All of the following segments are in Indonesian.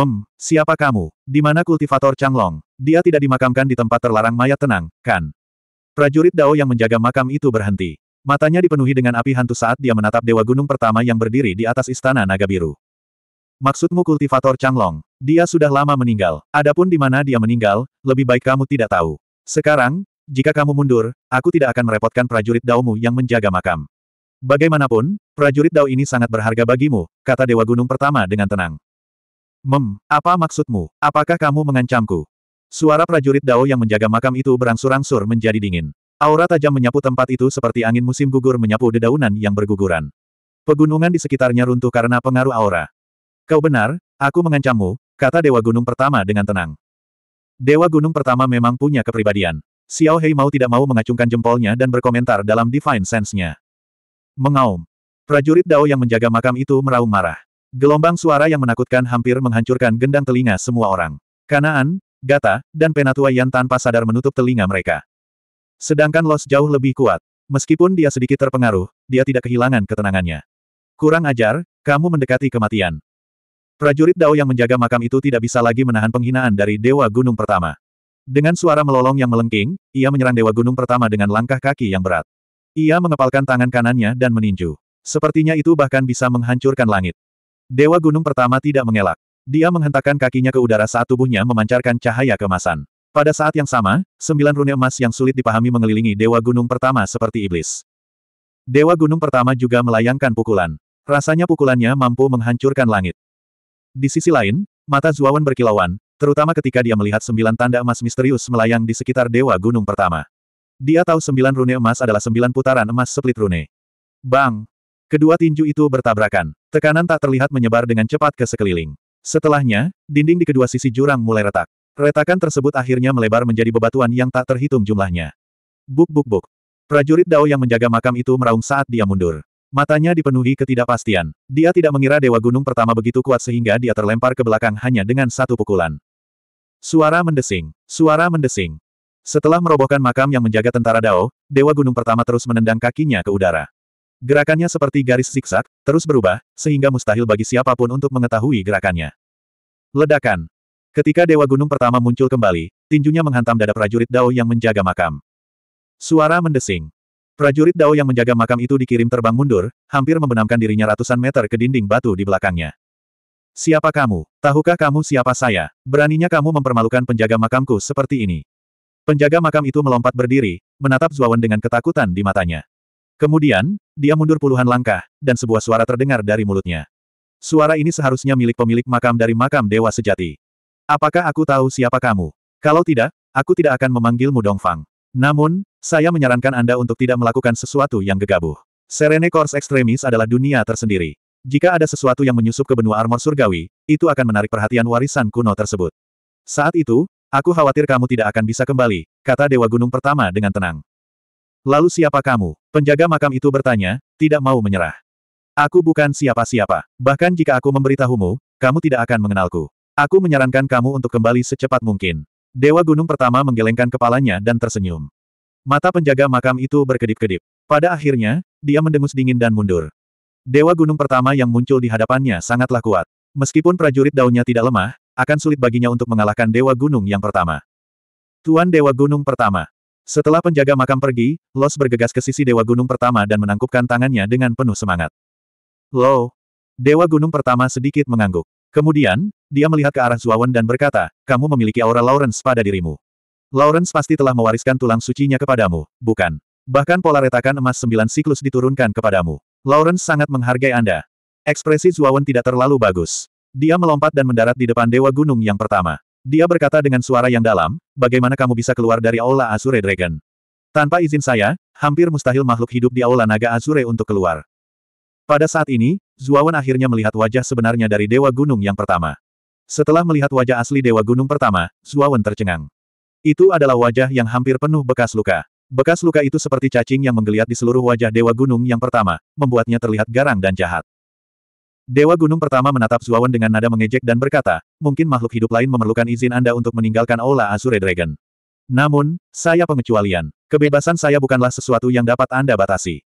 Mem, siapa kamu? Di mana kultivator Changlong? Dia tidak dimakamkan di tempat terlarang mayat tenang, kan? Prajurit Dao yang menjaga makam itu berhenti. Matanya dipenuhi dengan api hantu saat dia menatap Dewa Gunung pertama yang berdiri di atas istana naga biru. Maksudmu kultivator Changlong? Dia sudah lama meninggal. Adapun di mana dia meninggal, lebih baik kamu tidak tahu. Sekarang, jika kamu mundur, aku tidak akan merepotkan prajurit Daomu yang menjaga makam. Bagaimanapun, prajurit Dao ini sangat berharga bagimu, kata Dewa Gunung Pertama dengan tenang. Mem, apa maksudmu? Apakah kamu mengancamku? Suara prajurit Dao yang menjaga makam itu berangsur-angsur menjadi dingin. Aura tajam menyapu tempat itu seperti angin musim gugur menyapu dedaunan yang berguguran. Pegunungan di sekitarnya runtuh karena pengaruh aura. Kau benar, aku mengancammu, kata Dewa Gunung Pertama dengan tenang. Dewa Gunung Pertama memang punya kepribadian. Xiao Hei mau tidak mau mengacungkan jempolnya dan berkomentar dalam Divine Sense-nya. Mengaum. Prajurit Dao yang menjaga makam itu meraung marah. Gelombang suara yang menakutkan hampir menghancurkan gendang telinga semua orang. Kanaan, Gata, dan Penatua Yan tanpa sadar menutup telinga mereka. Sedangkan Los jauh lebih kuat. Meskipun dia sedikit terpengaruh, dia tidak kehilangan ketenangannya. Kurang ajar, kamu mendekati kematian. Prajurit Dao yang menjaga makam itu tidak bisa lagi menahan penghinaan dari Dewa Gunung Pertama. Dengan suara melolong yang melengking, ia menyerang Dewa Gunung Pertama dengan langkah kaki yang berat. Ia mengepalkan tangan kanannya dan meninju. Sepertinya itu bahkan bisa menghancurkan langit. Dewa gunung pertama tidak mengelak. Dia menghentakkan kakinya ke udara saat tubuhnya memancarkan cahaya kemasan. Pada saat yang sama, sembilan rune emas yang sulit dipahami mengelilingi Dewa Gunung Pertama seperti iblis. Dewa Gunung Pertama juga melayangkan pukulan. Rasanya pukulannya mampu menghancurkan langit. Di sisi lain, mata Zuawan berkilauan, terutama ketika dia melihat sembilan tanda emas misterius melayang di sekitar Dewa Gunung Pertama. Dia tahu sembilan rune emas adalah sembilan putaran emas split rune. Bang! Kedua tinju itu bertabrakan. Tekanan tak terlihat menyebar dengan cepat ke sekeliling. Setelahnya, dinding di kedua sisi jurang mulai retak. Retakan tersebut akhirnya melebar menjadi bebatuan yang tak terhitung jumlahnya. Buk buk buk. Prajurit Dao yang menjaga makam itu meraung saat dia mundur. Matanya dipenuhi ketidakpastian. Dia tidak mengira Dewa Gunung pertama begitu kuat sehingga dia terlempar ke belakang hanya dengan satu pukulan. Suara mendesing. Suara mendesing. Setelah merobohkan makam yang menjaga tentara Dao, Dewa Gunung pertama terus menendang kakinya ke udara. Gerakannya seperti garis zigzag, terus berubah, sehingga mustahil bagi siapapun untuk mengetahui gerakannya. Ledakan. Ketika Dewa Gunung pertama muncul kembali, tinjunya menghantam dada prajurit Dao yang menjaga makam. Suara mendesing. Prajurit Dao yang menjaga makam itu dikirim terbang mundur, hampir membenamkan dirinya ratusan meter ke dinding batu di belakangnya. Siapa kamu? Tahukah kamu siapa saya? Beraninya kamu mempermalukan penjaga makamku seperti ini. Penjaga makam itu melompat berdiri, menatap Zuawan dengan ketakutan di matanya. Kemudian, dia mundur puluhan langkah, dan sebuah suara terdengar dari mulutnya. Suara ini seharusnya milik pemilik makam dari makam dewa sejati. Apakah aku tahu siapa kamu? Kalau tidak, aku tidak akan memanggilmu Dongfang. Namun, saya menyarankan Anda untuk tidak melakukan sesuatu yang gegabah. Serene Kors Ekstremis adalah dunia tersendiri. Jika ada sesuatu yang menyusup ke benua armor surgawi, itu akan menarik perhatian warisan kuno tersebut. Saat itu, aku khawatir kamu tidak akan bisa kembali, kata Dewa Gunung Pertama dengan tenang. Lalu siapa kamu? Penjaga makam itu bertanya, tidak mau menyerah. Aku bukan siapa-siapa. Bahkan jika aku memberitahumu, kamu tidak akan mengenalku. Aku menyarankan kamu untuk kembali secepat mungkin. Dewa Gunung pertama menggelengkan kepalanya dan tersenyum. Mata penjaga makam itu berkedip-kedip. Pada akhirnya, dia mendengus dingin dan mundur. Dewa Gunung pertama yang muncul di hadapannya sangatlah kuat. Meskipun prajurit daunnya tidak lemah, akan sulit baginya untuk mengalahkan Dewa Gunung yang pertama. Tuan Dewa Gunung pertama, setelah penjaga makam pergi, Los bergegas ke sisi Dewa Gunung Pertama dan menangkupkan tangannya dengan penuh semangat. Lo! Dewa Gunung Pertama sedikit mengangguk. Kemudian, dia melihat ke arah Zuawan dan berkata, kamu memiliki aura Lawrence pada dirimu. Lawrence pasti telah mewariskan tulang sucinya kepadamu, bukan? Bahkan pola retakan emas sembilan siklus diturunkan kepadamu. Lawrence sangat menghargai Anda. Ekspresi Zuawan tidak terlalu bagus. Dia melompat dan mendarat di depan Dewa Gunung yang pertama. Dia berkata dengan suara yang dalam, bagaimana kamu bisa keluar dari Aula Azure Dragon? Tanpa izin saya, hampir mustahil makhluk hidup di Aula Naga Azure untuk keluar. Pada saat ini, Zuawan akhirnya melihat wajah sebenarnya dari Dewa Gunung yang pertama. Setelah melihat wajah asli Dewa Gunung pertama, Zuawan tercengang. Itu adalah wajah yang hampir penuh bekas luka. Bekas luka itu seperti cacing yang menggeliat di seluruh wajah Dewa Gunung yang pertama, membuatnya terlihat garang dan jahat. Dewa Gunung pertama menatap Zuawan dengan nada mengejek dan berkata, mungkin makhluk hidup lain memerlukan izin Anda untuk meninggalkan Aula Azure Dragon. Namun, saya pengecualian. Kebebasan saya bukanlah sesuatu yang dapat Anda batasi.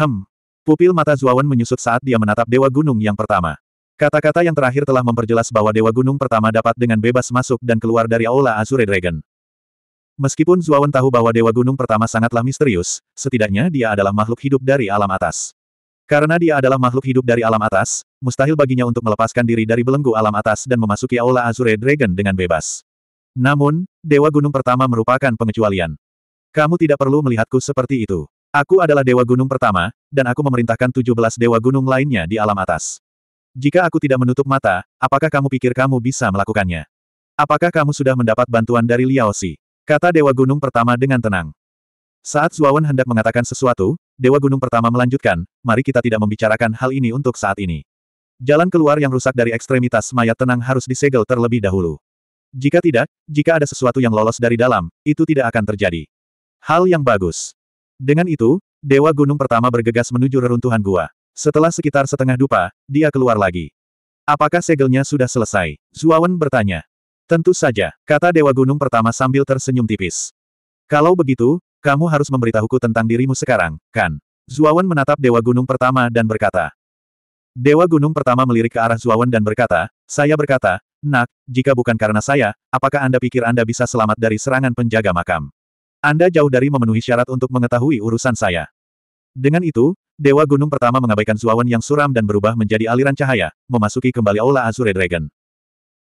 Hem. Pupil mata Zuawan menyusut saat dia menatap Dewa Gunung yang pertama. Kata-kata yang terakhir telah memperjelas bahwa Dewa Gunung pertama dapat dengan bebas masuk dan keluar dari Aula Azure Dragon. Meskipun Zuawan tahu bahwa Dewa Gunung pertama sangatlah misterius, setidaknya dia adalah makhluk hidup dari alam atas. Karena dia adalah makhluk hidup dari alam atas, mustahil baginya untuk melepaskan diri dari belenggu alam atas dan memasuki Aula Azure Dragon dengan bebas. Namun, Dewa Gunung Pertama merupakan pengecualian. Kamu tidak perlu melihatku seperti itu. Aku adalah Dewa Gunung Pertama, dan aku memerintahkan 17 Dewa Gunung lainnya di alam atas. Jika aku tidak menutup mata, apakah kamu pikir kamu bisa melakukannya? Apakah kamu sudah mendapat bantuan dari Liao Si? Kata Dewa Gunung Pertama dengan tenang. Saat Zuawan hendak mengatakan sesuatu, Dewa Gunung Pertama melanjutkan, mari kita tidak membicarakan hal ini untuk saat ini. Jalan keluar yang rusak dari ekstremitas mayat tenang harus disegel terlebih dahulu. Jika tidak, jika ada sesuatu yang lolos dari dalam, itu tidak akan terjadi. Hal yang bagus. Dengan itu, Dewa Gunung Pertama bergegas menuju reruntuhan gua. Setelah sekitar setengah dupa, dia keluar lagi. Apakah segelnya sudah selesai? Zuawan bertanya. Tentu saja, kata Dewa Gunung Pertama sambil tersenyum tipis. Kalau begitu, kamu harus memberitahuku tentang dirimu sekarang, kan? Zuawan menatap Dewa Gunung Pertama dan berkata. Dewa Gunung Pertama melirik ke arah Zuawan dan berkata, Saya berkata, Nak, jika bukan karena saya, apakah Anda pikir Anda bisa selamat dari serangan penjaga makam? Anda jauh dari memenuhi syarat untuk mengetahui urusan saya. Dengan itu, Dewa Gunung Pertama mengabaikan Zuawan yang suram dan berubah menjadi aliran cahaya, memasuki kembali Aula Azure Dragon.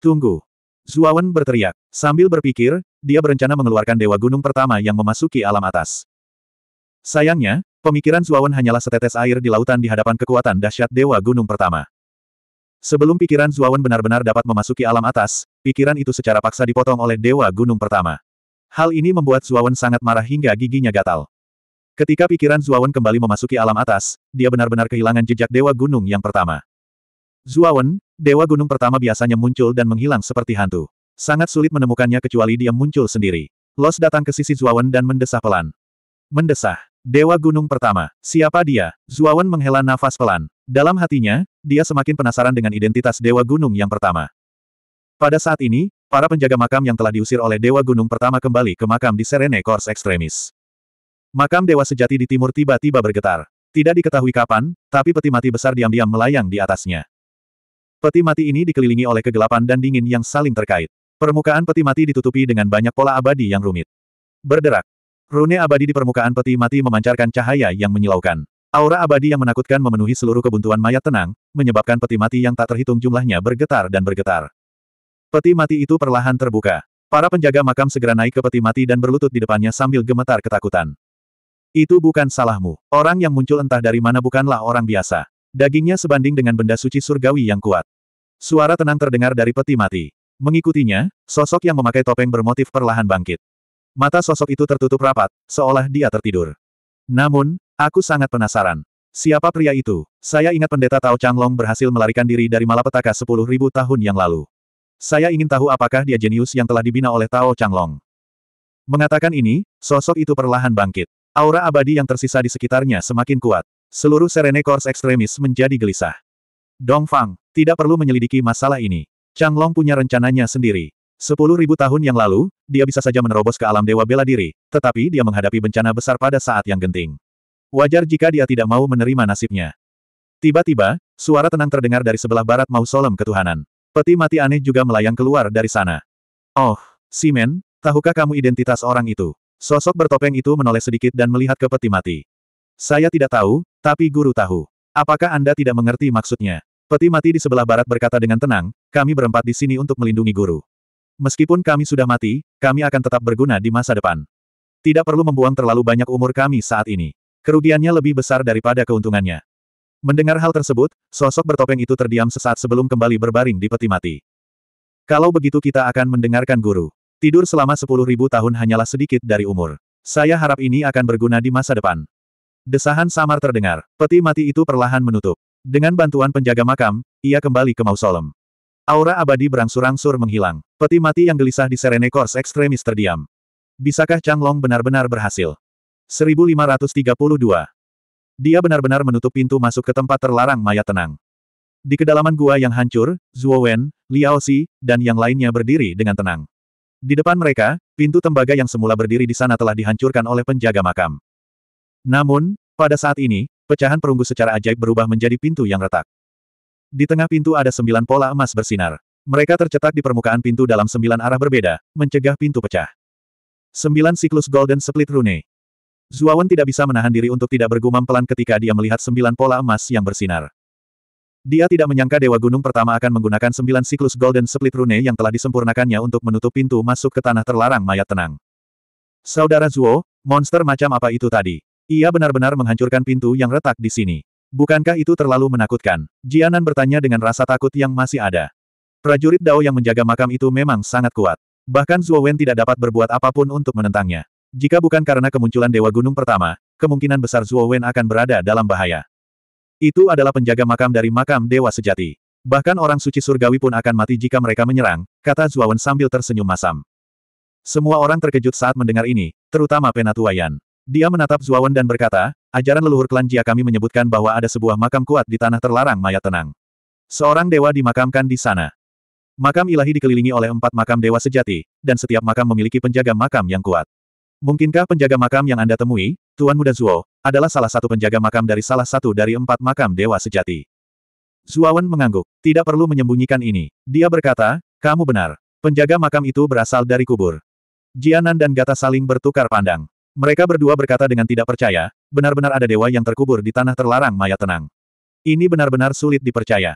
Tunggu. Zuawan berteriak. Sambil berpikir, dia berencana mengeluarkan Dewa Gunung pertama yang memasuki alam atas. Sayangnya, pemikiran Zuawan hanyalah setetes air di lautan di hadapan kekuatan dahsyat Dewa Gunung pertama. Sebelum pikiran Zuawan benar-benar dapat memasuki alam atas, pikiran itu secara paksa dipotong oleh Dewa Gunung pertama. Hal ini membuat Zuawan sangat marah hingga giginya gatal. Ketika pikiran Zuawan kembali memasuki alam atas, dia benar-benar kehilangan jejak Dewa Gunung yang pertama. Zuawan, Dewa Gunung pertama biasanya muncul dan menghilang seperti hantu. Sangat sulit menemukannya kecuali dia muncul sendiri. Los datang ke sisi Zuawan dan mendesah pelan. Mendesah. Dewa Gunung Pertama. Siapa dia? Zuawan menghela nafas pelan. Dalam hatinya, dia semakin penasaran dengan identitas Dewa Gunung yang pertama. Pada saat ini, para penjaga makam yang telah diusir oleh Dewa Gunung Pertama kembali ke makam di Serene Kors Ekstremis. Makam Dewa Sejati di timur tiba-tiba bergetar. Tidak diketahui kapan, tapi peti mati besar diam-diam melayang di atasnya. Peti mati ini dikelilingi oleh kegelapan dan dingin yang saling terkait. Permukaan peti mati ditutupi dengan banyak pola abadi yang rumit. Berderak. Rune abadi di permukaan peti mati memancarkan cahaya yang menyilaukan. Aura abadi yang menakutkan memenuhi seluruh kebuntuan mayat tenang, menyebabkan peti mati yang tak terhitung jumlahnya bergetar dan bergetar. Peti mati itu perlahan terbuka. Para penjaga makam segera naik ke peti mati dan berlutut di depannya sambil gemetar ketakutan. Itu bukan salahmu. Orang yang muncul entah dari mana bukanlah orang biasa. Dagingnya sebanding dengan benda suci surgawi yang kuat. Suara tenang terdengar dari peti mati. Mengikutinya, sosok yang memakai topeng bermotif perlahan bangkit. Mata sosok itu tertutup rapat, seolah dia tertidur. Namun, aku sangat penasaran. Siapa pria itu? Saya ingat pendeta Tao Changlong berhasil melarikan diri dari malapetaka 10.000 tahun yang lalu. Saya ingin tahu apakah dia jenius yang telah dibina oleh Tao Changlong. Mengatakan ini, sosok itu perlahan bangkit. Aura abadi yang tersisa di sekitarnya semakin kuat. Seluruh Serene Kors ekstremis menjadi gelisah. Dong Fang, tidak perlu menyelidiki masalah ini. Chang Long punya rencananya sendiri. Sepuluh ribu tahun yang lalu, dia bisa saja menerobos ke alam dewa bela diri, tetapi dia menghadapi bencana besar pada saat yang genting. Wajar jika dia tidak mau menerima nasibnya. Tiba-tiba, suara tenang terdengar dari sebelah barat mausolem ketuhanan. Peti mati aneh juga melayang keluar dari sana. Oh, Simen, tahukah kamu identitas orang itu? Sosok bertopeng itu menoleh sedikit dan melihat ke peti mati. Saya tidak tahu, tapi guru tahu. Apakah Anda tidak mengerti maksudnya? Peti mati di sebelah barat berkata dengan tenang, kami berempat di sini untuk melindungi guru. Meskipun kami sudah mati, kami akan tetap berguna di masa depan. Tidak perlu membuang terlalu banyak umur kami saat ini. Kerugiannya lebih besar daripada keuntungannya. Mendengar hal tersebut, sosok bertopeng itu terdiam sesaat sebelum kembali berbaring di peti mati. Kalau begitu kita akan mendengarkan guru. Tidur selama sepuluh ribu tahun hanyalah sedikit dari umur. Saya harap ini akan berguna di masa depan. Desahan samar terdengar. Peti mati itu perlahan menutup. Dengan bantuan penjaga makam, ia kembali ke mausolem. Aura abadi berangsur-angsur menghilang. Peti mati yang gelisah di Serene Kors ekstremis terdiam. Bisakah Long benar-benar berhasil? 1532. Dia benar-benar menutup pintu masuk ke tempat terlarang mayat tenang. Di kedalaman gua yang hancur, Zhuo Wen, Liao Xi, dan yang lainnya berdiri dengan tenang. Di depan mereka, pintu tembaga yang semula berdiri di sana telah dihancurkan oleh penjaga makam. Namun, pada saat ini, Pecahan perunggu secara ajaib berubah menjadi pintu yang retak. Di tengah pintu ada sembilan pola emas bersinar. Mereka tercetak di permukaan pintu dalam sembilan arah berbeda, mencegah pintu pecah. Sembilan siklus Golden Split Rune. Zuawan tidak bisa menahan diri untuk tidak bergumam pelan ketika dia melihat sembilan pola emas yang bersinar. Dia tidak menyangka Dewa Gunung pertama akan menggunakan sembilan siklus Golden Split Rune yang telah disempurnakannya untuk menutup pintu masuk ke tanah terlarang mayat tenang. Saudara Zuo, monster macam apa itu tadi? Ia benar-benar menghancurkan pintu yang retak di sini. Bukankah itu terlalu menakutkan? Jianan bertanya dengan rasa takut yang masih ada. Prajurit Dao yang menjaga makam itu memang sangat kuat. Bahkan Zhuo Wen tidak dapat berbuat apapun untuk menentangnya. Jika bukan karena kemunculan Dewa Gunung pertama, kemungkinan besar Zhuo Wen akan berada dalam bahaya. Itu adalah penjaga makam dari makam Dewa Sejati. Bahkan orang suci surgawi pun akan mati jika mereka menyerang, kata Zhuo Wen sambil tersenyum masam. Semua orang terkejut saat mendengar ini, terutama Penatua Yan. Dia menatap Zuawan dan berkata, ajaran leluhur klan Jia kami menyebutkan bahwa ada sebuah makam kuat di tanah terlarang mayat tenang. Seorang dewa dimakamkan di sana. Makam ilahi dikelilingi oleh empat makam dewa sejati, dan setiap makam memiliki penjaga makam yang kuat. Mungkinkah penjaga makam yang Anda temui, Tuan Muda Zuo, adalah salah satu penjaga makam dari salah satu dari empat makam dewa sejati? Zuawan mengangguk. Tidak perlu menyembunyikan ini. Dia berkata, kamu benar. Penjaga makam itu berasal dari kubur. Jianan dan Gata saling bertukar pandang. Mereka berdua berkata dengan tidak percaya, benar-benar ada dewa yang terkubur di tanah terlarang maya tenang. Ini benar-benar sulit dipercaya.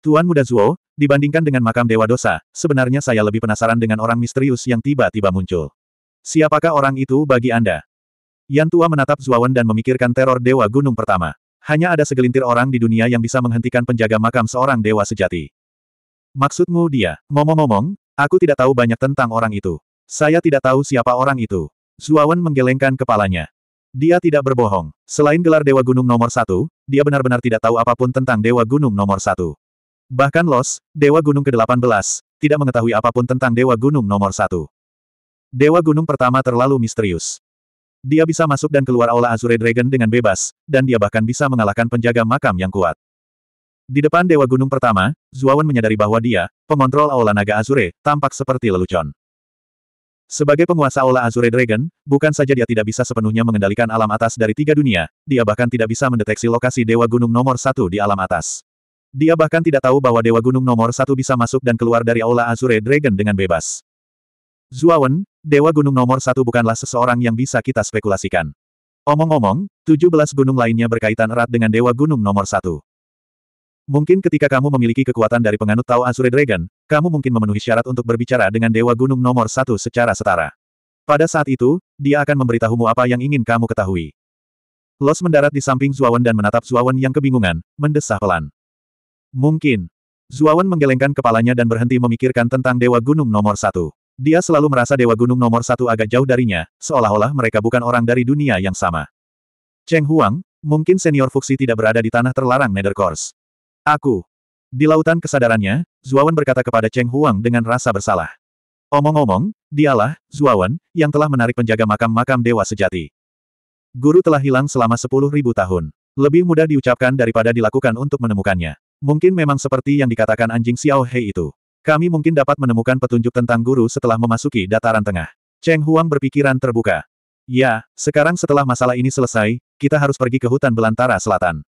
Tuan Muda Zuo, dibandingkan dengan makam Dewa Dosa, sebenarnya saya lebih penasaran dengan orang misterius yang tiba-tiba muncul. Siapakah orang itu bagi Anda? Yang Tua menatap Zuawan dan memikirkan teror Dewa Gunung pertama. Hanya ada segelintir orang di dunia yang bisa menghentikan penjaga makam seorang dewa sejati. Maksudmu dia, ngomong-ngomong, aku tidak tahu banyak tentang orang itu. Saya tidak tahu siapa orang itu. Zuawan menggelengkan kepalanya. Dia tidak berbohong. Selain gelar Dewa Gunung nomor satu, dia benar-benar tidak tahu apapun tentang Dewa Gunung nomor satu. Bahkan Los, Dewa Gunung ke-18, tidak mengetahui apapun tentang Dewa Gunung nomor satu. Dewa Gunung pertama terlalu misterius. Dia bisa masuk dan keluar Aula Azure Dragon dengan bebas, dan dia bahkan bisa mengalahkan penjaga makam yang kuat. Di depan Dewa Gunung pertama, Zuawan menyadari bahwa dia, pengontrol Aula Naga Azure, tampak seperti lelucon. Sebagai penguasa Ola Azure Dragon, bukan saja dia tidak bisa sepenuhnya mengendalikan alam atas dari tiga dunia, dia bahkan tidak bisa mendeteksi lokasi Dewa Gunung nomor satu di alam atas. Dia bahkan tidak tahu bahwa Dewa Gunung nomor satu bisa masuk dan keluar dari Aula Azure Dragon dengan bebas. Zuawan, Dewa Gunung nomor satu bukanlah seseorang yang bisa kita spekulasikan. Omong-omong, 17 gunung lainnya berkaitan erat dengan Dewa Gunung nomor satu. Mungkin ketika kamu memiliki kekuatan dari penganut Tao Azure Dragon, kamu mungkin memenuhi syarat untuk berbicara dengan Dewa Gunung nomor satu secara setara. Pada saat itu, dia akan memberitahumu apa yang ingin kamu ketahui. Los mendarat di samping Zuawan dan menatap Zuawan yang kebingungan, mendesah pelan. Mungkin. Zuawan menggelengkan kepalanya dan berhenti memikirkan tentang Dewa Gunung nomor satu. Dia selalu merasa Dewa Gunung nomor satu agak jauh darinya, seolah-olah mereka bukan orang dari dunia yang sama. Cheng Huang, mungkin senior Fuxi tidak berada di tanah terlarang Nether Course. Aku. Di lautan kesadarannya, Zuawan berkata kepada Cheng Huang dengan rasa bersalah. Omong-omong, dialah, Zuawan, yang telah menarik penjaga makam-makam dewa sejati. Guru telah hilang selama sepuluh ribu tahun. Lebih mudah diucapkan daripada dilakukan untuk menemukannya. Mungkin memang seperti yang dikatakan anjing Xiao He itu. Kami mungkin dapat menemukan petunjuk tentang guru setelah memasuki dataran tengah. Cheng Huang berpikiran terbuka. Ya, sekarang setelah masalah ini selesai, kita harus pergi ke hutan belantara selatan.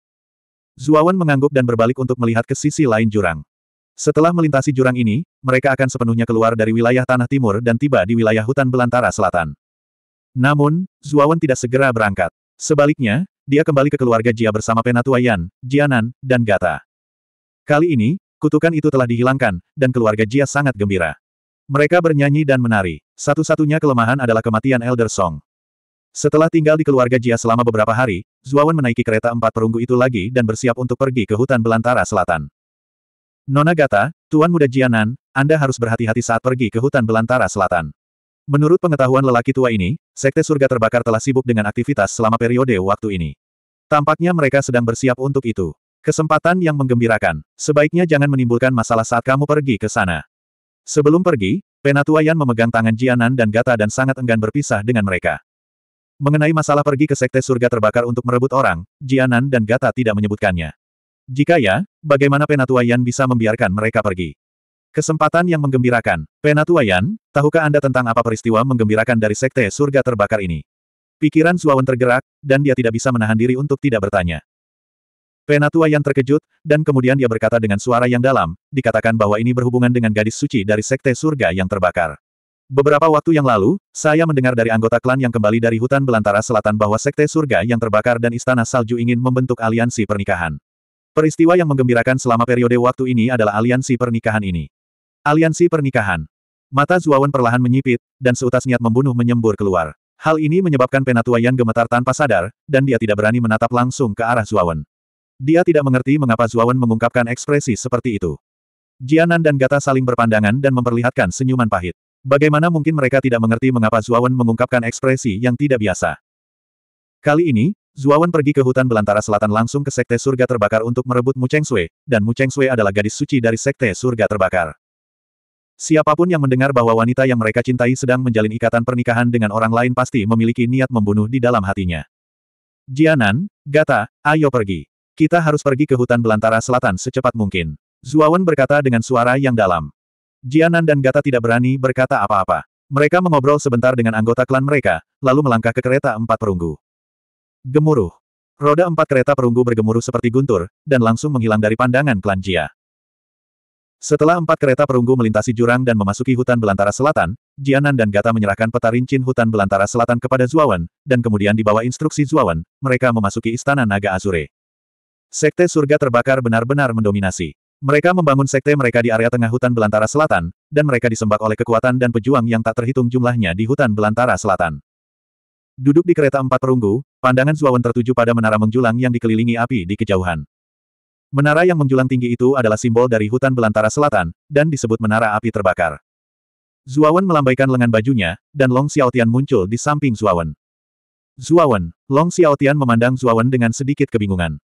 Zuawan mengangguk dan berbalik untuk melihat ke sisi lain jurang. Setelah melintasi jurang ini, mereka akan sepenuhnya keluar dari wilayah Tanah Timur dan tiba di wilayah hutan belantara selatan. Namun, Zuawan tidak segera berangkat. Sebaliknya, dia kembali ke keluarga Jia bersama Penatua Yan, Jianan, dan Gata. Kali ini, kutukan itu telah dihilangkan, dan keluarga Jia sangat gembira. Mereka bernyanyi dan menari. Satu-satunya kelemahan adalah kematian Elder Song. Setelah tinggal di keluarga Jia selama beberapa hari, Zuawan menaiki kereta empat perunggu itu lagi dan bersiap untuk pergi ke hutan belantara selatan. Nona Gata, Tuan Muda Jianan, Anda harus berhati-hati saat pergi ke hutan belantara selatan. Menurut pengetahuan lelaki tua ini, Sekte Surga Terbakar telah sibuk dengan aktivitas selama periode waktu ini. Tampaknya mereka sedang bersiap untuk itu. Kesempatan yang menggembirakan, sebaiknya jangan menimbulkan masalah saat kamu pergi ke sana. Sebelum pergi, Penatua Yan memegang tangan Jianan dan Gata dan sangat enggan berpisah dengan mereka. Mengenai masalah pergi ke Sekte Surga terbakar untuk merebut orang, Jianan dan Gata tidak menyebutkannya. Jika ya, bagaimana Penatua Yan bisa membiarkan mereka pergi? Kesempatan yang menggembirakan. Penatua Yan, tahukah Anda tentang apa peristiwa menggembirakan dari Sekte Surga terbakar ini? Pikiran Suawan tergerak, dan dia tidak bisa menahan diri untuk tidak bertanya. Penatua Yan terkejut, dan kemudian dia berkata dengan suara yang dalam, dikatakan bahwa ini berhubungan dengan gadis suci dari Sekte Surga yang terbakar. Beberapa waktu yang lalu, saya mendengar dari anggota klan yang kembali dari hutan belantara selatan bahwa Sekte Surga yang terbakar dan Istana Salju ingin membentuk aliansi pernikahan. Peristiwa yang menggembirakan selama periode waktu ini adalah aliansi pernikahan ini. Aliansi pernikahan. Mata Zuawan perlahan menyipit, dan seutas niat membunuh menyembur keluar. Hal ini menyebabkan penatua yang gemetar tanpa sadar, dan dia tidak berani menatap langsung ke arah Zuawan. Dia tidak mengerti mengapa Zuawan mengungkapkan ekspresi seperti itu. Jianan dan Gata saling berpandangan dan memperlihatkan senyuman pahit. Bagaimana mungkin mereka tidak mengerti mengapa Zuawan mengungkapkan ekspresi yang tidak biasa? Kali ini, Zuawan pergi ke hutan belantara selatan langsung ke Sekte Surga Terbakar untuk merebut Mu Cheng Sui, dan Mu Cheng Sui adalah gadis suci dari Sekte Surga Terbakar. Siapapun yang mendengar bahwa wanita yang mereka cintai sedang menjalin ikatan pernikahan dengan orang lain pasti memiliki niat membunuh di dalam hatinya. Jianan, Gata, ayo pergi. Kita harus pergi ke hutan belantara selatan secepat mungkin. Zuawan berkata dengan suara yang dalam. Jianan dan Gata tidak berani berkata apa-apa. Mereka mengobrol sebentar dengan anggota klan mereka, lalu melangkah ke kereta empat perunggu. Gemuruh. Roda empat kereta perunggu bergemuruh seperti guntur, dan langsung menghilang dari pandangan klan Jia. Setelah empat kereta perunggu melintasi jurang dan memasuki hutan belantara selatan, Jianan dan Gata menyerahkan peta rincin hutan belantara selatan kepada Zuawan, dan kemudian dibawa instruksi Zuawan, mereka memasuki istana naga Azure. Sekte surga terbakar benar-benar mendominasi. Mereka membangun sekte mereka di area tengah hutan belantara selatan, dan mereka disembak oleh kekuatan dan pejuang yang tak terhitung jumlahnya di hutan belantara selatan. Duduk di kereta empat perunggu, pandangan Zuawan tertuju pada menara menjulang yang dikelilingi api di kejauhan. Menara yang menjulang tinggi itu adalah simbol dari hutan belantara selatan, dan disebut menara api terbakar. Zuawan melambaikan lengan bajunya, dan Long Xiaotian muncul di samping Zuawan. Zuawan, Long Xiaotian memandang Zuawan dengan sedikit kebingungan.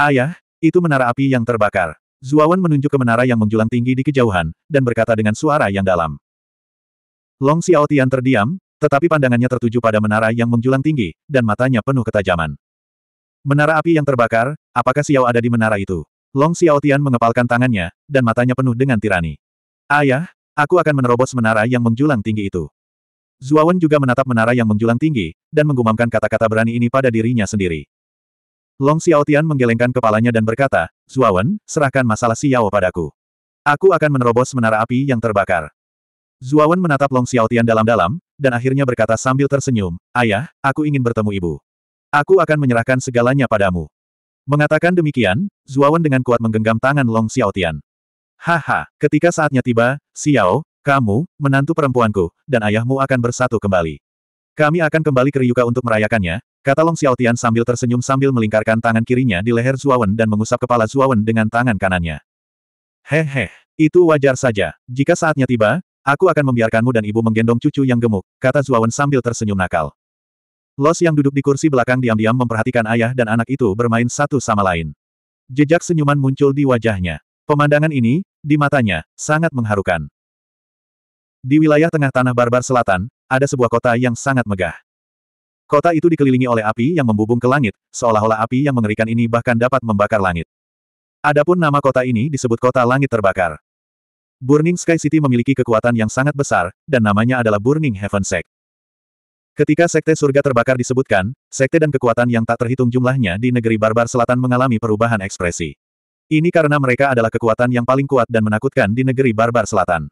Ayah, itu menara api yang terbakar. Zuawan menunjuk ke menara yang menjulang tinggi di kejauhan, dan berkata dengan suara yang dalam. Long Xiaotian terdiam, tetapi pandangannya tertuju pada menara yang menjulang tinggi, dan matanya penuh ketajaman. Menara api yang terbakar, apakah Xiao ada di menara itu? Long Xiaotian mengepalkan tangannya, dan matanya penuh dengan tirani. Ayah, aku akan menerobos menara yang menjulang tinggi itu. Zuawan juga menatap menara yang menjulang tinggi, dan menggumamkan kata-kata berani ini pada dirinya sendiri. Long Xiaotian menggelengkan kepalanya dan berkata, Zuawan, serahkan masalah Xiao padaku. Aku akan menerobos menara api yang terbakar. Zuawan menatap Long Xiaotian dalam-dalam, dan akhirnya berkata sambil tersenyum, Ayah, aku ingin bertemu ibu. Aku akan menyerahkan segalanya padamu. Mengatakan demikian, Zuawan dengan kuat menggenggam tangan Long Xiaotian. Haha, ketika saatnya tiba, Xiao, kamu, menantu perempuanku, dan ayahmu akan bersatu kembali. Kami akan kembali ke Ryuka untuk merayakannya, kata Long Xiaotian sambil tersenyum sambil melingkarkan tangan kirinya di leher Zuawan dan mengusap kepala Zuawan dengan tangan kanannya. Hehe, itu wajar saja. Jika saatnya tiba, aku akan membiarkanmu dan ibu menggendong cucu yang gemuk, kata Zuawan sambil tersenyum nakal. Los yang duduk di kursi belakang diam-diam memperhatikan ayah dan anak itu bermain satu sama lain. Jejak senyuman muncul di wajahnya. Pemandangan ini, di matanya, sangat mengharukan. Di wilayah tengah tanah barbar selatan, ada sebuah kota yang sangat megah. Kota itu dikelilingi oleh api yang membubung ke langit, seolah-olah api yang mengerikan ini bahkan dapat membakar langit. Adapun nama kota ini disebut kota langit terbakar. Burning Sky City memiliki kekuatan yang sangat besar, dan namanya adalah Burning Heaven Sect. Ketika sekte surga terbakar disebutkan, sekte dan kekuatan yang tak terhitung jumlahnya di negeri barbar selatan mengalami perubahan ekspresi. Ini karena mereka adalah kekuatan yang paling kuat dan menakutkan di negeri barbar selatan.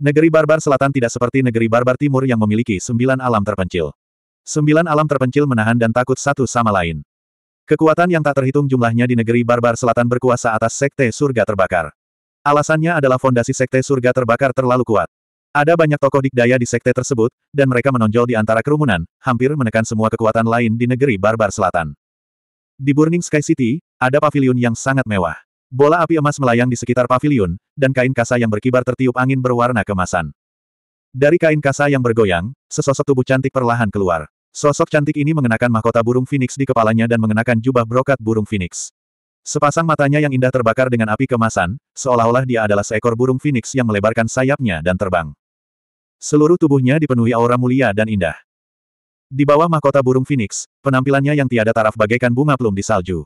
Negeri barbar selatan tidak seperti negeri barbar timur yang memiliki sembilan alam terpencil. Sembilan alam terpencil menahan dan takut satu sama lain. Kekuatan yang tak terhitung jumlahnya di negeri barbar selatan berkuasa atas sekte surga terbakar. Alasannya adalah fondasi sekte surga terbakar terlalu kuat. Ada banyak tokoh dikdaya di sekte tersebut, dan mereka menonjol di antara kerumunan, hampir menekan semua kekuatan lain di negeri barbar selatan. Di Burning Sky City, ada pavilion yang sangat mewah. Bola api emas melayang di sekitar pavilion, dan kain kasa yang berkibar tertiup angin berwarna kemasan. Dari kain kasa yang bergoyang, sesosok tubuh cantik perlahan keluar. Sosok cantik ini mengenakan mahkota burung phoenix di kepalanya dan mengenakan jubah brokat burung phoenix. Sepasang matanya yang indah terbakar dengan api kemasan, seolah-olah dia adalah seekor burung phoenix yang melebarkan sayapnya dan terbang. Seluruh tubuhnya dipenuhi aura mulia dan indah. Di bawah mahkota burung phoenix, penampilannya yang tiada taraf bagaikan bunga plum di salju.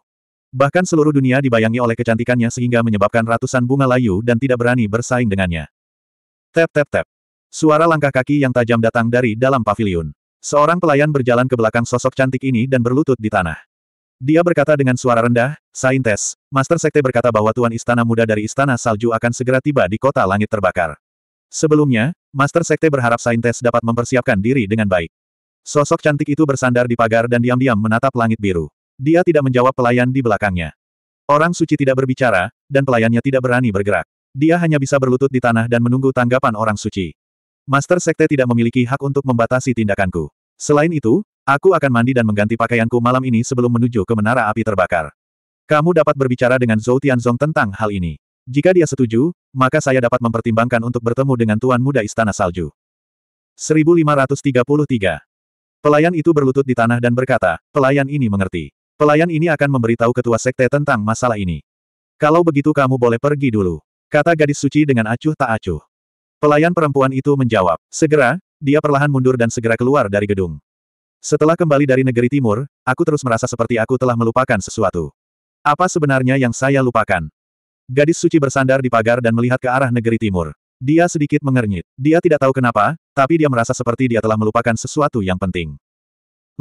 Bahkan seluruh dunia dibayangi oleh kecantikannya sehingga menyebabkan ratusan bunga layu dan tidak berani bersaing dengannya. Tap tap tap. Suara langkah kaki yang tajam datang dari dalam paviliun. Seorang pelayan berjalan ke belakang sosok cantik ini dan berlutut di tanah. Dia berkata dengan suara rendah, Saintes, Master Sekte berkata bahwa Tuan Istana Muda dari Istana Salju akan segera tiba di kota langit terbakar. Sebelumnya, Master Sekte berharap Saintes dapat mempersiapkan diri dengan baik. Sosok cantik itu bersandar di pagar dan diam-diam menatap langit biru. Dia tidak menjawab pelayan di belakangnya. Orang suci tidak berbicara, dan pelayannya tidak berani bergerak. Dia hanya bisa berlutut di tanah dan menunggu tanggapan orang suci. Master Sekte tidak memiliki hak untuk membatasi tindakanku. Selain itu, aku akan mandi dan mengganti pakaianku malam ini sebelum menuju ke menara api terbakar. Kamu dapat berbicara dengan Zhou Tianzong tentang hal ini. Jika dia setuju, maka saya dapat mempertimbangkan untuk bertemu dengan Tuan Muda Istana Salju. 1533. Pelayan itu berlutut di tanah dan berkata, pelayan ini mengerti. Pelayan ini akan memberitahu ketua sekte tentang masalah ini. Kalau begitu kamu boleh pergi dulu. Kata gadis suci dengan acuh tak acuh. Pelayan perempuan itu menjawab. Segera, dia perlahan mundur dan segera keluar dari gedung. Setelah kembali dari negeri timur, aku terus merasa seperti aku telah melupakan sesuatu. Apa sebenarnya yang saya lupakan? Gadis suci bersandar di pagar dan melihat ke arah negeri timur. Dia sedikit mengernyit. Dia tidak tahu kenapa, tapi dia merasa seperti dia telah melupakan sesuatu yang penting.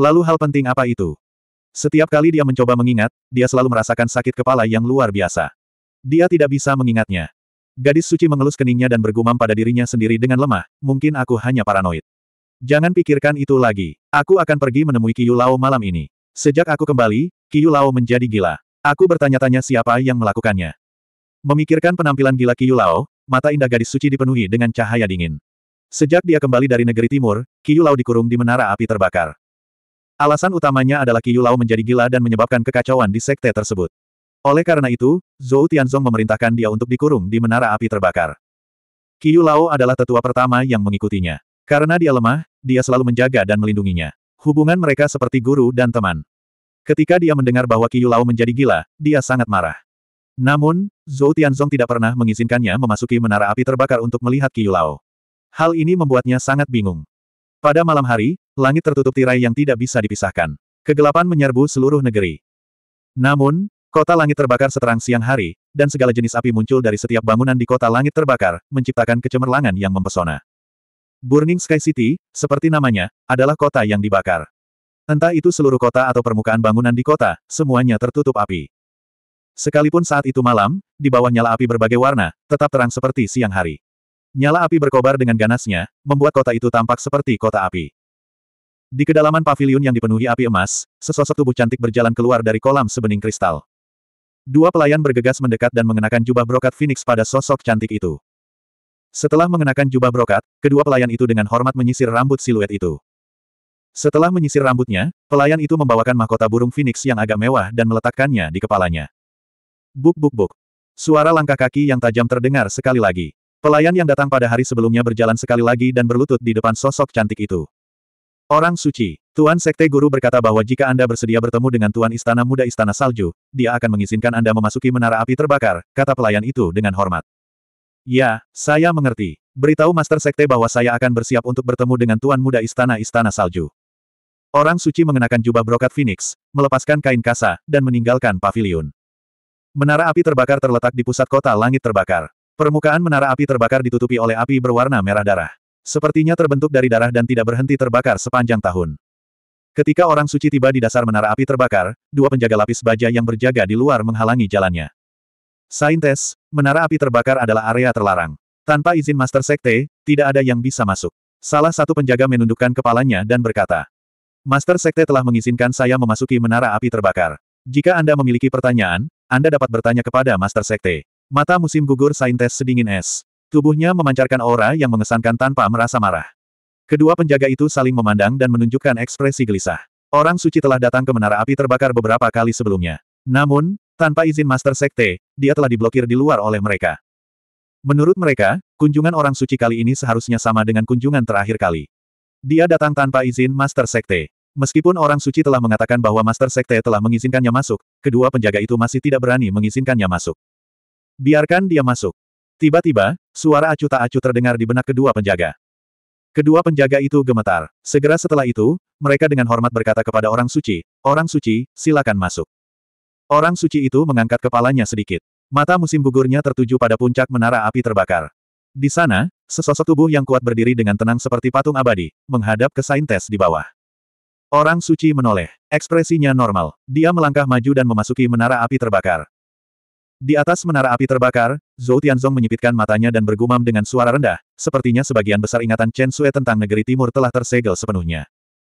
Lalu hal penting apa itu? Setiap kali dia mencoba mengingat, dia selalu merasakan sakit kepala yang luar biasa. Dia tidak bisa mengingatnya. Gadis suci mengelus keningnya dan bergumam pada dirinya sendiri dengan lemah, mungkin aku hanya paranoid. Jangan pikirkan itu lagi. Aku akan pergi menemui Kiyu Lao malam ini. Sejak aku kembali, Kiyu Lao menjadi gila. Aku bertanya-tanya siapa yang melakukannya. Memikirkan penampilan gila Kiyu Lao, mata indah gadis suci dipenuhi dengan cahaya dingin. Sejak dia kembali dari negeri timur, Kiyu Lao dikurung di menara api terbakar. Alasan utamanya adalah Qiyu Lao menjadi gila dan menyebabkan kekacauan di sekte tersebut. Oleh karena itu, Zhou Tianzong memerintahkan dia untuk dikurung di menara api terbakar. Qiyu Lao adalah tetua pertama yang mengikutinya. Karena dia lemah, dia selalu menjaga dan melindunginya. Hubungan mereka seperti guru dan teman. Ketika dia mendengar bahwa Qiyu Lao menjadi gila, dia sangat marah. Namun, Zhou Tianzong tidak pernah mengizinkannya memasuki menara api terbakar untuk melihat Qiyu Lao. Hal ini membuatnya sangat bingung. Pada malam hari, langit tertutup tirai yang tidak bisa dipisahkan. Kegelapan menyerbu seluruh negeri. Namun, kota langit terbakar seterang siang hari, dan segala jenis api muncul dari setiap bangunan di kota langit terbakar, menciptakan kecemerlangan yang mempesona. Burning Sky City, seperti namanya, adalah kota yang dibakar. Entah itu seluruh kota atau permukaan bangunan di kota, semuanya tertutup api. Sekalipun saat itu malam, di bawah nyala api berbagai warna, tetap terang seperti siang hari. Nyala api berkobar dengan ganasnya, membuat kota itu tampak seperti kota api. Di kedalaman paviliun yang dipenuhi api emas, sesosok tubuh cantik berjalan keluar dari kolam sebening kristal. Dua pelayan bergegas mendekat dan mengenakan jubah brokat Phoenix pada sosok cantik itu. Setelah mengenakan jubah brokat, kedua pelayan itu dengan hormat menyisir rambut siluet itu. Setelah menyisir rambutnya, pelayan itu membawakan mahkota burung Phoenix yang agak mewah dan meletakkannya di kepalanya. Buk buk buk. Suara langkah kaki yang tajam terdengar sekali lagi. Pelayan yang datang pada hari sebelumnya berjalan sekali lagi dan berlutut di depan sosok cantik itu. Orang suci, Tuan Sekte Guru berkata bahwa jika Anda bersedia bertemu dengan Tuan Istana Muda Istana Salju, dia akan mengizinkan Anda memasuki menara api terbakar, kata pelayan itu dengan hormat. Ya, saya mengerti. Beritahu Master Sekte bahwa saya akan bersiap untuk bertemu dengan Tuan Muda Istana Istana Salju. Orang suci mengenakan jubah brokat Phoenix, melepaskan kain kasa, dan meninggalkan pavilion. Menara api terbakar terletak di pusat kota langit terbakar. Permukaan menara api terbakar ditutupi oleh api berwarna merah darah. Sepertinya terbentuk dari darah dan tidak berhenti terbakar sepanjang tahun. Ketika orang suci tiba di dasar menara api terbakar, dua penjaga lapis baja yang berjaga di luar menghalangi jalannya. Saintes, menara api terbakar adalah area terlarang. Tanpa izin Master Sekte, tidak ada yang bisa masuk. Salah satu penjaga menundukkan kepalanya dan berkata, Master Sekte telah mengizinkan saya memasuki menara api terbakar. Jika Anda memiliki pertanyaan, Anda dapat bertanya kepada Master Sekte. Mata musim gugur saintes sedingin es. Tubuhnya memancarkan aura yang mengesankan tanpa merasa marah. Kedua penjaga itu saling memandang dan menunjukkan ekspresi gelisah. Orang suci telah datang ke menara api terbakar beberapa kali sebelumnya. Namun, tanpa izin Master Sekte, dia telah diblokir di luar oleh mereka. Menurut mereka, kunjungan orang suci kali ini seharusnya sama dengan kunjungan terakhir kali. Dia datang tanpa izin Master Sekte. Meskipun orang suci telah mengatakan bahwa Master Sekte telah mengizinkannya masuk, kedua penjaga itu masih tidak berani mengizinkannya masuk. Biarkan dia masuk. Tiba-tiba, suara acu tak acu terdengar di benak kedua penjaga. Kedua penjaga itu gemetar. Segera setelah itu, mereka dengan hormat berkata kepada orang suci, Orang suci, silakan masuk. Orang suci itu mengangkat kepalanya sedikit. Mata musim gugurnya tertuju pada puncak menara api terbakar. Di sana, sesosok tubuh yang kuat berdiri dengan tenang seperti patung abadi, menghadap ke saintes di bawah. Orang suci menoleh. Ekspresinya normal. Dia melangkah maju dan memasuki menara api terbakar. Di atas menara api terbakar, Zhou Tianzong menyipitkan matanya dan bergumam dengan suara rendah, sepertinya sebagian besar ingatan Chen Sue tentang negeri timur telah tersegel sepenuhnya.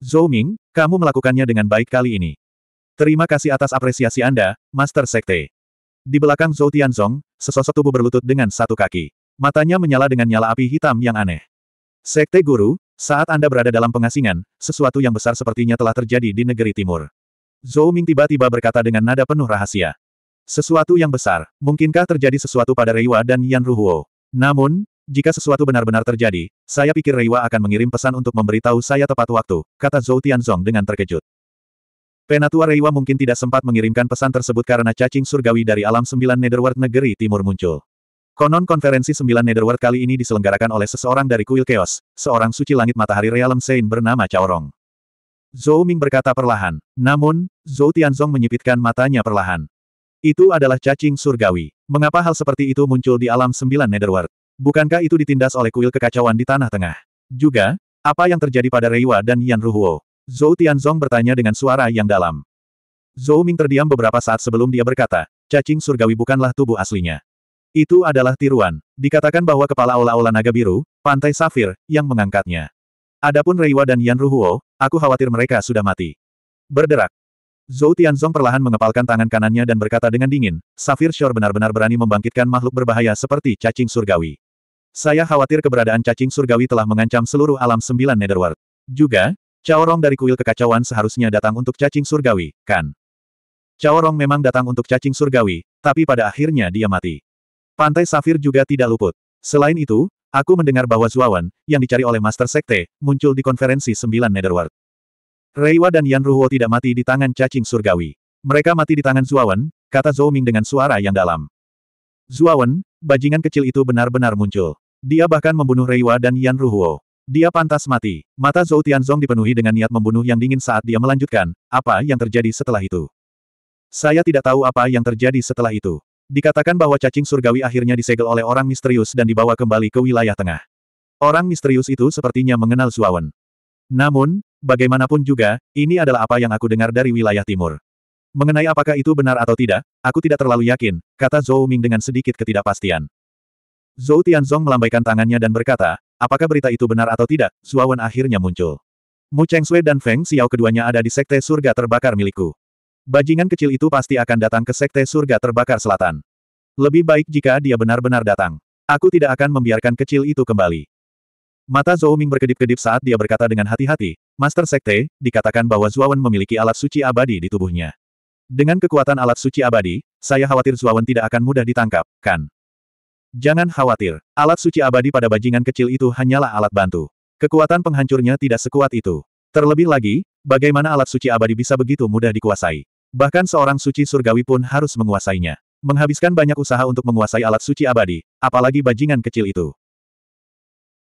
Zhou Ming, kamu melakukannya dengan baik kali ini. Terima kasih atas apresiasi Anda, Master Sekte. Di belakang Zhou Tianzong, sesosok tubuh berlutut dengan satu kaki. Matanya menyala dengan nyala api hitam yang aneh. Sekte Guru, saat Anda berada dalam pengasingan, sesuatu yang besar sepertinya telah terjadi di negeri timur. Zhou Ming tiba-tiba berkata dengan nada penuh rahasia. Sesuatu yang besar. Mungkinkah terjadi sesuatu pada Reiwa dan Yan Ruhuo? Namun, jika sesuatu benar-benar terjadi, saya pikir Reiwa akan mengirim pesan untuk memberitahu saya tepat waktu, kata Zhou Tianzong dengan terkejut. Penatua Reiwa mungkin tidak sempat mengirimkan pesan tersebut karena cacing surgawi dari alam sembilan netherworld negeri timur muncul. Konon konferensi sembilan netherworld kali ini diselenggarakan oleh seseorang dari kuil chaos, seorang suci langit matahari realm Sein bernama Chaorong. Zhou Ming berkata perlahan. Namun, Zhou Tianzong menyipitkan matanya perlahan. Itu adalah cacing surgawi. Mengapa hal seperti itu muncul di alam sembilan Netherworld? Bukankah itu ditindas oleh kuil kekacauan di Tanah Tengah? Juga, apa yang terjadi pada Reiwa dan Yan Ruhuo? Zhou Tianzong bertanya dengan suara yang dalam. Zhou Ming terdiam beberapa saat sebelum dia berkata, cacing surgawi bukanlah tubuh aslinya. Itu adalah tiruan. Dikatakan bahwa kepala aula ola naga biru, pantai safir, yang mengangkatnya. Adapun Reiwa dan Yan Ruhuo, aku khawatir mereka sudah mati. Berderak, Zhou Tianzong perlahan mengepalkan tangan kanannya dan berkata dengan dingin, Safir Shore benar-benar berani membangkitkan makhluk berbahaya seperti cacing surgawi. Saya khawatir keberadaan cacing surgawi telah mengancam seluruh alam sembilan Netherworld. Juga, Caorong dari kuil kekacauan seharusnya datang untuk cacing surgawi, kan? Caorong memang datang untuk cacing surgawi, tapi pada akhirnya dia mati. Pantai Safir juga tidak luput. Selain itu, aku mendengar bahwa Zuawan, yang dicari oleh Master Sekte, muncul di konferensi sembilan Netherworld. Reiwa dan Yan Ruo tidak mati di tangan cacing surgawi. Mereka mati di tangan Zuawan, kata Zhou Ming dengan suara yang dalam. Zuawan, bajingan kecil itu benar-benar muncul. Dia bahkan membunuh Reiwa dan Yan Ruo. Dia pantas mati. Mata Zhou Tianzong dipenuhi dengan niat membunuh yang dingin saat dia melanjutkan, apa yang terjadi setelah itu. Saya tidak tahu apa yang terjadi setelah itu. Dikatakan bahwa cacing surgawi akhirnya disegel oleh orang misterius dan dibawa kembali ke wilayah tengah. Orang misterius itu sepertinya mengenal Zuawan. Namun, Bagaimanapun juga, ini adalah apa yang aku dengar dari wilayah timur. Mengenai apakah itu benar atau tidak, aku tidak terlalu yakin, kata Zhou Ming dengan sedikit ketidakpastian. Zhou Tianzong melambaikan tangannya dan berkata, apakah berita itu benar atau tidak, Zhuawan akhirnya muncul. Mu Cheng Chengsui dan Feng Xiao keduanya ada di sekte surga terbakar milikku. Bajingan kecil itu pasti akan datang ke sekte surga terbakar selatan. Lebih baik jika dia benar-benar datang. Aku tidak akan membiarkan kecil itu kembali. Mata Zhou Ming berkedip-kedip saat dia berkata dengan hati-hati, Master Sekte, dikatakan bahwa Zuawan memiliki alat suci abadi di tubuhnya. Dengan kekuatan alat suci abadi, saya khawatir Zuawan tidak akan mudah ditangkap, kan? Jangan khawatir, alat suci abadi pada bajingan kecil itu hanyalah alat bantu. Kekuatan penghancurnya tidak sekuat itu. Terlebih lagi, bagaimana alat suci abadi bisa begitu mudah dikuasai? Bahkan seorang suci surgawi pun harus menguasainya. Menghabiskan banyak usaha untuk menguasai alat suci abadi, apalagi bajingan kecil itu.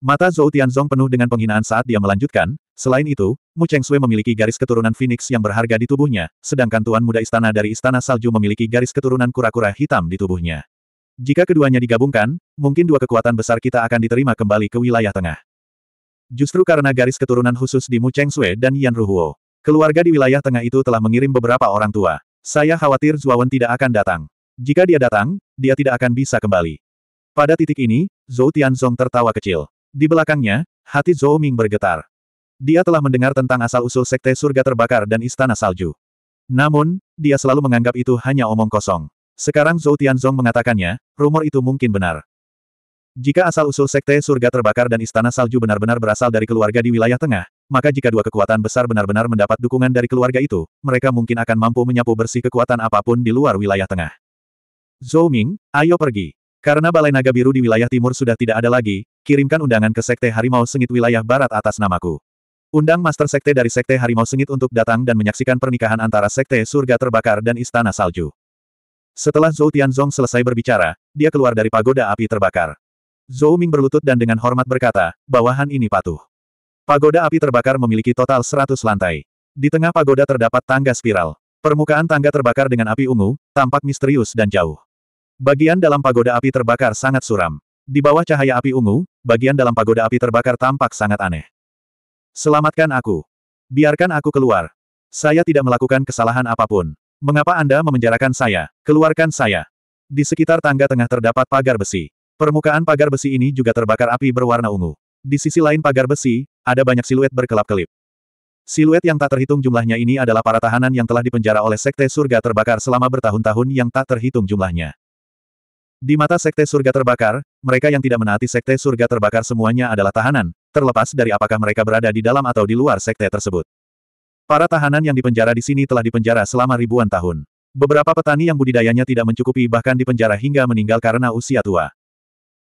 Mata Zhou Tianzong penuh dengan penghinaan saat dia melanjutkan, selain itu, Mu Cheng Sui memiliki garis keturunan Phoenix yang berharga di tubuhnya, sedangkan Tuan Muda Istana dari Istana Salju memiliki garis keturunan kura-kura hitam di tubuhnya. Jika keduanya digabungkan, mungkin dua kekuatan besar kita akan diterima kembali ke wilayah tengah. Justru karena garis keturunan khusus di Mu Cheng Sui dan Yan Ruhuo, keluarga di wilayah tengah itu telah mengirim beberapa orang tua. Saya khawatir Zuawan tidak akan datang. Jika dia datang, dia tidak akan bisa kembali. Pada titik ini, Zhou Tianzong tertawa kecil. Di belakangnya, hati Zhou Ming bergetar. Dia telah mendengar tentang asal-usul Sekte Surga Terbakar dan Istana Salju. Namun, dia selalu menganggap itu hanya omong kosong. Sekarang Zhou Tianzong mengatakannya, rumor itu mungkin benar. Jika asal-usul Sekte Surga Terbakar dan Istana Salju benar-benar berasal dari keluarga di wilayah tengah, maka jika dua kekuatan besar benar-benar mendapat dukungan dari keluarga itu, mereka mungkin akan mampu menyapu bersih kekuatan apapun di luar wilayah tengah. Zhou Ming, ayo pergi. Karena Balai Naga Biru di wilayah timur sudah tidak ada lagi, kirimkan undangan ke Sekte Harimau Sengit wilayah barat atas namaku. Undang Master Sekte dari Sekte Harimau Sengit untuk datang dan menyaksikan pernikahan antara Sekte Surga Terbakar dan Istana Salju. Setelah Zhou Tianzong selesai berbicara, dia keluar dari pagoda api terbakar. Zhou Ming berlutut dan dengan hormat berkata, bawahan ini patuh. Pagoda api terbakar memiliki total 100 lantai. Di tengah pagoda terdapat tangga spiral. Permukaan tangga terbakar dengan api ungu, tampak misterius dan jauh. Bagian dalam pagoda api terbakar sangat suram. Di bawah cahaya api ungu, bagian dalam pagoda api terbakar tampak sangat aneh. Selamatkan aku. Biarkan aku keluar. Saya tidak melakukan kesalahan apapun. Mengapa Anda memenjarakan saya? Keluarkan saya. Di sekitar tangga tengah terdapat pagar besi. Permukaan pagar besi ini juga terbakar api berwarna ungu. Di sisi lain pagar besi, ada banyak siluet berkelap-kelip. Siluet yang tak terhitung jumlahnya ini adalah para tahanan yang telah dipenjara oleh Sekte Surga terbakar selama bertahun-tahun yang tak terhitung jumlahnya. Di mata Sekte Surga Terbakar, mereka yang tidak menaati Sekte Surga Terbakar semuanya adalah tahanan, terlepas dari apakah mereka berada di dalam atau di luar Sekte tersebut. Para tahanan yang dipenjara di sini telah dipenjara selama ribuan tahun. Beberapa petani yang budidayanya tidak mencukupi bahkan dipenjara hingga meninggal karena usia tua.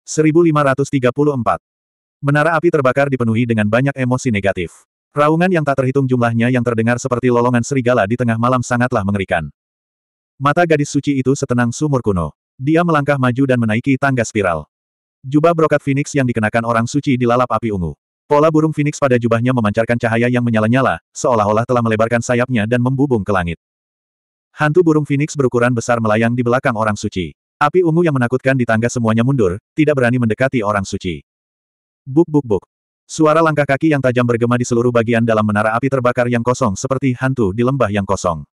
1534. Menara api terbakar dipenuhi dengan banyak emosi negatif. Raungan yang tak terhitung jumlahnya yang terdengar seperti lolongan serigala di tengah malam sangatlah mengerikan. Mata gadis suci itu setenang sumur kuno. Dia melangkah maju dan menaiki tangga spiral. Jubah brokat Phoenix yang dikenakan orang suci dilalap api ungu. Pola burung Phoenix pada jubahnya memancarkan cahaya yang menyala-nyala, seolah-olah telah melebarkan sayapnya dan membubung ke langit. Hantu burung Phoenix berukuran besar melayang di belakang orang suci. Api ungu yang menakutkan di tangga semuanya mundur, tidak berani mendekati orang suci. Buk buk buk. Suara langkah kaki yang tajam bergema di seluruh bagian dalam menara api terbakar yang kosong seperti hantu di lembah yang kosong.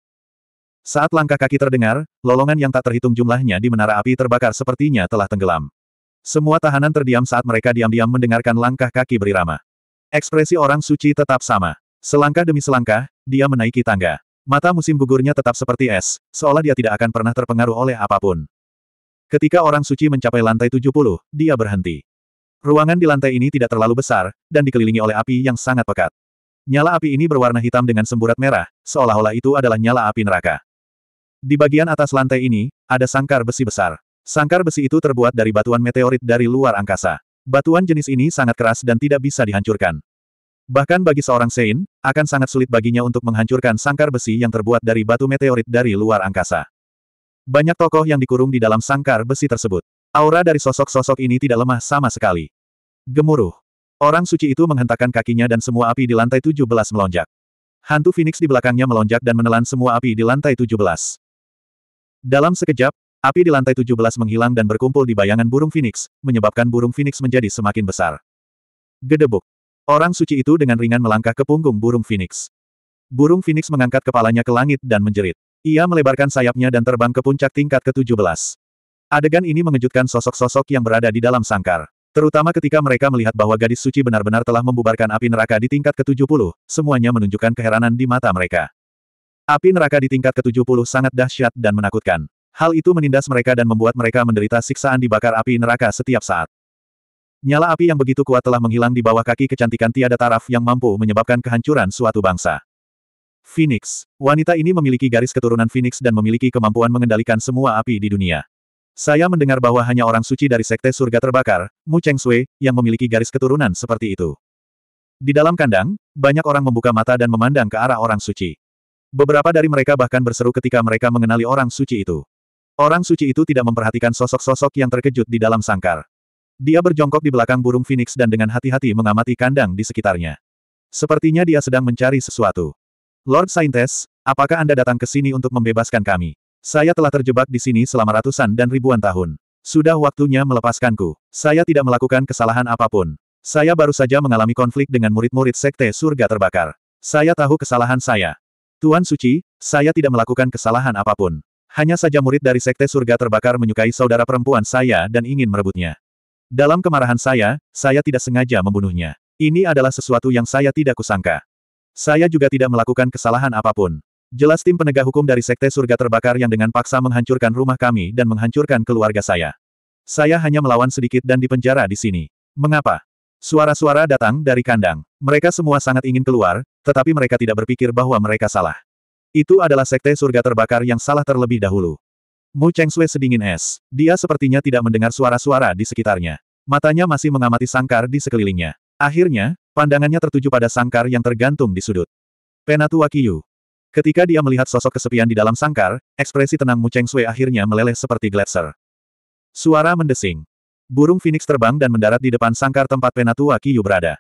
Saat langkah kaki terdengar, lolongan yang tak terhitung jumlahnya di menara api terbakar sepertinya telah tenggelam. Semua tahanan terdiam saat mereka diam-diam mendengarkan langkah kaki berirama. Ekspresi orang suci tetap sama. Selangkah demi selangkah, dia menaiki tangga. Mata musim gugurnya tetap seperti es, seolah dia tidak akan pernah terpengaruh oleh apapun. Ketika orang suci mencapai lantai 70, dia berhenti. Ruangan di lantai ini tidak terlalu besar, dan dikelilingi oleh api yang sangat pekat. Nyala api ini berwarna hitam dengan semburat merah, seolah-olah itu adalah nyala api neraka. Di bagian atas lantai ini, ada sangkar besi besar. Sangkar besi itu terbuat dari batuan meteorit dari luar angkasa. Batuan jenis ini sangat keras dan tidak bisa dihancurkan. Bahkan bagi seorang Sein, akan sangat sulit baginya untuk menghancurkan sangkar besi yang terbuat dari batu meteorit dari luar angkasa. Banyak tokoh yang dikurung di dalam sangkar besi tersebut. Aura dari sosok-sosok ini tidak lemah sama sekali. Gemuruh. Orang suci itu menghentakkan kakinya dan semua api di lantai 17 melonjak. Hantu Phoenix di belakangnya melonjak dan menelan semua api di lantai 17. Dalam sekejap, api di lantai 17 menghilang dan berkumpul di bayangan burung Phoenix, menyebabkan burung Phoenix menjadi semakin besar. Gedebuk. Orang suci itu dengan ringan melangkah ke punggung burung Phoenix. Burung Phoenix mengangkat kepalanya ke langit dan menjerit. Ia melebarkan sayapnya dan terbang ke puncak tingkat ke-17. Adegan ini mengejutkan sosok-sosok yang berada di dalam sangkar. Terutama ketika mereka melihat bahwa gadis suci benar-benar telah membubarkan api neraka di tingkat ke-70, semuanya menunjukkan keheranan di mata mereka. Api neraka di tingkat ke-70 sangat dahsyat dan menakutkan. Hal itu menindas mereka dan membuat mereka menderita siksaan dibakar api neraka setiap saat. Nyala api yang begitu kuat telah menghilang di bawah kaki kecantikan tiada taraf yang mampu menyebabkan kehancuran suatu bangsa. Phoenix. Wanita ini memiliki garis keturunan Phoenix dan memiliki kemampuan mengendalikan semua api di dunia. Saya mendengar bahwa hanya orang suci dari sekte surga terbakar, Mu Cheng Sui, yang memiliki garis keturunan seperti itu. Di dalam kandang, banyak orang membuka mata dan memandang ke arah orang suci. Beberapa dari mereka bahkan berseru ketika mereka mengenali orang suci itu. Orang suci itu tidak memperhatikan sosok-sosok yang terkejut di dalam sangkar. Dia berjongkok di belakang burung Phoenix dan dengan hati-hati mengamati kandang di sekitarnya. Sepertinya dia sedang mencari sesuatu. Lord Saintes, apakah Anda datang ke sini untuk membebaskan kami? Saya telah terjebak di sini selama ratusan dan ribuan tahun. Sudah waktunya melepaskanku. Saya tidak melakukan kesalahan apapun. Saya baru saja mengalami konflik dengan murid-murid Sekte Surga Terbakar. Saya tahu kesalahan saya. Tuan Suci, saya tidak melakukan kesalahan apapun. Hanya saja murid dari Sekte Surga Terbakar menyukai saudara perempuan saya dan ingin merebutnya. Dalam kemarahan saya, saya tidak sengaja membunuhnya. Ini adalah sesuatu yang saya tidak kusangka. Saya juga tidak melakukan kesalahan apapun. Jelas tim penegak hukum dari Sekte Surga Terbakar yang dengan paksa menghancurkan rumah kami dan menghancurkan keluarga saya. Saya hanya melawan sedikit dan dipenjara di sini. Mengapa? Suara-suara datang dari kandang. Mereka semua sangat ingin keluar, tetapi mereka tidak berpikir bahwa mereka salah. Itu adalah sekte surga terbakar yang salah terlebih dahulu. Mu Cheng Chengsui sedingin es. Dia sepertinya tidak mendengar suara-suara di sekitarnya. Matanya masih mengamati sangkar di sekelilingnya. Akhirnya, pandangannya tertuju pada sangkar yang tergantung di sudut. Penatua Kiyu. Ketika dia melihat sosok kesepian di dalam sangkar, ekspresi tenang Mu Cheng Chengsui akhirnya meleleh seperti gletser. Suara mendesing. Burung Phoenix terbang dan mendarat di depan sangkar tempat Penatua Kiyu berada.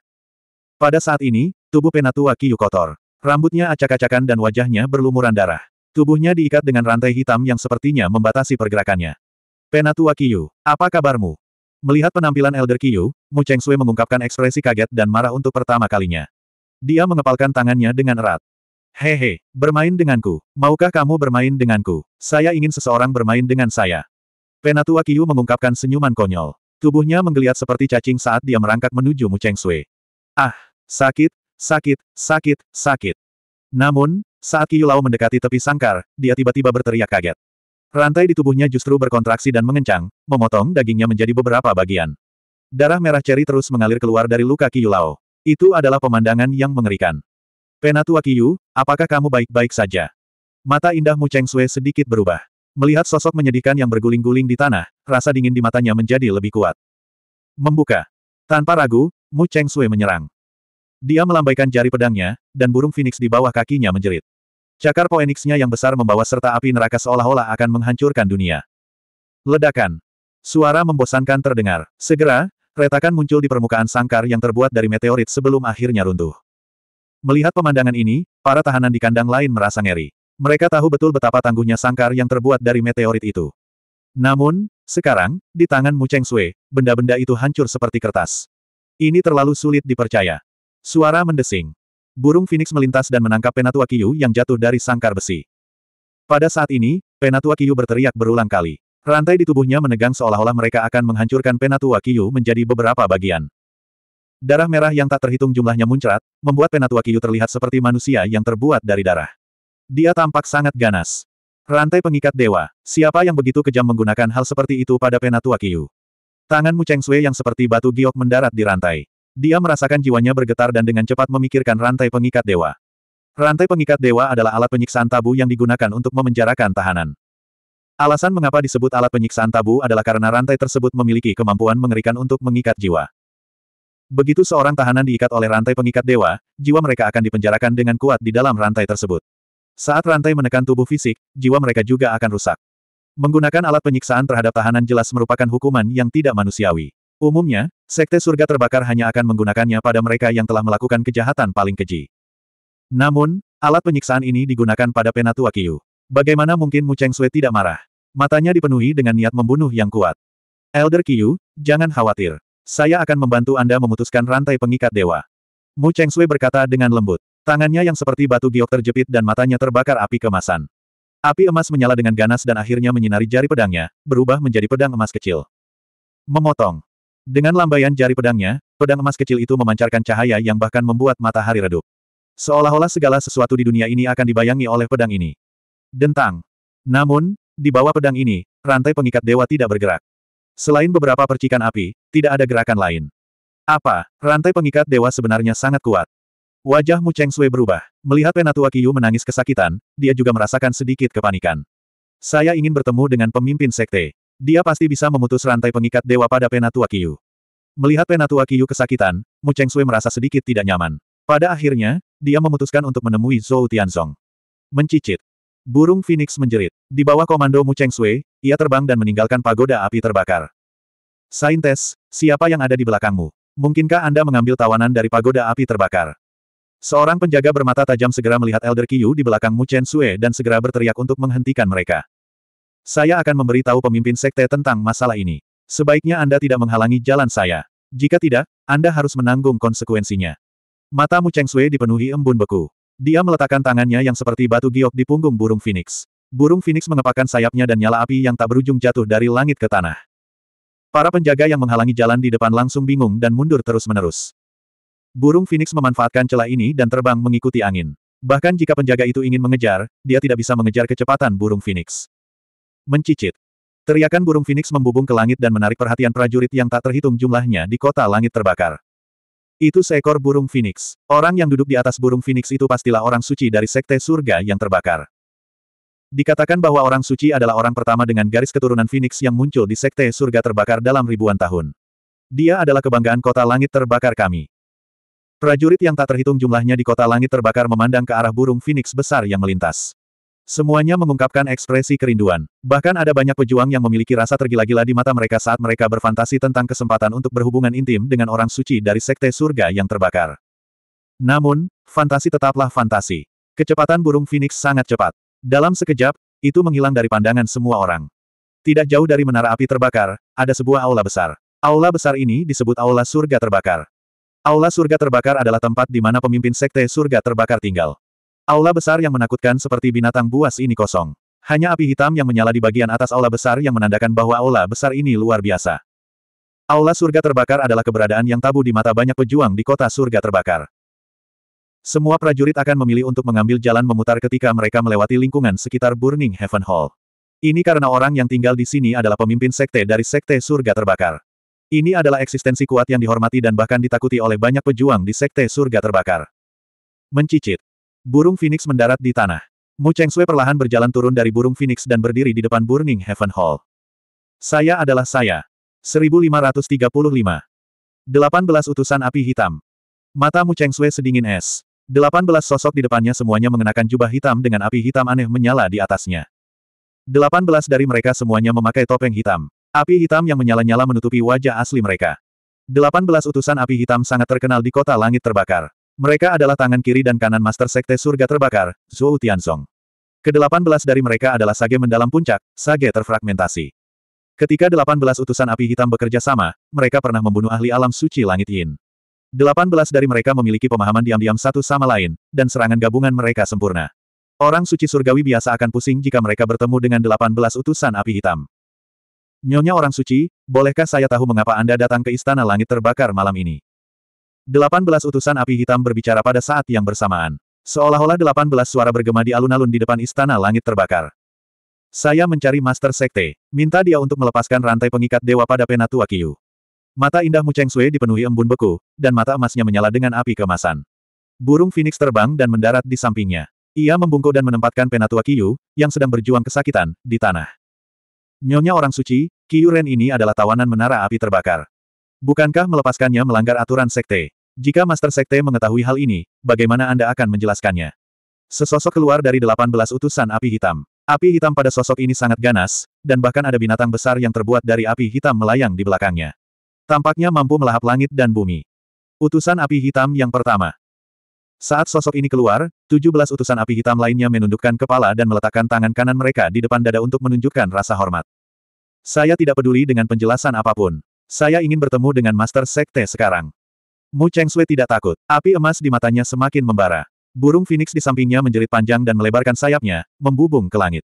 Pada saat ini, tubuh Penatua Kiyu kotor. Rambutnya acak-acakan dan wajahnya berlumuran darah. Tubuhnya diikat dengan rantai hitam yang sepertinya membatasi pergerakannya. Penatua Kiyu, apa kabarmu? Melihat penampilan Elder Kiyu, Mu Cheng Sui mengungkapkan ekspresi kaget dan marah untuk pertama kalinya. Dia mengepalkan tangannya dengan erat. Hehe, bermain denganku. Maukah kamu bermain denganku? Saya ingin seseorang bermain dengan saya. Penatua Kiyu mengungkapkan senyuman konyol. Tubuhnya menggeliat seperti cacing saat dia merangkak menuju Mu Cheng Sui. Ah, sakit, sakit, sakit, sakit. Namun, saat Kiyu Lao mendekati tepi sangkar, dia tiba-tiba berteriak kaget. Rantai di tubuhnya justru berkontraksi dan mengencang, memotong dagingnya menjadi beberapa bagian. Darah merah ceri terus mengalir keluar dari luka Kiyu Lao. Itu adalah pemandangan yang mengerikan. Penatua Kiyu, apakah kamu baik-baik saja? Mata indah Mu Cheng Sui sedikit berubah. Melihat sosok menyedihkan yang berguling-guling di tanah, rasa dingin di matanya menjadi lebih kuat. Membuka. Tanpa ragu, Mu Cheng Sui menyerang. Dia melambaikan jari pedangnya, dan burung phoenix di bawah kakinya menjerit. Cakar poenixnya yang besar membawa serta api neraka seolah-olah akan menghancurkan dunia. Ledakan. Suara membosankan terdengar. Segera, retakan muncul di permukaan sangkar yang terbuat dari meteorit sebelum akhirnya runtuh. Melihat pemandangan ini, para tahanan di kandang lain merasa ngeri. Mereka tahu betul betapa tangguhnya sangkar yang terbuat dari meteorit itu. Namun, sekarang, di tangan Mu Cheng Sui, benda-benda itu hancur seperti kertas. Ini terlalu sulit dipercaya. Suara mendesing. Burung Phoenix melintas dan menangkap Penatua Kiyu yang jatuh dari sangkar besi. Pada saat ini, Penatua Kiyu berteriak berulang kali. Rantai di tubuhnya menegang seolah-olah mereka akan menghancurkan Penatua Kiyu menjadi beberapa bagian. Darah merah yang tak terhitung jumlahnya muncrat, membuat Penatua Kiyu terlihat seperti manusia yang terbuat dari darah. Dia tampak sangat ganas. Rantai pengikat dewa. Siapa yang begitu kejam menggunakan hal seperti itu pada penatua kiyu? Tangan Mu Cheng Sui yang seperti batu giok mendarat di rantai. Dia merasakan jiwanya bergetar dan dengan cepat memikirkan rantai pengikat dewa. Rantai pengikat dewa adalah alat penyiksaan tabu yang digunakan untuk memenjarakan tahanan. Alasan mengapa disebut alat penyiksaan tabu adalah karena rantai tersebut memiliki kemampuan mengerikan untuk mengikat jiwa. Begitu seorang tahanan diikat oleh rantai pengikat dewa, jiwa mereka akan dipenjarakan dengan kuat di dalam rantai tersebut. Saat rantai menekan tubuh fisik, jiwa mereka juga akan rusak. Menggunakan alat penyiksaan terhadap tahanan jelas merupakan hukuman yang tidak manusiawi. Umumnya, sekte surga terbakar hanya akan menggunakannya pada mereka yang telah melakukan kejahatan paling keji. Namun, alat penyiksaan ini digunakan pada Penatua Kiyu. Bagaimana mungkin Mu Cheng Sui tidak marah? Matanya dipenuhi dengan niat membunuh yang kuat. Elder Kiyu, jangan khawatir. Saya akan membantu Anda memutuskan rantai pengikat dewa. Mu Cheng Sui berkata dengan lembut. Tangannya yang seperti batu giok terjepit dan matanya terbakar api kemasan. Api emas menyala dengan ganas dan akhirnya menyinari jari pedangnya, berubah menjadi pedang emas kecil. Memotong. Dengan lambaian jari pedangnya, pedang emas kecil itu memancarkan cahaya yang bahkan membuat matahari redup. Seolah-olah segala sesuatu di dunia ini akan dibayangi oleh pedang ini. Dentang. Namun, di bawah pedang ini, rantai pengikat dewa tidak bergerak. Selain beberapa percikan api, tidak ada gerakan lain. Apa, rantai pengikat dewa sebenarnya sangat kuat. Wajah Mu Cheng Sui berubah. Melihat Penatua Qiyu menangis kesakitan, dia juga merasakan sedikit kepanikan. Saya ingin bertemu dengan pemimpin sekte. Dia pasti bisa memutus rantai pengikat dewa pada Penatua Qiyu. Melihat Penatua Qiyu kesakitan, Mu Cheng Sui merasa sedikit tidak nyaman. Pada akhirnya, dia memutuskan untuk menemui Zhou Tianzong. Mencicit. Burung Phoenix menjerit. Di bawah komando Mu Cheng Sui, ia terbang dan meninggalkan pagoda api terbakar. Saintes, siapa yang ada di belakangmu? Mungkinkah Anda mengambil tawanan dari pagoda api terbakar? Seorang penjaga bermata tajam segera melihat Elder Qiyu di belakang Mu Chen Sue dan segera berteriak untuk menghentikan mereka. Saya akan memberitahu pemimpin sekte tentang masalah ini. Sebaiknya Anda tidak menghalangi jalan saya. Jika tidak, Anda harus menanggung konsekuensinya. Mata Mu Chen Sui dipenuhi embun beku. Dia meletakkan tangannya yang seperti batu giok di punggung burung phoenix. Burung phoenix mengepakkan sayapnya dan nyala api yang tak berujung jatuh dari langit ke tanah. Para penjaga yang menghalangi jalan di depan langsung bingung dan mundur terus-menerus. Burung Phoenix memanfaatkan celah ini dan terbang mengikuti angin. Bahkan jika penjaga itu ingin mengejar, dia tidak bisa mengejar kecepatan burung Phoenix. Mencicit. Teriakan burung Phoenix membubung ke langit dan menarik perhatian prajurit yang tak terhitung jumlahnya di kota langit terbakar. Itu seekor burung Phoenix. Orang yang duduk di atas burung Phoenix itu pastilah orang suci dari sekte surga yang terbakar. Dikatakan bahwa orang suci adalah orang pertama dengan garis keturunan Phoenix yang muncul di sekte surga terbakar dalam ribuan tahun. Dia adalah kebanggaan kota langit terbakar kami. Prajurit yang tak terhitung jumlahnya di kota langit terbakar memandang ke arah burung Phoenix besar yang melintas. Semuanya mengungkapkan ekspresi kerinduan. Bahkan ada banyak pejuang yang memiliki rasa tergila-gila di mata mereka saat mereka berfantasi tentang kesempatan untuk berhubungan intim dengan orang suci dari sekte surga yang terbakar. Namun, fantasi tetaplah fantasi. Kecepatan burung Phoenix sangat cepat. Dalam sekejap, itu menghilang dari pandangan semua orang. Tidak jauh dari menara api terbakar, ada sebuah aula besar. Aula besar ini disebut Aula Surga Terbakar. Aula surga terbakar adalah tempat di mana pemimpin sekte surga terbakar tinggal. Aula besar yang menakutkan seperti binatang buas ini kosong. Hanya api hitam yang menyala di bagian atas aula besar yang menandakan bahwa aula besar ini luar biasa. Aula surga terbakar adalah keberadaan yang tabu di mata banyak pejuang di kota surga terbakar. Semua prajurit akan memilih untuk mengambil jalan memutar ketika mereka melewati lingkungan sekitar Burning Heaven Hall. Ini karena orang yang tinggal di sini adalah pemimpin sekte dari sekte surga terbakar. Ini adalah eksistensi kuat yang dihormati dan bahkan ditakuti oleh banyak pejuang di Sekte Surga Terbakar. Mencicit. Burung Phoenix mendarat di tanah. Mu Cheng Sui perlahan berjalan turun dari burung Phoenix dan berdiri di depan Burning Heaven Hall. Saya adalah saya. 1535. 18 utusan api hitam. Mata Mu Cheng Sui sedingin es. 18 sosok di depannya semuanya mengenakan jubah hitam dengan api hitam aneh menyala di atasnya. 18 dari mereka semuanya memakai topeng hitam. Api hitam yang menyala-nyala menutupi wajah asli mereka. Delapan belas utusan api hitam sangat terkenal di kota langit terbakar. Mereka adalah tangan kiri dan kanan Master Sekte Surga Terbakar, Zhou Tianzong. Kedelapan belas dari mereka adalah sage mendalam puncak, sage terfragmentasi. Ketika delapan belas utusan api hitam bekerja sama, mereka pernah membunuh ahli alam suci langit Yin. Delapan belas dari mereka memiliki pemahaman diam-diam satu sama lain, dan serangan gabungan mereka sempurna. Orang suci surgawi biasa akan pusing jika mereka bertemu dengan delapan belas utusan api hitam. Nyonya orang suci, bolehkah saya tahu mengapa Anda datang ke Istana Langit terbakar malam ini? Delapan utusan api hitam berbicara pada saat yang bersamaan. Seolah-olah delapan suara bergema di alun-alun di depan Istana Langit terbakar. Saya mencari Master Sekte. Minta dia untuk melepaskan rantai pengikat dewa pada Penatua Kiyu. Mata indahmu Cheng Sui dipenuhi embun beku, dan mata emasnya menyala dengan api kemasan. Burung Phoenix terbang dan mendarat di sampingnya. Ia membungkuk dan menempatkan Penatua Kiyu, yang sedang berjuang kesakitan, di tanah. Nyonya orang suci, Kiyuren ini adalah tawanan menara api terbakar. Bukankah melepaskannya melanggar aturan sekte? Jika Master Sekte mengetahui hal ini, bagaimana Anda akan menjelaskannya? Sesosok keluar dari 18 utusan api hitam. Api hitam pada sosok ini sangat ganas, dan bahkan ada binatang besar yang terbuat dari api hitam melayang di belakangnya. Tampaknya mampu melahap langit dan bumi. Utusan api hitam yang pertama. Saat sosok ini keluar, 17 utusan api hitam lainnya menundukkan kepala dan meletakkan tangan kanan mereka di depan dada untuk menunjukkan rasa hormat. Saya tidak peduli dengan penjelasan apapun. Saya ingin bertemu dengan Master Sekte sekarang. Mu Cheng Chengsui tidak takut. Api emas di matanya semakin membara. Burung Phoenix di sampingnya menjerit panjang dan melebarkan sayapnya, membubung ke langit.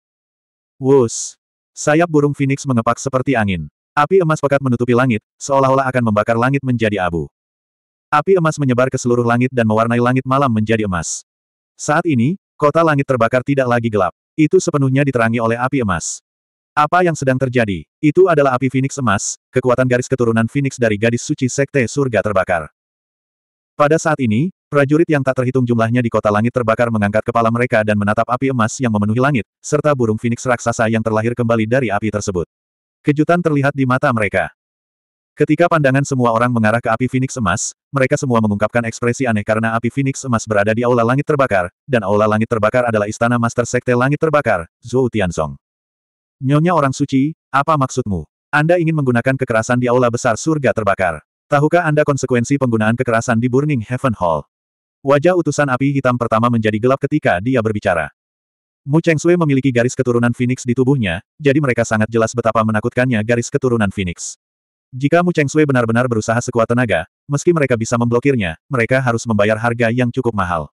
Wus! Sayap burung Phoenix mengepak seperti angin. Api emas pekat menutupi langit, seolah-olah akan membakar langit menjadi abu. Api emas menyebar ke seluruh langit dan mewarnai langit malam menjadi emas. Saat ini, kota langit terbakar tidak lagi gelap. Itu sepenuhnya diterangi oleh api emas. Apa yang sedang terjadi? Itu adalah api Phoenix emas, kekuatan garis keturunan Phoenix dari gadis suci sekte surga terbakar. Pada saat ini, prajurit yang tak terhitung jumlahnya di kota langit terbakar mengangkat kepala mereka dan menatap api emas yang memenuhi langit, serta burung Phoenix raksasa yang terlahir kembali dari api tersebut. Kejutan terlihat di mata mereka. Ketika pandangan semua orang mengarah ke api Phoenix emas, mereka semua mengungkapkan ekspresi aneh karena api Phoenix emas berada di aula langit terbakar, dan aula langit terbakar adalah istana master sekte langit terbakar, Zhou Tianzong. Nyonya orang suci, apa maksudmu? Anda ingin menggunakan kekerasan di aula besar surga terbakar. Tahukah Anda konsekuensi penggunaan kekerasan di Burning Heaven Hall? Wajah utusan api hitam pertama menjadi gelap ketika dia berbicara. Mu Cheng Sui memiliki garis keturunan Phoenix di tubuhnya, jadi mereka sangat jelas betapa menakutkannya garis keturunan Phoenix. Jika Mu Cheng Sui benar-benar berusaha sekuat tenaga, meski mereka bisa memblokirnya, mereka harus membayar harga yang cukup mahal.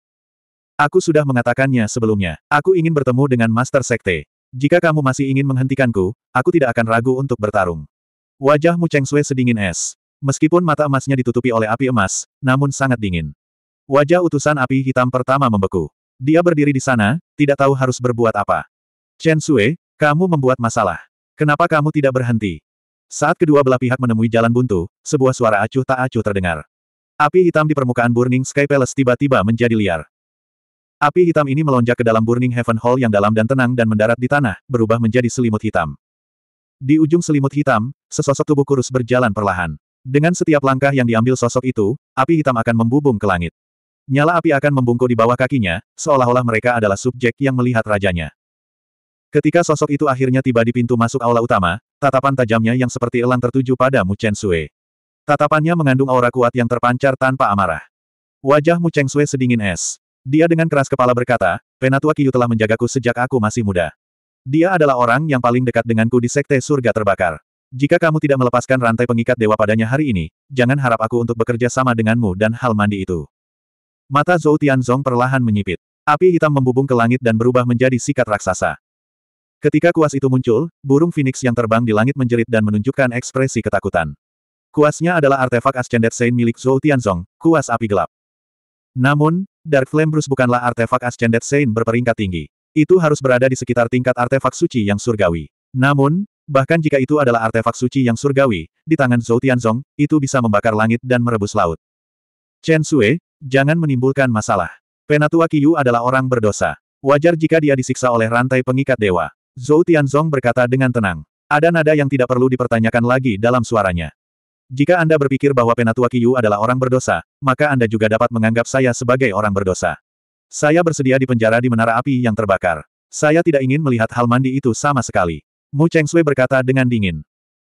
Aku sudah mengatakannya sebelumnya. Aku ingin bertemu dengan Master Sekte. Jika kamu masih ingin menghentikanku, aku tidak akan ragu untuk bertarung. Wajah Mu Cheng Sui sedingin es. Meskipun mata emasnya ditutupi oleh api emas, namun sangat dingin. Wajah utusan api hitam pertama membeku. Dia berdiri di sana, tidak tahu harus berbuat apa. Chen Sui, kamu membuat masalah. Kenapa kamu tidak berhenti? Saat kedua belah pihak menemui jalan buntu, sebuah suara acuh tak acuh terdengar. Api hitam di permukaan Burning Sky Palace tiba-tiba menjadi liar. Api hitam ini melonjak ke dalam Burning Heaven Hall yang dalam dan tenang dan mendarat di tanah, berubah menjadi selimut hitam. Di ujung selimut hitam, sesosok tubuh kurus berjalan perlahan. Dengan setiap langkah yang diambil sosok itu, api hitam akan membubung ke langit. Nyala api akan membungkuk di bawah kakinya, seolah-olah mereka adalah subjek yang melihat rajanya. Ketika sosok itu akhirnya tiba di pintu masuk aula utama, tatapan tajamnya yang seperti elang tertuju pada Mu Chen Sui. Tatapannya mengandung aura kuat yang terpancar tanpa amarah. Wajah Mu Cheng Sui sedingin es. Dia dengan keras kepala berkata, Penatua Kiyu telah menjagaku sejak aku masih muda. Dia adalah orang yang paling dekat denganku di Sekte Surga Terbakar. Jika kamu tidak melepaskan rantai pengikat dewa padanya hari ini, jangan harap aku untuk bekerja sama denganmu dan hal mandi itu. Mata Zhou Tianzong perlahan menyipit. Api hitam membubung ke langit dan berubah menjadi sikat raksasa. Ketika kuas itu muncul, burung phoenix yang terbang di langit menjerit dan menunjukkan ekspresi ketakutan. Kuasnya adalah artefak Ascended Saint milik Zhou Tianzong, kuas api gelap. Namun, Dark Flame Bruce bukanlah artefak Ascended Saint berperingkat tinggi. Itu harus berada di sekitar tingkat artefak suci yang surgawi. Namun, bahkan jika itu adalah artefak suci yang surgawi, di tangan Zhou Tianzong, itu bisa membakar langit dan merebus laut. Chen Sue, jangan menimbulkan masalah. Penatua Qiyu adalah orang berdosa. Wajar jika dia disiksa oleh rantai pengikat dewa. Zhou Tianzong berkata dengan tenang. Ada nada yang tidak perlu dipertanyakan lagi dalam suaranya. Jika Anda berpikir bahwa Penatua Qiyu adalah orang berdosa, maka Anda juga dapat menganggap saya sebagai orang berdosa. Saya bersedia dipenjara di menara api yang terbakar. Saya tidak ingin melihat hal mandi itu sama sekali. Mu Cheng Sui berkata dengan dingin.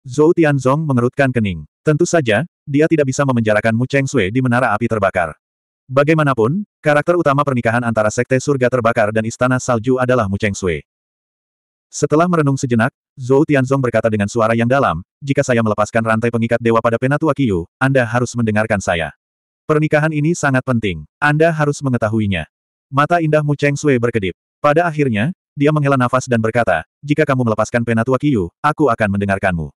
Zhou Tianzong mengerutkan kening. Tentu saja, dia tidak bisa memenjarakan Mu Cheng Sui di menara api terbakar. Bagaimanapun, karakter utama pernikahan antara Sekte Surga Terbakar dan Istana Salju adalah Mu Cheng Sui. Setelah merenung sejenak, Zhou Tianzong berkata dengan suara yang dalam, jika saya melepaskan rantai pengikat dewa pada Penatua Qiyu, Anda harus mendengarkan saya. Pernikahan ini sangat penting. Anda harus mengetahuinya. Mata indah Mu Cheng Sui berkedip. Pada akhirnya, dia menghela nafas dan berkata, jika kamu melepaskan Penatua Qiyu, aku akan mendengarkanmu.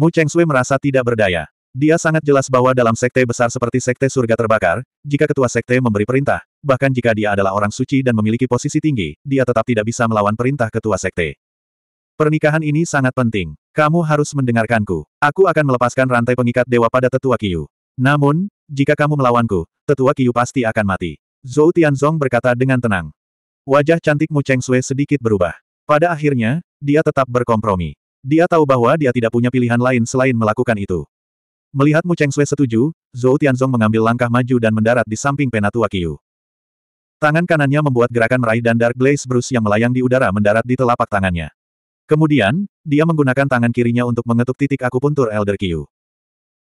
Mu Cheng Sui merasa tidak berdaya. Dia sangat jelas bahwa dalam sekte besar seperti sekte surga terbakar, jika ketua sekte memberi perintah, bahkan jika dia adalah orang suci dan memiliki posisi tinggi, dia tetap tidak bisa melawan perintah ketua sekte. Pernikahan ini sangat penting. Kamu harus mendengarkanku. Aku akan melepaskan rantai pengikat dewa pada tetua Kiyu. Namun, jika kamu melawanku, tetua Kiyu pasti akan mati. Zhou Tianzong berkata dengan tenang. Wajah cantik Mu Cheng Sui sedikit berubah. Pada akhirnya, dia tetap berkompromi. Dia tahu bahwa dia tidak punya pilihan lain selain melakukan itu. Melihat Mu Cheng Sui setuju, Zhou Tianzong mengambil langkah maju dan mendarat di samping penatua Qiu. Tangan kanannya membuat gerakan meraih dan Dark Blaze Bruce yang melayang di udara mendarat di telapak tangannya. Kemudian, dia menggunakan tangan kirinya untuk mengetuk titik akupuntur Elder Qiu.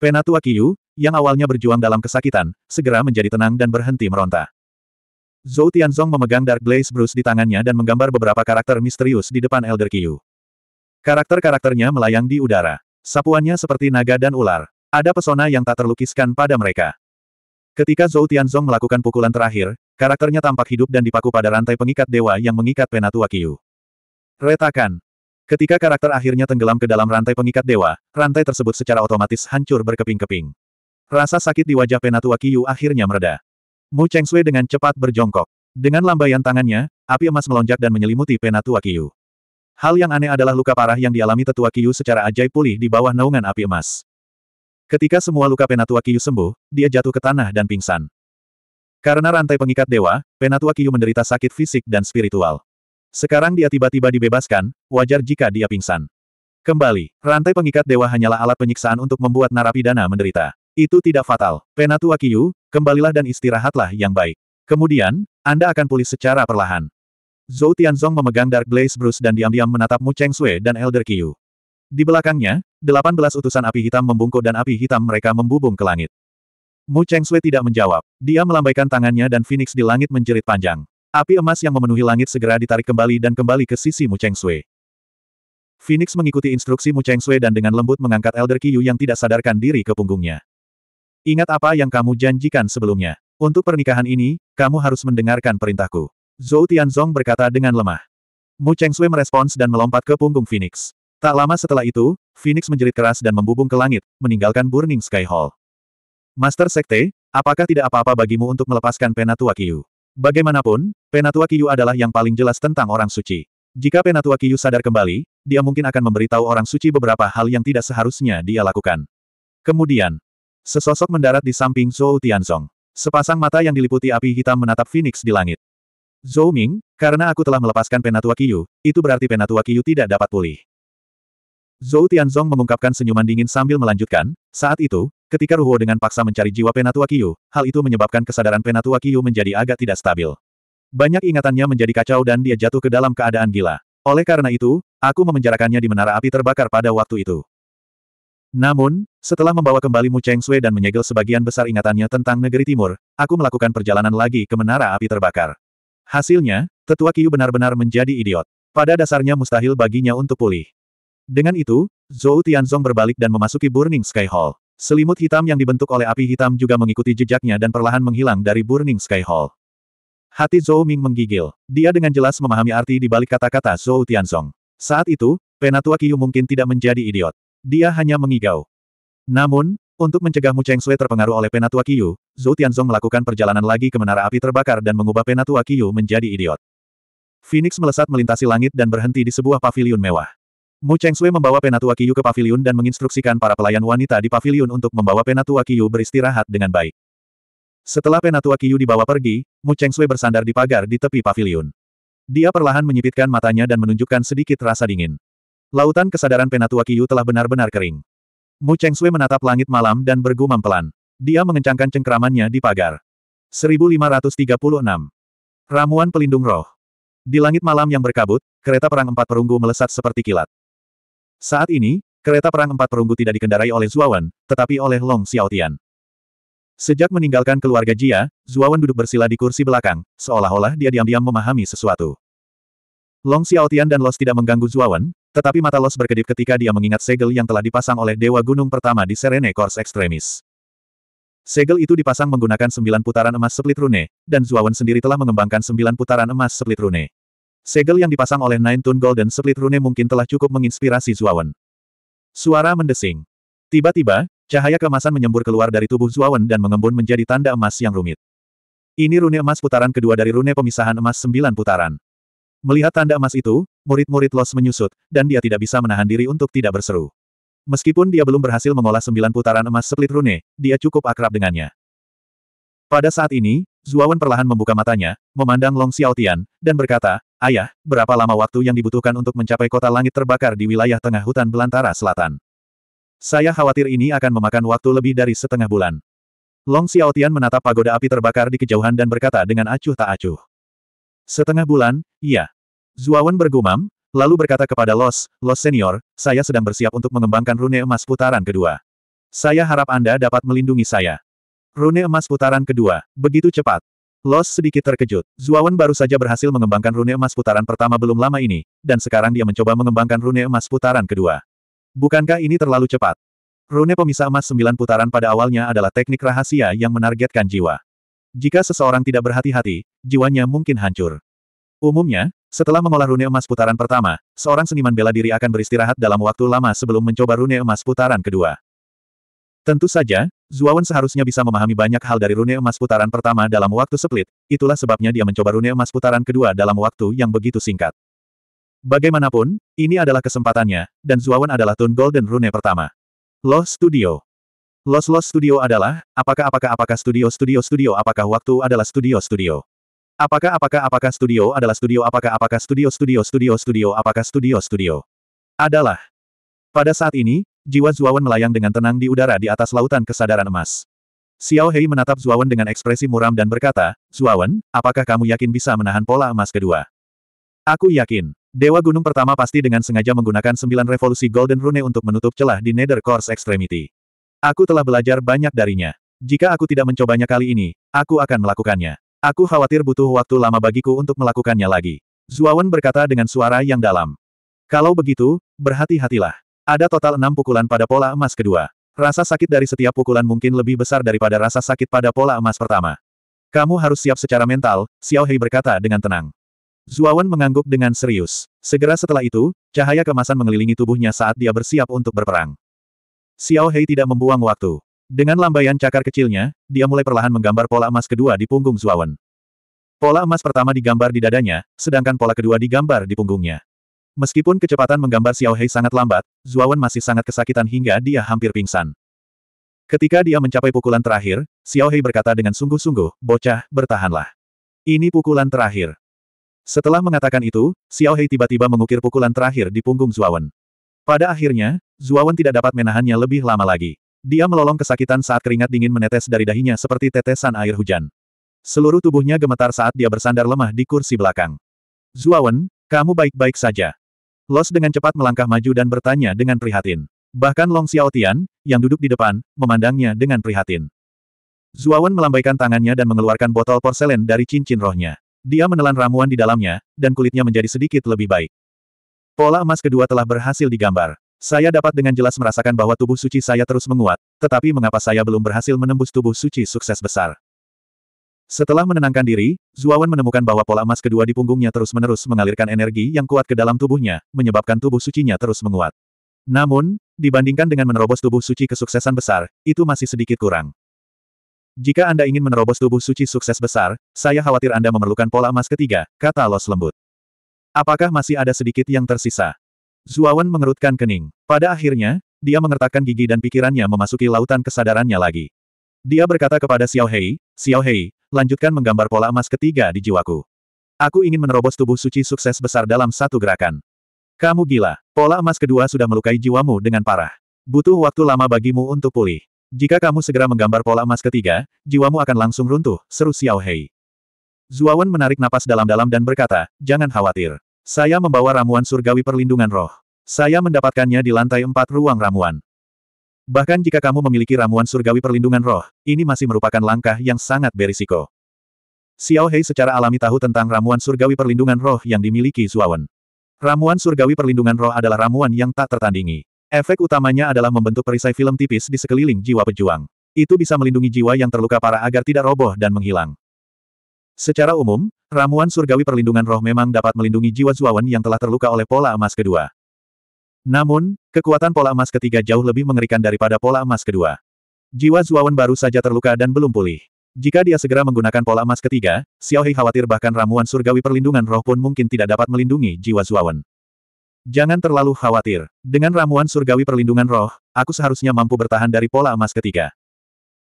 Penatua Qiu, yang awalnya berjuang dalam kesakitan, segera menjadi tenang dan berhenti meronta. Zhou Tianzong memegang Dark Blaze Bruce di tangannya dan menggambar beberapa karakter misterius di depan Elder Qiu. Karakter-karakternya melayang di udara. Sapuannya seperti naga dan ular. Ada pesona yang tak terlukiskan pada mereka. Ketika Zhou Tianzong melakukan pukulan terakhir, karakternya tampak hidup dan dipaku pada rantai pengikat dewa yang mengikat Penatua Qiu. Retakan. Ketika karakter akhirnya tenggelam ke dalam rantai pengikat dewa, rantai tersebut secara otomatis hancur berkeping-keping. Rasa sakit di wajah Penatua Qiu akhirnya mereda. Mu Cheng Sui dengan cepat berjongkok. Dengan lambaian tangannya, api emas melonjak dan menyelimuti Penatua Qiu. Hal yang aneh adalah luka parah yang dialami tetua Kiyu secara ajaib pulih di bawah naungan api emas. Ketika semua luka Penatua Kiyu sembuh, dia jatuh ke tanah dan pingsan. Karena rantai pengikat dewa, Penatua Kiyu menderita sakit fisik dan spiritual. Sekarang dia tiba-tiba dibebaskan, wajar jika dia pingsan. Kembali, rantai pengikat dewa hanyalah alat penyiksaan untuk membuat narapidana menderita. Itu tidak fatal. Penatua Kiyu, kembalilah dan istirahatlah yang baik. Kemudian, Anda akan pulih secara perlahan. Zhou Tianzong memegang Dark Blaze Bruce dan diam-diam menatap Mu Cheng Sui dan Elder Kiyu. Di belakangnya, delapan belas utusan api hitam membungkuk dan api hitam mereka membubung ke langit. Mu Cheng Chengsui tidak menjawab. Dia melambaikan tangannya dan Phoenix di langit menjerit panjang. Api emas yang memenuhi langit segera ditarik kembali dan kembali ke sisi Mu Cheng Chengsui. Phoenix mengikuti instruksi Mu Cheng Chengsui dan dengan lembut mengangkat Elder Qiyu yang tidak sadarkan diri ke punggungnya. Ingat apa yang kamu janjikan sebelumnya. Untuk pernikahan ini, kamu harus mendengarkan perintahku. Zhou Tianzong berkata dengan lemah. Mu Cheng Chengsui merespons dan melompat ke punggung Phoenix. Tak lama setelah itu, Phoenix menjerit keras dan membubung ke langit, meninggalkan Burning Sky Hall. Master Sekte, apakah tidak apa-apa bagimu untuk melepaskan Penatua Kiyu? Bagaimanapun, Penatua Kiyu adalah yang paling jelas tentang orang suci. Jika Penatua Kiyu sadar kembali, dia mungkin akan memberitahu orang suci beberapa hal yang tidak seharusnya dia lakukan. Kemudian, sesosok mendarat di samping Zhou Tianzong. Sepasang mata yang diliputi api hitam menatap Phoenix di langit. Zhou Ming, karena aku telah melepaskan Penatua Kiyu, itu berarti Penatua Kiyu tidak dapat pulih. Zhou Tianzong mengungkapkan senyuman dingin sambil melanjutkan, saat itu, ketika Ruo dengan paksa mencari jiwa Penatua Kiyu, hal itu menyebabkan kesadaran Penatua Kiyu menjadi agak tidak stabil. Banyak ingatannya menjadi kacau dan dia jatuh ke dalam keadaan gila. Oleh karena itu, aku memenjarakannya di menara api terbakar pada waktu itu. Namun, setelah membawa kembali Mu Cheng Sui dan menyegel sebagian besar ingatannya tentang negeri timur, aku melakukan perjalanan lagi ke menara api terbakar. Hasilnya, tetua Kiyu benar-benar menjadi idiot. Pada dasarnya mustahil baginya untuk pulih. Dengan itu, Zhou Tianzong berbalik dan memasuki Burning Sky Hall. Selimut hitam yang dibentuk oleh api hitam juga mengikuti jejaknya dan perlahan menghilang dari Burning Sky Hall. Hati Zhou Ming menggigil. Dia dengan jelas memahami arti di balik kata-kata Zhou Tianzong. Saat itu, Penatua Qiu mungkin tidak menjadi idiot. Dia hanya mengigau. Namun, untuk mencegah Mu Cheng Sui terpengaruh oleh Penatua Qiu, Zhou Tianzong melakukan perjalanan lagi ke menara api terbakar dan mengubah Penatua Qiu menjadi idiot. Phoenix melesat melintasi langit dan berhenti di sebuah paviliun mewah. Mu Sui membawa penatua Qiyu ke pavilion dan menginstruksikan para pelayan wanita di pavilion untuk membawa penatua Qiyu beristirahat dengan baik. Setelah penatua Qiyu dibawa pergi, Mu Sui bersandar di pagar di tepi pavilion. Dia perlahan menyipitkan matanya dan menunjukkan sedikit rasa dingin. Lautan kesadaran penatua Qiyu telah benar-benar kering. Mu Sui menatap langit malam dan bergumam pelan. Dia mengencangkan cengkramannya di pagar. 1536. Ramuan Pelindung Roh. Di langit malam yang berkabut, kereta perang empat perunggu melesat seperti kilat. Saat ini, kereta perang empat perunggu tidak dikendarai oleh Zuawan, tetapi oleh Long Xiaotian. Sejak meninggalkan keluarga Jia, Zuawan duduk bersila di kursi belakang, seolah-olah dia diam-diam memahami sesuatu. Long Xiaotian dan Los tidak mengganggu Zuawan, tetapi mata Los berkedip ketika dia mengingat segel yang telah dipasang oleh Dewa Gunung pertama di Serene Kors Extremis. Segel itu dipasang menggunakan sembilan putaran emas split rune, dan Zuawan sendiri telah mengembangkan sembilan putaran emas split rune. Segel yang dipasang oleh Nine Tune Golden Split Rune mungkin telah cukup menginspirasi Zuawan. Suara mendesing. Tiba-tiba, cahaya kemasan menyembur keluar dari tubuh Zuawan dan mengembun menjadi tanda emas yang rumit. Ini rune emas putaran kedua dari rune pemisahan emas sembilan putaran. Melihat tanda emas itu, murid-murid Los menyusut, dan dia tidak bisa menahan diri untuk tidak berseru. Meskipun dia belum berhasil mengolah sembilan putaran emas split rune, dia cukup akrab dengannya. Pada saat ini, Zuawan perlahan membuka matanya, memandang Long Xiaotian, dan berkata, Ayah, berapa lama waktu yang dibutuhkan untuk mencapai kota langit terbakar di wilayah tengah hutan belantara selatan? Saya khawatir ini akan memakan waktu lebih dari setengah bulan. Long Xiaotian menatap pagoda api terbakar di kejauhan dan berkata dengan acuh tak acuh. Setengah bulan, iya. Zuawan bergumam, lalu berkata kepada Los, Los Senior, saya sedang bersiap untuk mengembangkan rune emas putaran kedua. Saya harap Anda dapat melindungi saya. Rune emas putaran kedua, begitu cepat. Los sedikit terkejut. Zuawan baru saja berhasil mengembangkan rune emas putaran pertama belum lama ini, dan sekarang dia mencoba mengembangkan rune emas putaran kedua. Bukankah ini terlalu cepat? Rune pemisah emas sembilan putaran pada awalnya adalah teknik rahasia yang menargetkan jiwa. Jika seseorang tidak berhati-hati, jiwanya mungkin hancur. Umumnya, setelah mengolah rune emas putaran pertama, seorang seniman bela diri akan beristirahat dalam waktu lama sebelum mencoba rune emas putaran kedua. Tentu saja, Zuawan seharusnya bisa memahami banyak hal dari rune emas putaran pertama dalam waktu seplit, itulah sebabnya dia mencoba rune emas putaran kedua dalam waktu yang begitu singkat. Bagaimanapun, ini adalah kesempatannya, dan Zuawan adalah Tun Golden Rune pertama. Lost Studio Los Los Studio adalah, apakah apakah apakah studio studio studio apakah waktu adalah studio studio. Apakah apakah apakah studio adalah studio apakah apakah studio studio studio studio apakah studio studio. Adalah. Pada saat ini, jiwa Zuawan melayang dengan tenang di udara di atas lautan kesadaran emas. Xiao Hei menatap Zuawan dengan ekspresi muram dan berkata, Zuawan, apakah kamu yakin bisa menahan pola emas kedua? Aku yakin. Dewa Gunung pertama pasti dengan sengaja menggunakan sembilan revolusi Golden Rune untuk menutup celah di Nether Course Extremity. Aku telah belajar banyak darinya. Jika aku tidak mencobanya kali ini, aku akan melakukannya. Aku khawatir butuh waktu lama bagiku untuk melakukannya lagi. Zuawan berkata dengan suara yang dalam. Kalau begitu, berhati-hatilah. Ada total enam pukulan pada pola emas kedua. Rasa sakit dari setiap pukulan mungkin lebih besar daripada rasa sakit pada pola emas pertama. Kamu harus siap secara mental, Xiao Hei berkata dengan tenang. Zuawan mengangguk dengan serius. Segera setelah itu, cahaya kemasan mengelilingi tubuhnya saat dia bersiap untuk berperang. Xiao Hei tidak membuang waktu. Dengan lambaian cakar kecilnya, dia mulai perlahan menggambar pola emas kedua di punggung Zuawan. Pola emas pertama digambar di dadanya, sedangkan pola kedua digambar di punggungnya. Meskipun kecepatan menggambar Xiao Hei sangat lambat, Zuawan masih sangat kesakitan hingga dia hampir pingsan. Ketika dia mencapai pukulan terakhir, Xiao Hei berkata dengan sungguh-sungguh, bocah, bertahanlah. Ini pukulan terakhir. Setelah mengatakan itu, Xiao Hei tiba-tiba mengukir pukulan terakhir di punggung Zuawan. Pada akhirnya, Zuawan tidak dapat menahannya lebih lama lagi. Dia melolong kesakitan saat keringat dingin menetes dari dahinya seperti tetesan air hujan. Seluruh tubuhnya gemetar saat dia bersandar lemah di kursi belakang. Zuawan, kamu baik-baik saja. Los dengan cepat melangkah maju dan bertanya dengan prihatin. Bahkan Long Xiaotian, yang duduk di depan, memandangnya dengan prihatin. Zuawan melambaikan tangannya dan mengeluarkan botol porselen dari cincin rohnya. Dia menelan ramuan di dalamnya, dan kulitnya menjadi sedikit lebih baik. Pola emas kedua telah berhasil digambar. Saya dapat dengan jelas merasakan bahwa tubuh suci saya terus menguat, tetapi mengapa saya belum berhasil menembus tubuh suci sukses besar? Setelah menenangkan diri, Zuawan menemukan bahwa pola emas kedua di punggungnya terus-menerus mengalirkan energi yang kuat ke dalam tubuhnya, menyebabkan tubuh sucinya terus menguat. Namun, dibandingkan dengan menerobos tubuh suci kesuksesan besar, itu masih sedikit kurang. Jika Anda ingin menerobos tubuh suci sukses besar, saya khawatir Anda memerlukan pola emas ketiga, kata Los lembut. Apakah masih ada sedikit yang tersisa? Zuawan mengerutkan kening. Pada akhirnya, dia mengertakkan gigi dan pikirannya memasuki lautan kesadarannya lagi. Dia berkata kepada Xiao Hei, Xiao Hei, lanjutkan menggambar pola emas ketiga di jiwaku. Aku ingin menerobos tubuh suci sukses besar dalam satu gerakan. Kamu gila, pola emas kedua sudah melukai jiwamu dengan parah. Butuh waktu lama bagimu untuk pulih. Jika kamu segera menggambar pola emas ketiga, jiwamu akan langsung runtuh, seru Xiao Hei. Zuawan menarik napas dalam-dalam dan berkata, jangan khawatir. Saya membawa ramuan surgawi perlindungan roh. Saya mendapatkannya di lantai empat ruang ramuan. Bahkan jika kamu memiliki ramuan surgawi perlindungan roh, ini masih merupakan langkah yang sangat berisiko. Xiao Hei secara alami tahu tentang ramuan surgawi perlindungan roh yang dimiliki Zuawan. Ramuan surgawi perlindungan roh adalah ramuan yang tak tertandingi. Efek utamanya adalah membentuk perisai film tipis di sekeliling jiwa pejuang. Itu bisa melindungi jiwa yang terluka parah agar tidak roboh dan menghilang. Secara umum, ramuan surgawi perlindungan roh memang dapat melindungi jiwa Zuawan yang telah terluka oleh pola emas kedua. Namun, kekuatan pola emas ketiga jauh lebih mengerikan daripada pola emas kedua. Jiwa Zuawan baru saja terluka dan belum pulih. Jika dia segera menggunakan pola emas ketiga, Xiao Hei khawatir bahkan ramuan surgawi perlindungan roh pun mungkin tidak dapat melindungi jiwa Zuawan. Jangan terlalu khawatir. Dengan ramuan surgawi perlindungan roh, aku seharusnya mampu bertahan dari pola emas ketiga.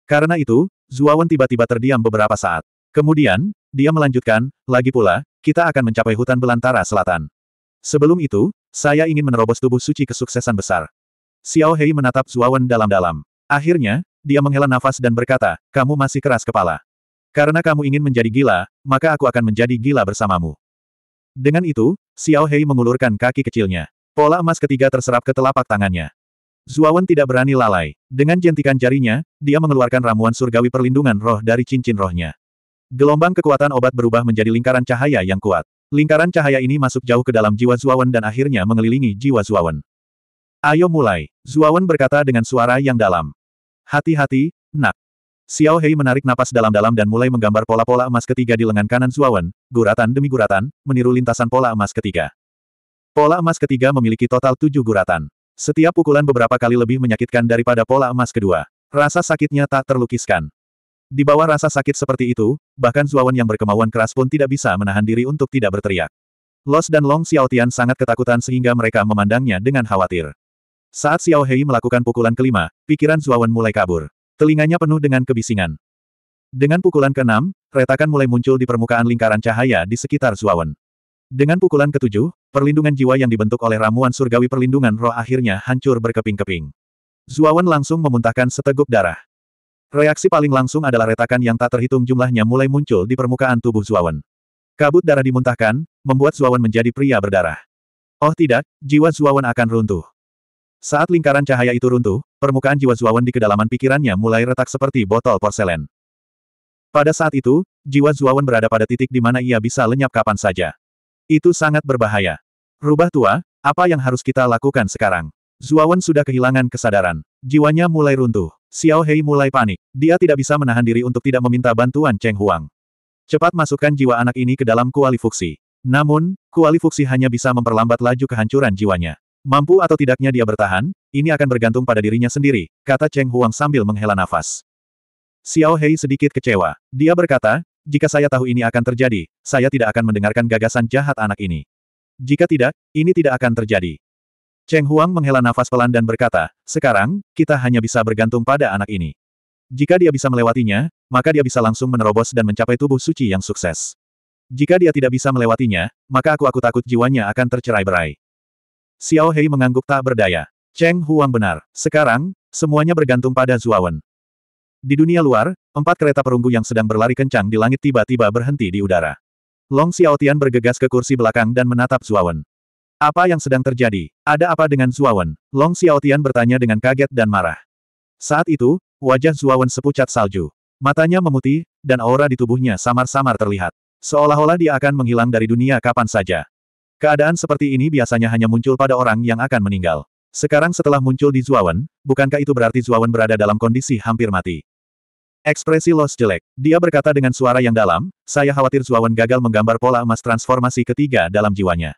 Karena itu, Zuawan tiba-tiba terdiam beberapa saat. Kemudian, dia melanjutkan, lagi pula, kita akan mencapai hutan belantara selatan. Sebelum itu, saya ingin menerobos tubuh suci kesuksesan besar. Xiao Hei menatap Zuawan dalam-dalam. Akhirnya, dia menghela nafas dan berkata, kamu masih keras kepala. Karena kamu ingin menjadi gila, maka aku akan menjadi gila bersamamu. Dengan itu, Xiao Hei mengulurkan kaki kecilnya. Pola emas ketiga terserap ke telapak tangannya. Zuawan tidak berani lalai. Dengan jentikan jarinya, dia mengeluarkan ramuan surgawi perlindungan roh dari cincin rohnya. Gelombang kekuatan obat berubah menjadi lingkaran cahaya yang kuat. Lingkaran cahaya ini masuk jauh ke dalam jiwa Zuawan dan akhirnya mengelilingi jiwa Zuawan. Ayo mulai, Zuawan berkata dengan suara yang dalam. Hati-hati, nak. Xiao Hei menarik napas dalam-dalam dan mulai menggambar pola-pola emas ketiga di lengan kanan Zuawan, guratan demi guratan, meniru lintasan pola emas ketiga. Pola emas ketiga memiliki total tujuh guratan. Setiap pukulan beberapa kali lebih menyakitkan daripada pola emas kedua. Rasa sakitnya tak terlukiskan. Di bawah rasa sakit seperti itu, bahkan Zuawan yang berkemauan keras pun tidak bisa menahan diri untuk tidak berteriak. Los dan Long Xiao Tian sangat ketakutan sehingga mereka memandangnya dengan khawatir. Saat Xiao Hei melakukan pukulan kelima, pikiran Zuawan mulai kabur. Telinganya penuh dengan kebisingan. Dengan pukulan keenam, retakan mulai muncul di permukaan lingkaran cahaya di sekitar Zuawan. Dengan pukulan ketujuh, perlindungan jiwa yang dibentuk oleh ramuan surgawi perlindungan roh akhirnya hancur berkeping-keping. Zuawan langsung memuntahkan seteguk darah. Reaksi paling langsung adalah retakan yang tak terhitung jumlahnya mulai muncul di permukaan tubuh Zuawan. Kabut darah dimuntahkan, membuat Zuawan menjadi pria berdarah. Oh tidak, jiwa Zuawan akan runtuh. Saat lingkaran cahaya itu runtuh, permukaan jiwa Zuawan di kedalaman pikirannya mulai retak seperti botol porselen. Pada saat itu, jiwa Zuawan berada pada titik di mana ia bisa lenyap kapan saja. Itu sangat berbahaya. Rubah tua, apa yang harus kita lakukan sekarang? Zuawan sudah kehilangan kesadaran. Jiwanya mulai runtuh. Xiao Hei mulai panik. Dia tidak bisa menahan diri untuk tidak meminta bantuan Cheng Huang. Cepat masukkan jiwa anak ini ke dalam Kuali kualifuksi. Namun, Kuali kualifuksi hanya bisa memperlambat laju kehancuran jiwanya. Mampu atau tidaknya dia bertahan, ini akan bergantung pada dirinya sendiri, kata Cheng Huang sambil menghela nafas. Xiao Hei sedikit kecewa. Dia berkata, jika saya tahu ini akan terjadi, saya tidak akan mendengarkan gagasan jahat anak ini. Jika tidak, ini tidak akan terjadi. Cheng Huang menghela nafas pelan dan berkata, sekarang, kita hanya bisa bergantung pada anak ini. Jika dia bisa melewatinya, maka dia bisa langsung menerobos dan mencapai tubuh suci yang sukses. Jika dia tidak bisa melewatinya, maka aku-aku takut jiwanya akan tercerai-berai. Xiao Hei mengangguk tak berdaya. Cheng Huang benar. Sekarang, semuanya bergantung pada Zuawan. Di dunia luar, empat kereta perunggu yang sedang berlari kencang di langit tiba-tiba berhenti di udara. Long Xiao Tian bergegas ke kursi belakang dan menatap Zuawan. Apa yang sedang terjadi? Ada apa dengan Zuawan? Long Xiaotian bertanya dengan kaget dan marah. Saat itu, wajah Zuawan sepucat salju. Matanya memutih, dan aura di tubuhnya samar-samar terlihat. Seolah-olah dia akan menghilang dari dunia kapan saja. Keadaan seperti ini biasanya hanya muncul pada orang yang akan meninggal. Sekarang setelah muncul di Zuawan, bukankah itu berarti Zuawan berada dalam kondisi hampir mati? Ekspresi Los jelek. Dia berkata dengan suara yang dalam, saya khawatir Zuawan gagal menggambar pola emas transformasi ketiga dalam jiwanya.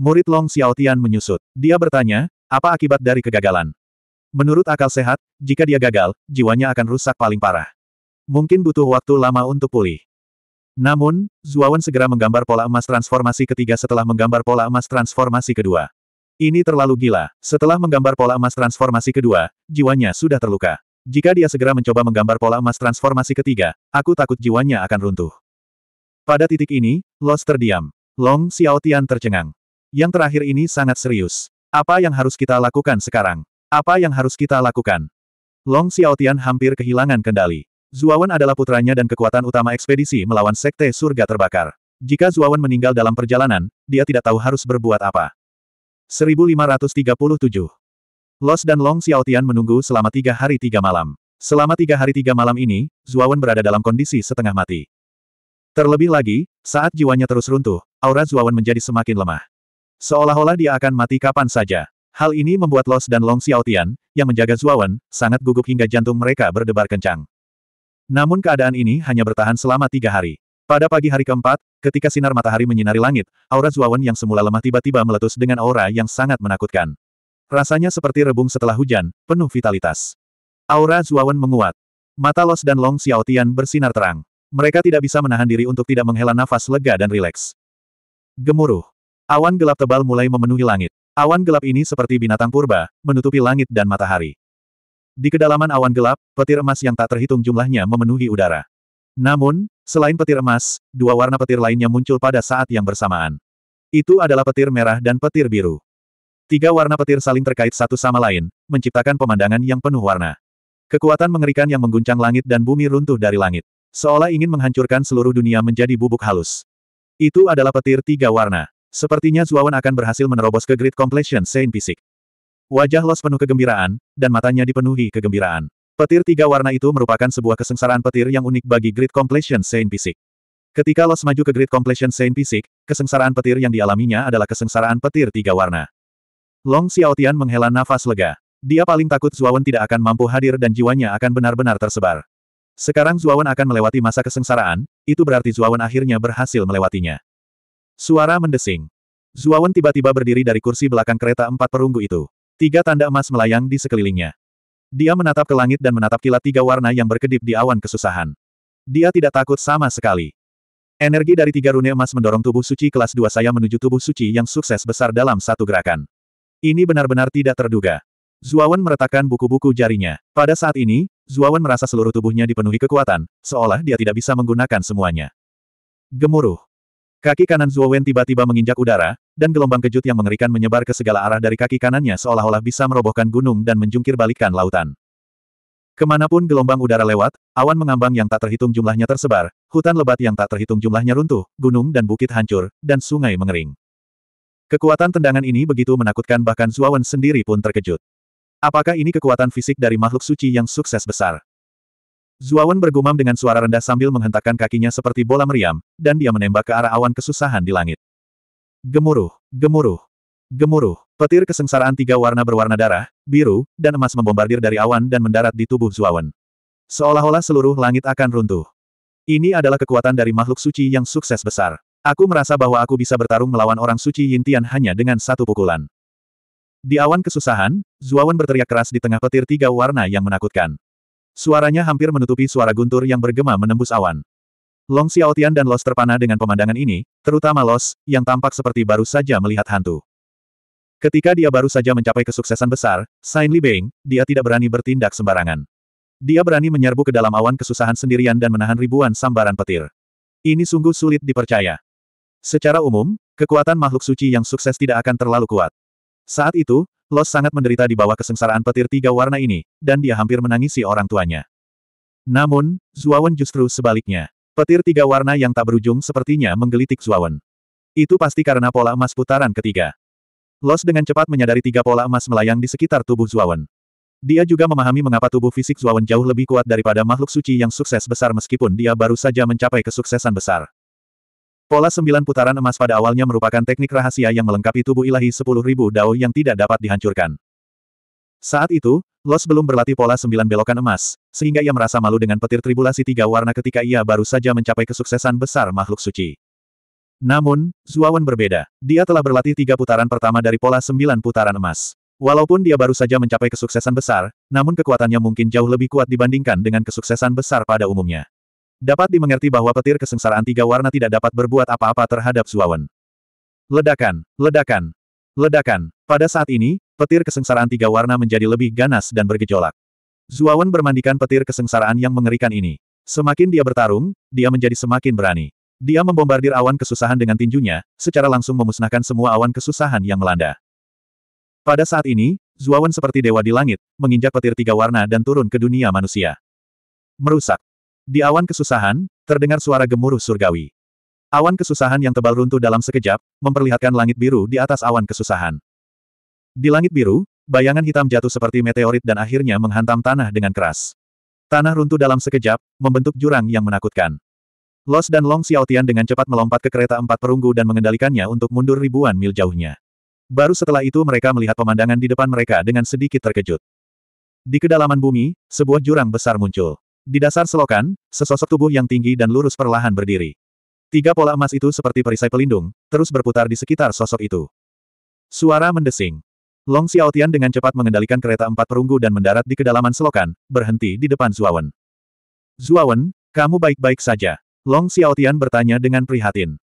Murid Long Xiaotian menyusut. Dia bertanya, apa akibat dari kegagalan? Menurut akal sehat, jika dia gagal, jiwanya akan rusak paling parah. Mungkin butuh waktu lama untuk pulih. Namun, Zuawan segera menggambar pola emas transformasi ketiga setelah menggambar pola emas transformasi kedua. Ini terlalu gila. Setelah menggambar pola emas transformasi kedua, jiwanya sudah terluka. Jika dia segera mencoba menggambar pola emas transformasi ketiga, aku takut jiwanya akan runtuh. Pada titik ini, Los terdiam. Long Xiaotian tercengang. Yang terakhir ini sangat serius. Apa yang harus kita lakukan sekarang? Apa yang harus kita lakukan? Long Xiaotian hampir kehilangan kendali. Zuawan adalah putranya dan kekuatan utama ekspedisi melawan Sekte Surga Terbakar. Jika Zuawan meninggal dalam perjalanan, dia tidak tahu harus berbuat apa. 1537 Los dan Long Xiaotian menunggu selama tiga hari tiga malam. Selama tiga hari tiga malam ini, Zuawan berada dalam kondisi setengah mati. Terlebih lagi, saat jiwanya terus runtuh, aura Zuawan menjadi semakin lemah. Seolah-olah dia akan mati kapan saja. Hal ini membuat Los dan Long Xiaotian, yang menjaga Zuawan, sangat gugup hingga jantung mereka berdebar kencang. Namun keadaan ini hanya bertahan selama tiga hari. Pada pagi hari keempat, ketika sinar matahari menyinari langit, aura Zuawan yang semula lemah tiba-tiba meletus dengan aura yang sangat menakutkan. Rasanya seperti rebung setelah hujan, penuh vitalitas. Aura Zuawan menguat. Mata Los dan Long Xiaotian bersinar terang. Mereka tidak bisa menahan diri untuk tidak menghela nafas lega dan rileks. Gemuruh. Awan gelap tebal mulai memenuhi langit. Awan gelap ini seperti binatang purba, menutupi langit dan matahari. Di kedalaman awan gelap, petir emas yang tak terhitung jumlahnya memenuhi udara. Namun, selain petir emas, dua warna petir lainnya muncul pada saat yang bersamaan. Itu adalah petir merah dan petir biru. Tiga warna petir saling terkait satu sama lain, menciptakan pemandangan yang penuh warna. Kekuatan mengerikan yang mengguncang langit dan bumi runtuh dari langit. Seolah ingin menghancurkan seluruh dunia menjadi bubuk halus. Itu adalah petir tiga warna. Sepertinya Zuawan akan berhasil menerobos ke Great Completion Saint Pisik. Wajah Los penuh kegembiraan, dan matanya dipenuhi kegembiraan. Petir tiga warna itu merupakan sebuah kesengsaraan petir yang unik bagi Great Completion Saint Pisik. Ketika Los maju ke Great Completion Saint Pisik, kesengsaraan petir yang dialaminya adalah kesengsaraan petir tiga warna. Long Xiaotian menghela nafas lega. Dia paling takut Zuawan tidak akan mampu hadir dan jiwanya akan benar-benar tersebar. Sekarang Zuawan akan melewati masa kesengsaraan, itu berarti Zuawan akhirnya berhasil melewatinya. Suara mendesing. Zuawan tiba-tiba berdiri dari kursi belakang kereta empat perunggu itu. Tiga tanda emas melayang di sekelilingnya. Dia menatap ke langit dan menatap kilat tiga warna yang berkedip di awan kesusahan. Dia tidak takut sama sekali. Energi dari tiga rune emas mendorong tubuh suci kelas dua saya menuju tubuh suci yang sukses besar dalam satu gerakan. Ini benar-benar tidak terduga. Zuawan meretakkan buku-buku jarinya. Pada saat ini, Zuawan merasa seluruh tubuhnya dipenuhi kekuatan, seolah dia tidak bisa menggunakan semuanya. Gemuruh. Kaki kanan Zuo Wen tiba-tiba menginjak udara, dan gelombang kejut yang mengerikan menyebar ke segala arah dari kaki kanannya seolah-olah bisa merobohkan gunung dan menjungkir balikkan lautan. Kemanapun gelombang udara lewat, awan mengambang yang tak terhitung jumlahnya tersebar, hutan lebat yang tak terhitung jumlahnya runtuh, gunung dan bukit hancur, dan sungai mengering. Kekuatan tendangan ini begitu menakutkan bahkan Wen sendiri pun terkejut. Apakah ini kekuatan fisik dari makhluk suci yang sukses besar? Zuawan bergumam dengan suara rendah sambil menghentakkan kakinya seperti bola meriam, dan dia menembak ke arah awan kesusahan di langit. Gemuruh, gemuruh, gemuruh, petir kesengsaraan tiga warna berwarna darah, biru, dan emas membombardir dari awan dan mendarat di tubuh Zuawan. Seolah-olah seluruh langit akan runtuh. Ini adalah kekuatan dari makhluk suci yang sukses besar. Aku merasa bahwa aku bisa bertarung melawan orang suci Yintian hanya dengan satu pukulan. Di awan kesusahan, Zuawan berteriak keras di tengah petir tiga warna yang menakutkan. Suaranya hampir menutupi suara guntur yang bergema menembus awan. Long Xiaotian dan Los terpana dengan pemandangan ini, terutama Los, yang tampak seperti baru saja melihat hantu. Ketika dia baru saja mencapai kesuksesan besar, Sain Li Beng, dia tidak berani bertindak sembarangan. Dia berani menyerbu ke dalam awan kesusahan sendirian dan menahan ribuan sambaran petir. Ini sungguh sulit dipercaya. Secara umum, kekuatan makhluk suci yang sukses tidak akan terlalu kuat. Saat itu, Los sangat menderita di bawah kesengsaraan petir tiga warna ini, dan dia hampir menangisi orang tuanya. Namun, Zuawan justru sebaliknya. Petir tiga warna yang tak berujung sepertinya menggelitik Zuawan. Itu pasti karena pola emas putaran ketiga. Los dengan cepat menyadari tiga pola emas melayang di sekitar tubuh Zuawan. Dia juga memahami mengapa tubuh fisik Zuawan jauh lebih kuat daripada makhluk suci yang sukses besar meskipun dia baru saja mencapai kesuksesan besar. Pola sembilan putaran emas pada awalnya merupakan teknik rahasia yang melengkapi tubuh ilahi sepuluh ribu dao yang tidak dapat dihancurkan. Saat itu, Los belum berlatih pola sembilan belokan emas, sehingga ia merasa malu dengan petir tribulasi tiga warna ketika ia baru saja mencapai kesuksesan besar makhluk suci. Namun, Zuawan berbeda. Dia telah berlatih tiga putaran pertama dari pola sembilan putaran emas. Walaupun dia baru saja mencapai kesuksesan besar, namun kekuatannya mungkin jauh lebih kuat dibandingkan dengan kesuksesan besar pada umumnya. Dapat dimengerti bahwa petir kesengsaraan tiga warna tidak dapat berbuat apa-apa terhadap Suawan. Ledakan, ledakan, ledakan. Pada saat ini, petir kesengsaraan tiga warna menjadi lebih ganas dan bergejolak. Zuawan bermandikan petir kesengsaraan yang mengerikan ini. Semakin dia bertarung, dia menjadi semakin berani. Dia membombardir awan kesusahan dengan tinjunya, secara langsung memusnahkan semua awan kesusahan yang melanda. Pada saat ini, Zuawan seperti dewa di langit, menginjak petir tiga warna dan turun ke dunia manusia. Merusak, di awan kesusahan, terdengar suara gemuruh surgawi. Awan kesusahan yang tebal runtuh dalam sekejap, memperlihatkan langit biru di atas awan kesusahan. Di langit biru, bayangan hitam jatuh seperti meteorit dan akhirnya menghantam tanah dengan keras. Tanah runtuh dalam sekejap, membentuk jurang yang menakutkan. Los dan Long Xiaotian dengan cepat melompat ke kereta empat perunggu dan mengendalikannya untuk mundur ribuan mil jauhnya. Baru setelah itu mereka melihat pemandangan di depan mereka dengan sedikit terkejut. Di kedalaman bumi, sebuah jurang besar muncul. Di dasar selokan, sesosok tubuh yang tinggi dan lurus perlahan berdiri. Tiga pola emas itu seperti perisai pelindung, terus berputar di sekitar sosok itu. Suara mendesing. Long Xiaotian dengan cepat mengendalikan kereta empat perunggu dan mendarat di kedalaman selokan, berhenti di depan Zuawan. Zuawan, kamu baik-baik saja. Long Xiaotian bertanya dengan prihatin.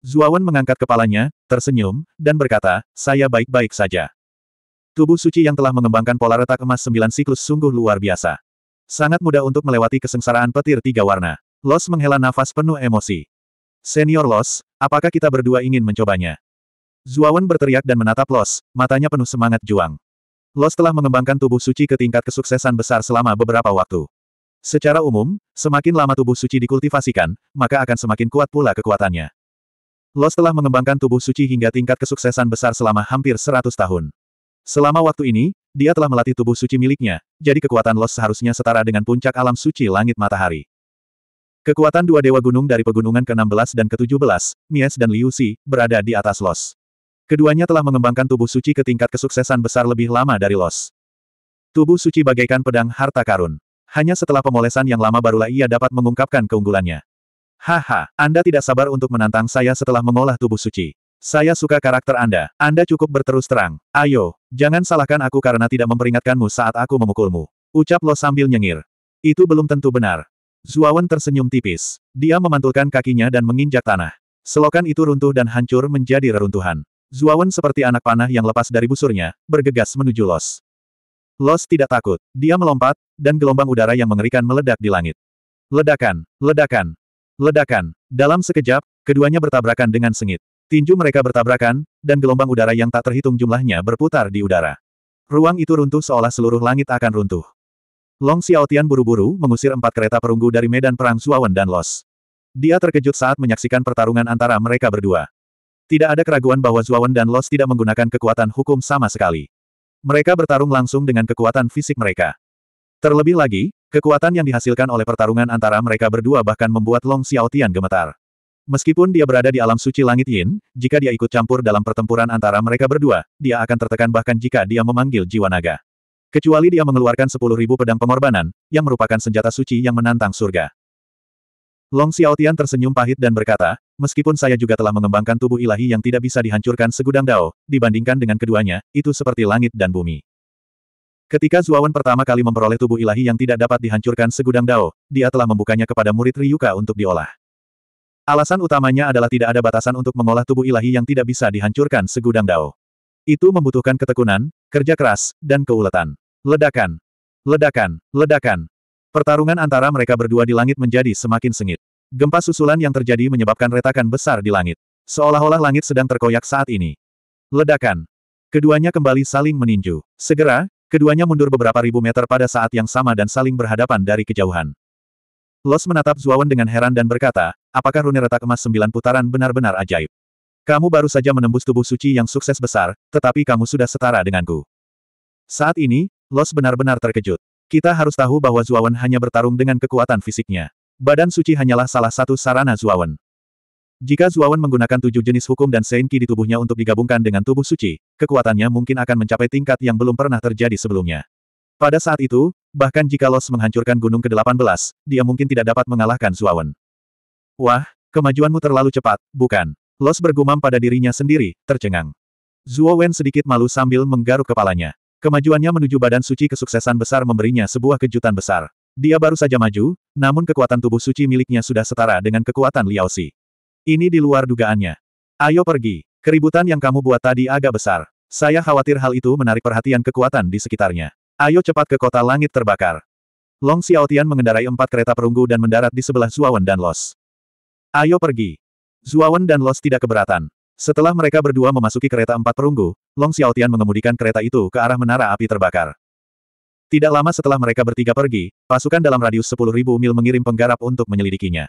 Zuawan mengangkat kepalanya, tersenyum, dan berkata, saya baik-baik saja. Tubuh suci yang telah mengembangkan pola retak emas sembilan siklus sungguh luar biasa. Sangat mudah untuk melewati kesengsaraan petir tiga warna. Los menghela nafas penuh emosi. Senior Los, apakah kita berdua ingin mencobanya? Zuawan berteriak dan menatap Los, matanya penuh semangat juang. Los telah mengembangkan tubuh suci ke tingkat kesuksesan besar selama beberapa waktu. Secara umum, semakin lama tubuh suci dikultivasikan, maka akan semakin kuat pula kekuatannya. Los telah mengembangkan tubuh suci hingga tingkat kesuksesan besar selama hampir 100 tahun. Selama waktu ini, dia telah melatih tubuh suci miliknya, jadi kekuatan Los seharusnya setara dengan puncak alam suci langit matahari. Kekuatan dua dewa gunung dari pegunungan ke-16 dan ke-17, Mies dan Liu Xi, berada di atas Los. Keduanya telah mengembangkan tubuh suci ke tingkat kesuksesan besar lebih lama dari Los. Tubuh suci bagaikan pedang harta karun. Hanya setelah pemolesan yang lama barulah ia dapat mengungkapkan keunggulannya. Haha, Anda tidak sabar untuk menantang saya setelah mengolah tubuh suci. Saya suka karakter Anda. Anda cukup berterus terang. Ayo, Jangan salahkan aku karena tidak memperingatkanmu saat aku memukulmu. Ucap Lo sambil nyengir. Itu belum tentu benar. Zuawan tersenyum tipis. Dia memantulkan kakinya dan menginjak tanah. Selokan itu runtuh dan hancur menjadi reruntuhan. Zuawan seperti anak panah yang lepas dari busurnya, bergegas menuju Los. Los tidak takut. Dia melompat, dan gelombang udara yang mengerikan meledak di langit. Ledakan, ledakan, ledakan. Dalam sekejap, keduanya bertabrakan dengan sengit. Tinju mereka bertabrakan, dan gelombang udara yang tak terhitung jumlahnya berputar di udara. Ruang itu runtuh seolah seluruh langit akan runtuh. Long Xiaotian buru-buru mengusir empat kereta perunggu dari medan perang Suawan dan Los. Dia terkejut saat menyaksikan pertarungan antara mereka berdua. Tidak ada keraguan bahwa Zuawan dan Los tidak menggunakan kekuatan hukum sama sekali. Mereka bertarung langsung dengan kekuatan fisik mereka. Terlebih lagi, kekuatan yang dihasilkan oleh pertarungan antara mereka berdua bahkan membuat Long Xiaotian gemetar. Meskipun dia berada di alam suci langit Yin, jika dia ikut campur dalam pertempuran antara mereka berdua, dia akan tertekan bahkan jika dia memanggil jiwa naga. Kecuali dia mengeluarkan sepuluh ribu pedang pengorbanan, yang merupakan senjata suci yang menantang surga. Long Xiaotian tersenyum pahit dan berkata, meskipun saya juga telah mengembangkan tubuh ilahi yang tidak bisa dihancurkan segudang dao, dibandingkan dengan keduanya, itu seperti langit dan bumi. Ketika Zuawan pertama kali memperoleh tubuh ilahi yang tidak dapat dihancurkan segudang dao, dia telah membukanya kepada murid Ryuka untuk diolah. Alasan utamanya adalah tidak ada batasan untuk mengolah tubuh ilahi yang tidak bisa dihancurkan segudang dao. Itu membutuhkan ketekunan, kerja keras, dan keuletan. Ledakan. Ledakan. Ledakan. Pertarungan antara mereka berdua di langit menjadi semakin sengit. Gempa susulan yang terjadi menyebabkan retakan besar di langit. Seolah-olah langit sedang terkoyak saat ini. Ledakan. Keduanya kembali saling meninju. Segera, keduanya mundur beberapa ribu meter pada saat yang sama dan saling berhadapan dari kejauhan. Los menatap Zuawan dengan heran dan berkata, Apakah rune retak emas sembilan putaran benar-benar ajaib? Kamu baru saja menembus tubuh suci yang sukses besar, tetapi kamu sudah setara denganku. Saat ini, Los benar-benar terkejut. Kita harus tahu bahwa Zuawan hanya bertarung dengan kekuatan fisiknya. Badan suci hanyalah salah satu sarana Zuawan. Jika Zuawan menggunakan tujuh jenis hukum dan Seinki di tubuhnya untuk digabungkan dengan tubuh suci, kekuatannya mungkin akan mencapai tingkat yang belum pernah terjadi sebelumnya. Pada saat itu, bahkan jika Los menghancurkan gunung ke-18, dia mungkin tidak dapat mengalahkan Zuawan. Wah, kemajuanmu terlalu cepat, bukan? Los bergumam pada dirinya sendiri, tercengang. Zuo Wen sedikit malu sambil menggaruk kepalanya. Kemajuannya menuju badan suci kesuksesan besar memberinya sebuah kejutan besar. Dia baru saja maju, namun kekuatan tubuh suci miliknya sudah setara dengan kekuatan Liao Si. Ini di luar dugaannya. Ayo pergi. Keributan yang kamu buat tadi agak besar. Saya khawatir hal itu menarik perhatian kekuatan di sekitarnya. Ayo cepat ke kota langit terbakar. Long Xiaotian mengendarai empat kereta perunggu dan mendarat di sebelah Wen dan Los. Ayo pergi. Zuawan dan Los tidak keberatan. Setelah mereka berdua memasuki kereta empat perunggu, Long Xiaotian mengemudikan kereta itu ke arah menara api terbakar. Tidak lama setelah mereka bertiga pergi, pasukan dalam radius 10.000 mil mengirim penggarap untuk menyelidikinya.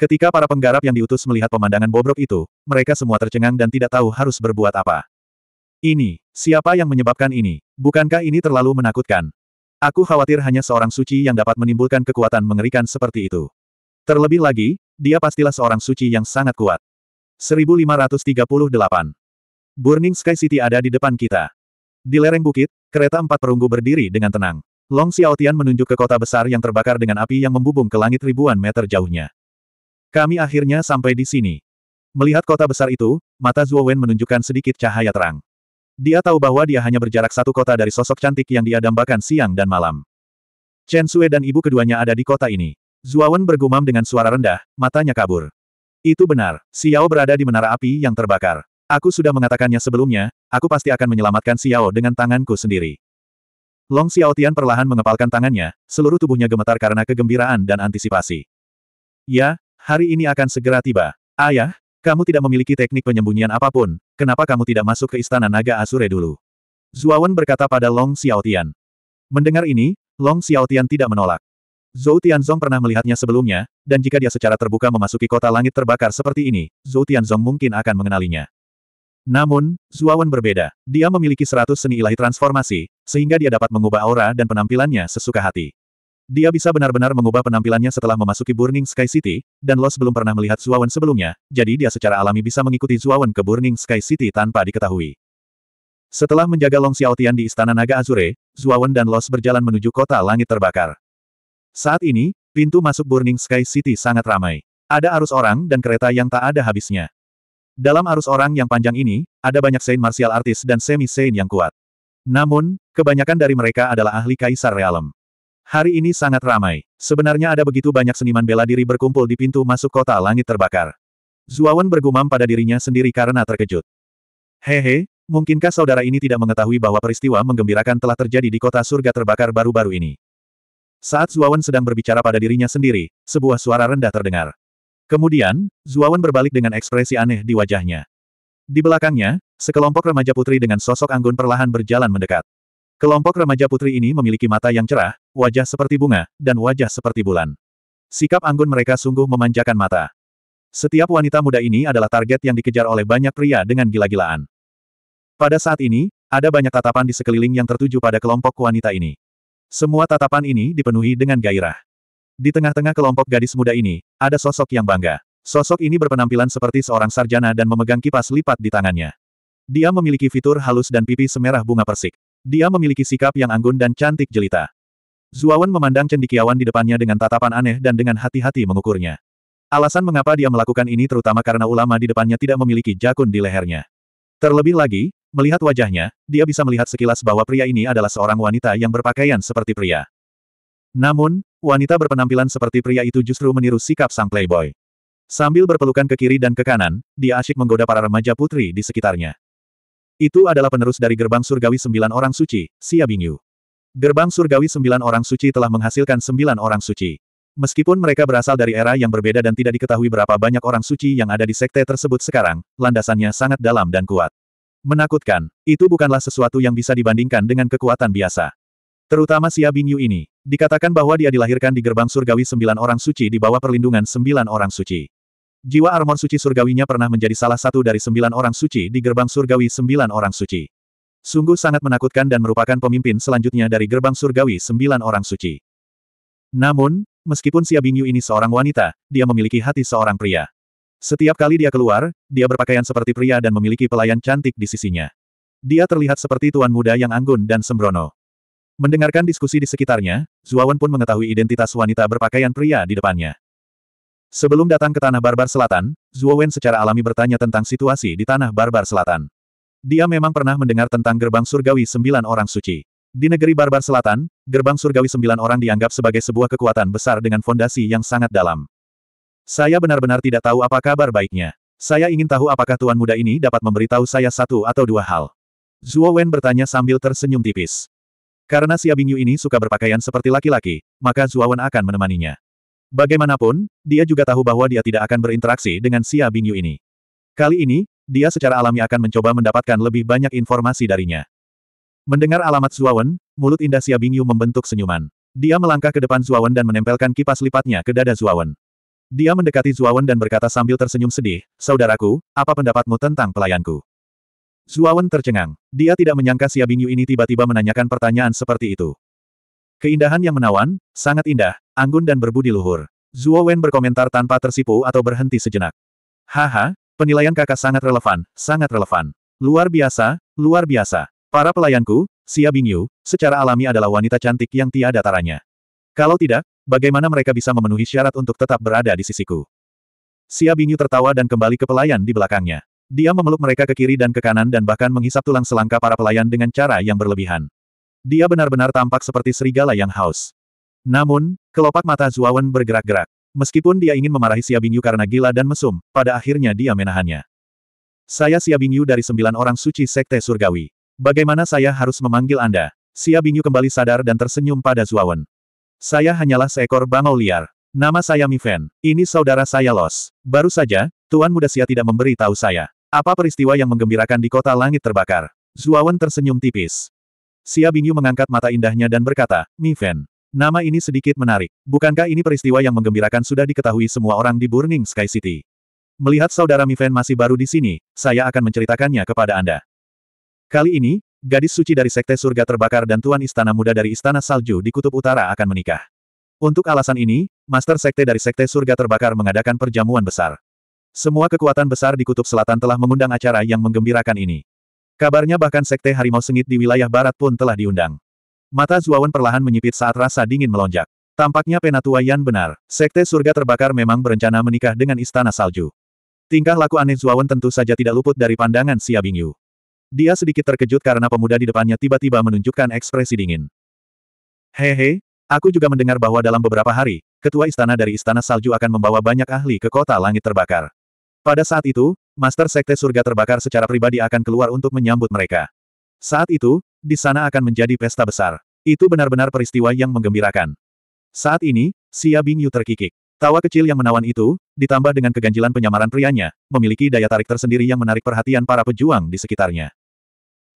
Ketika para penggarap yang diutus melihat pemandangan bobrok itu, mereka semua tercengang dan tidak tahu harus berbuat apa. Ini, siapa yang menyebabkan ini? Bukankah ini terlalu menakutkan? Aku khawatir hanya seorang suci yang dapat menimbulkan kekuatan mengerikan seperti itu. Terlebih lagi, dia pastilah seorang suci yang sangat kuat. 1538. Burning Sky City ada di depan kita. Di lereng bukit, kereta empat perunggu berdiri dengan tenang. Long Xiaotian menunjuk ke kota besar yang terbakar dengan api yang membubung ke langit ribuan meter jauhnya. Kami akhirnya sampai di sini. Melihat kota besar itu, mata Zhuo Wen menunjukkan sedikit cahaya terang. Dia tahu bahwa dia hanya berjarak satu kota dari sosok cantik yang dia dambakan siang dan malam. Chen Sue dan ibu keduanya ada di kota ini. Zuawan bergumam dengan suara rendah, matanya kabur. Itu benar, Xiao berada di menara api yang terbakar. Aku sudah mengatakannya sebelumnya, aku pasti akan menyelamatkan Xiao dengan tanganku sendiri. Long Xiaotian perlahan mengepalkan tangannya, seluruh tubuhnya gemetar karena kegembiraan dan antisipasi. Ya, hari ini akan segera tiba. Ayah, kamu tidak memiliki teknik penyembunyian apapun, kenapa kamu tidak masuk ke istana naga Asure dulu? Zuawan berkata pada Long Xiaotian. Mendengar ini, Long Xiaotian tidak menolak. Zhou Tianzong pernah melihatnya sebelumnya, dan jika dia secara terbuka memasuki kota langit terbakar seperti ini, Zhou Tianzong mungkin akan mengenalinya. Namun, Zuawan berbeda. Dia memiliki seratus seni ilahi transformasi, sehingga dia dapat mengubah aura dan penampilannya sesuka hati. Dia bisa benar-benar mengubah penampilannya setelah memasuki Burning Sky City, dan Los belum pernah melihat Zuawan sebelumnya, jadi dia secara alami bisa mengikuti Zuawan ke Burning Sky City tanpa diketahui. Setelah menjaga Long Xiaotian di Istana Naga Azure, Zuawan dan Los berjalan menuju kota langit terbakar. Saat ini, pintu masuk Burning Sky City sangat ramai. Ada arus orang dan kereta yang tak ada habisnya. Dalam arus orang yang panjang ini, ada banyak Saint Martial Artis dan Semi Saint yang kuat. Namun, kebanyakan dari mereka adalah ahli Kaisar Realem. Hari ini sangat ramai. Sebenarnya ada begitu banyak seniman bela diri berkumpul di pintu masuk kota langit terbakar. Zuawan bergumam pada dirinya sendiri karena terkejut. Hehe, mungkinkah saudara ini tidak mengetahui bahwa peristiwa menggembirakan telah terjadi di kota surga terbakar baru-baru ini? Saat Zuawan sedang berbicara pada dirinya sendiri, sebuah suara rendah terdengar. Kemudian, Zuawan berbalik dengan ekspresi aneh di wajahnya. Di belakangnya, sekelompok remaja putri dengan sosok anggun perlahan berjalan mendekat. Kelompok remaja putri ini memiliki mata yang cerah, wajah seperti bunga, dan wajah seperti bulan. Sikap anggun mereka sungguh memanjakan mata. Setiap wanita muda ini adalah target yang dikejar oleh banyak pria dengan gila-gilaan. Pada saat ini, ada banyak tatapan di sekeliling yang tertuju pada kelompok wanita ini. Semua tatapan ini dipenuhi dengan gairah. Di tengah-tengah kelompok gadis muda ini, ada sosok yang bangga. Sosok ini berpenampilan seperti seorang sarjana dan memegang kipas lipat di tangannya. Dia memiliki fitur halus dan pipi semerah bunga persik. Dia memiliki sikap yang anggun dan cantik jelita. Zuawan memandang cendikiawan di depannya dengan tatapan aneh dan dengan hati-hati mengukurnya. Alasan mengapa dia melakukan ini terutama karena ulama di depannya tidak memiliki jakun di lehernya. Terlebih lagi, Melihat wajahnya, dia bisa melihat sekilas bahwa pria ini adalah seorang wanita yang berpakaian seperti pria. Namun, wanita berpenampilan seperti pria itu justru meniru sikap sang playboy. Sambil berpelukan ke kiri dan ke kanan, dia asyik menggoda para remaja putri di sekitarnya. Itu adalah penerus dari gerbang surgawi sembilan orang suci, Xia Bingyu. Gerbang surgawi sembilan orang suci telah menghasilkan sembilan orang suci. Meskipun mereka berasal dari era yang berbeda dan tidak diketahui berapa banyak orang suci yang ada di sekte tersebut sekarang, landasannya sangat dalam dan kuat. Menakutkan, itu bukanlah sesuatu yang bisa dibandingkan dengan kekuatan biasa. Terutama Xia Bingyu ini. Dikatakan bahwa dia dilahirkan di gerbang surgawi sembilan orang suci di bawah perlindungan sembilan orang suci. Jiwa armor suci surgawinya pernah menjadi salah satu dari sembilan orang suci di gerbang surgawi sembilan orang suci. Sungguh sangat menakutkan dan merupakan pemimpin selanjutnya dari gerbang surgawi sembilan orang suci. Namun, meskipun Xia Bingyu ini seorang wanita, dia memiliki hati seorang pria. Setiap kali dia keluar, dia berpakaian seperti pria dan memiliki pelayan cantik di sisinya. Dia terlihat seperti tuan muda yang anggun dan sembrono. Mendengarkan diskusi di sekitarnya, Zuawan pun mengetahui identitas wanita berpakaian pria di depannya. Sebelum datang ke Tanah Barbar Selatan, Zuawan secara alami bertanya tentang situasi di Tanah Barbar Selatan. Dia memang pernah mendengar tentang gerbang surgawi sembilan orang suci. Di negeri Barbar Selatan, gerbang surgawi sembilan orang dianggap sebagai sebuah kekuatan besar dengan fondasi yang sangat dalam. Saya benar-benar tidak tahu apa kabar baiknya. Saya ingin tahu apakah tuan muda ini dapat memberitahu saya satu atau dua hal. Zhuo Wen bertanya sambil tersenyum tipis. Karena Xia Bingyu ini suka berpakaian seperti laki-laki, maka Zhuo Wen akan menemaninya. Bagaimanapun, dia juga tahu bahwa dia tidak akan berinteraksi dengan Xia Bingyu ini. Kali ini, dia secara alami akan mencoba mendapatkan lebih banyak informasi darinya. Mendengar alamat Zhuo Wen, mulut indah Xia Bingyu membentuk senyuman. Dia melangkah ke depan Wen dan menempelkan kipas lipatnya ke dada Wen. Dia mendekati Zuawan dan berkata sambil tersenyum sedih, Saudaraku, apa pendapatmu tentang pelayanku? Zuawan tercengang. Dia tidak menyangka Xia Bingyu ini tiba-tiba menanyakan pertanyaan seperti itu. Keindahan yang menawan, sangat indah, anggun dan berbudi luhur. Zuo berkomentar tanpa tersipu atau berhenti sejenak. Haha, penilaian kakak sangat relevan, sangat relevan. Luar biasa, luar biasa. Para pelayanku, Xia Bingyu, secara alami adalah wanita cantik yang tiada taranya. Kalau tidak, bagaimana mereka bisa memenuhi syarat untuk tetap berada di sisiku? Xia Bingyu tertawa dan kembali ke pelayan di belakangnya. Dia memeluk mereka ke kiri dan ke kanan dan bahkan menghisap tulang selangka para pelayan dengan cara yang berlebihan. Dia benar-benar tampak seperti serigala yang haus. Namun, kelopak mata Zuawan bergerak-gerak. Meskipun dia ingin memarahi Xia Bingyu karena gila dan mesum, pada akhirnya dia menahannya. Saya Xia Bingyu dari sembilan orang suci Sekte Surgawi. Bagaimana saya harus memanggil Anda? Xia Bingyu kembali sadar dan tersenyum pada Zuawan. Saya hanyalah seekor bangau liar. Nama saya Miven. Ini saudara saya Los. Baru saja, Tuan Muda Sia tidak memberi tahu saya. Apa peristiwa yang menggembirakan di kota langit terbakar? Zuawan tersenyum tipis. Sia Bingyu mengangkat mata indahnya dan berkata, Miven. Nama ini sedikit menarik. Bukankah ini peristiwa yang menggembirakan sudah diketahui semua orang di Burning Sky City? Melihat saudara Miven masih baru di sini, saya akan menceritakannya kepada Anda. Kali ini, Gadis suci dari Sekte Surga Terbakar dan Tuan Istana Muda dari Istana Salju di Kutub Utara akan menikah. Untuk alasan ini, Master Sekte dari Sekte Surga Terbakar mengadakan perjamuan besar. Semua kekuatan besar di Kutub Selatan telah mengundang acara yang menggembirakan ini. Kabarnya bahkan Sekte Harimau Sengit di wilayah barat pun telah diundang. Mata Zuawan perlahan menyipit saat rasa dingin melonjak. Tampaknya penatua Yan benar, Sekte Surga Terbakar memang berencana menikah dengan Istana Salju. Tingkah laku aneh Zuawan tentu saja tidak luput dari pandangan Xia Bingyu. Dia sedikit terkejut karena pemuda di depannya tiba-tiba menunjukkan ekspresi dingin. Hehe, aku juga mendengar bahwa dalam beberapa hari, ketua istana dari Istana Salju akan membawa banyak ahli ke kota langit terbakar. Pada saat itu, Master Sekte Surga terbakar secara pribadi akan keluar untuk menyambut mereka. Saat itu, di sana akan menjadi pesta besar. Itu benar-benar peristiwa yang menggembirakan. Saat ini, Xia Bingyu terkikik. Tawa kecil yang menawan itu, ditambah dengan keganjilan penyamaran prianya, memiliki daya tarik tersendiri yang menarik perhatian para pejuang di sekitarnya.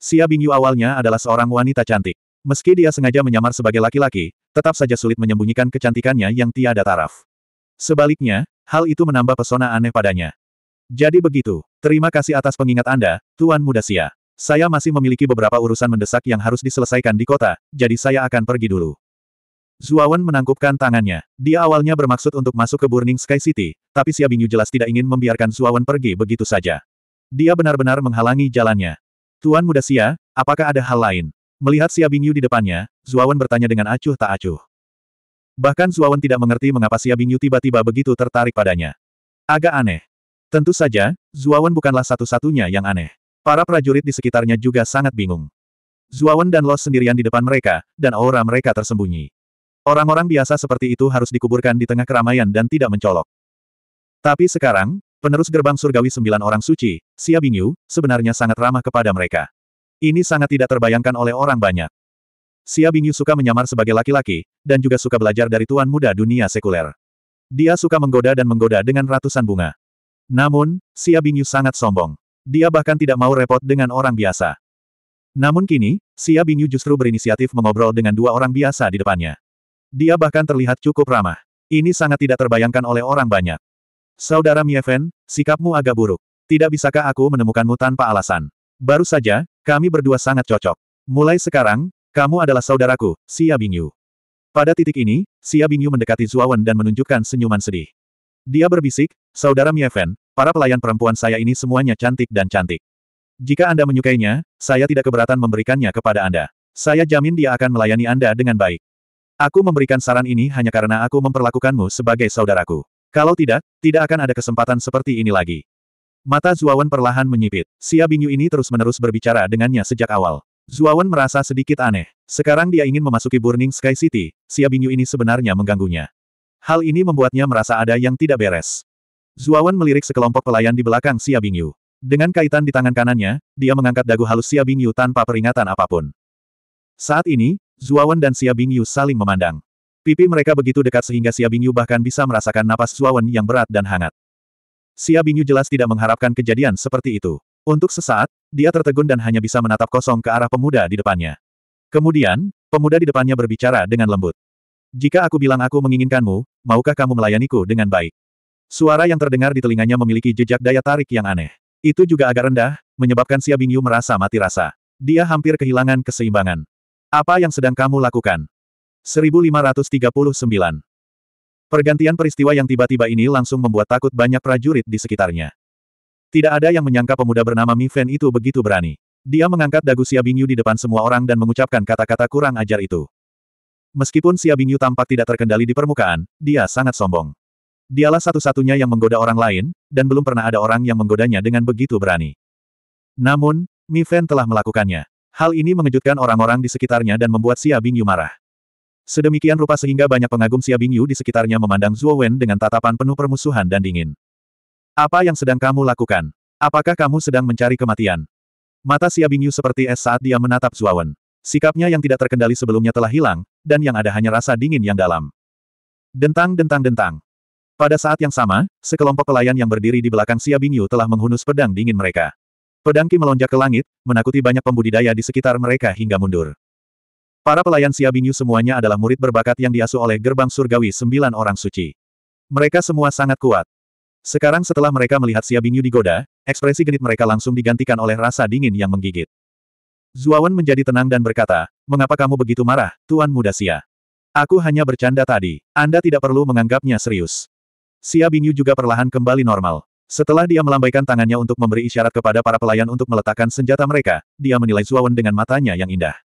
Xia Bingyu awalnya adalah seorang wanita cantik. Meski dia sengaja menyamar sebagai laki-laki, tetap saja sulit menyembunyikan kecantikannya yang tiada taraf. Sebaliknya, hal itu menambah pesona aneh padanya. Jadi begitu, terima kasih atas pengingat Anda, Tuan Muda Sia. Saya masih memiliki beberapa urusan mendesak yang harus diselesaikan di kota, jadi saya akan pergi dulu. Zuawan menangkupkan tangannya. Dia awalnya bermaksud untuk masuk ke Burning Sky City, tapi Xia Bingyu jelas tidak ingin membiarkan Zuawan pergi begitu saja. Dia benar-benar menghalangi jalannya. Tuan Muda Xia, apakah ada hal lain? Melihat Xia Bingyu di depannya, Zuawan bertanya dengan acuh tak acuh. Bahkan Zuawan tidak mengerti mengapa Xia Bingyu tiba-tiba begitu tertarik padanya. Agak aneh. Tentu saja, Zuawan bukanlah satu-satunya yang aneh. Para prajurit di sekitarnya juga sangat bingung. Zuawan dan Los sendirian di depan mereka, dan aura mereka tersembunyi. Orang-orang biasa seperti itu harus dikuburkan di tengah keramaian dan tidak mencolok. Tapi sekarang, Penerus gerbang surgawi sembilan orang suci, Xia Bingyu, sebenarnya sangat ramah kepada mereka. Ini sangat tidak terbayangkan oleh orang banyak. Xia Bingyu suka menyamar sebagai laki-laki, dan juga suka belajar dari tuan muda dunia sekuler. Dia suka menggoda dan menggoda dengan ratusan bunga. Namun, Xia Bingyu sangat sombong. Dia bahkan tidak mau repot dengan orang biasa. Namun kini, Xia Bingyu justru berinisiatif mengobrol dengan dua orang biasa di depannya. Dia bahkan terlihat cukup ramah. Ini sangat tidak terbayangkan oleh orang banyak. Saudara Mieven, sikapmu agak buruk. Tidak bisakah aku menemukanmu tanpa alasan? Baru saja, kami berdua sangat cocok. Mulai sekarang, kamu adalah saudaraku, Xia Bingyu. Pada titik ini, Xia Bingyu mendekati Zuawan dan menunjukkan senyuman sedih. Dia berbisik, Saudara Mieven, para pelayan perempuan saya ini semuanya cantik dan cantik. Jika Anda menyukainya, saya tidak keberatan memberikannya kepada Anda. Saya jamin dia akan melayani Anda dengan baik. Aku memberikan saran ini hanya karena aku memperlakukanmu sebagai saudaraku. Kalau tidak, tidak akan ada kesempatan seperti ini lagi. Mata Zuawan perlahan menyipit. Xia Bingyu ini terus-menerus berbicara dengannya sejak awal. Zuawan merasa sedikit aneh. Sekarang dia ingin memasuki Burning Sky City, Xia Bingyu ini sebenarnya mengganggunya. Hal ini membuatnya merasa ada yang tidak beres. Zuawan melirik sekelompok pelayan di belakang Xia Bingyu. Dengan kaitan di tangan kanannya, dia mengangkat dagu halus Xia Bingyu tanpa peringatan apapun. Saat ini, Zuawan dan Xia Bingyu saling memandang. Pipi mereka begitu dekat sehingga Xia Bingyu bahkan bisa merasakan napas Suawen yang berat dan hangat. Xia Bingyu jelas tidak mengharapkan kejadian seperti itu. Untuk sesaat, dia tertegun dan hanya bisa menatap kosong ke arah pemuda di depannya. Kemudian, pemuda di depannya berbicara dengan lembut. Jika aku bilang aku menginginkanmu, maukah kamu melayaniku dengan baik? Suara yang terdengar di telinganya memiliki jejak daya tarik yang aneh. Itu juga agak rendah, menyebabkan Xia Bingyu merasa mati rasa. Dia hampir kehilangan keseimbangan. Apa yang sedang kamu lakukan? 1539. Pergantian peristiwa yang tiba-tiba ini langsung membuat takut banyak prajurit di sekitarnya. Tidak ada yang menyangka pemuda bernama Mi Fen itu begitu berani. Dia mengangkat dagu Xia Bingyu di depan semua orang dan mengucapkan kata-kata kurang ajar itu. Meskipun Xia Bingyu tampak tidak terkendali di permukaan, dia sangat sombong. Dialah satu-satunya yang menggoda orang lain, dan belum pernah ada orang yang menggodanya dengan begitu berani. Namun, Mi Fen telah melakukannya. Hal ini mengejutkan orang-orang di sekitarnya dan membuat Xia Bingyu marah. Sedemikian rupa sehingga banyak pengagum Xia Bingyu di sekitarnya memandang Zhuo Wen dengan tatapan penuh permusuhan dan dingin. Apa yang sedang kamu lakukan? Apakah kamu sedang mencari kematian? Mata Xia Bingyu seperti es saat dia menatap Zhuo Wen. Sikapnya yang tidak terkendali sebelumnya telah hilang, dan yang ada hanya rasa dingin yang dalam. Dentang dentang dentang. Pada saat yang sama, sekelompok pelayan yang berdiri di belakang Xia Bingyu telah menghunus pedang dingin mereka. Pedang Qi melonjak ke langit, menakuti banyak pembudidaya di sekitar mereka hingga mundur. Para pelayan Siabingyu semuanya adalah murid berbakat yang diasuh oleh gerbang surgawi sembilan orang suci. Mereka semua sangat kuat. Sekarang setelah mereka melihat Siabingyu digoda, ekspresi genit mereka langsung digantikan oleh rasa dingin yang menggigit. Zuawan menjadi tenang dan berkata, Mengapa kamu begitu marah, Tuan Muda Sia? Aku hanya bercanda tadi. Anda tidak perlu menganggapnya serius. Xia Bingyu juga perlahan kembali normal. Setelah dia melambaikan tangannya untuk memberi isyarat kepada para pelayan untuk meletakkan senjata mereka, dia menilai Zuawan dengan matanya yang indah.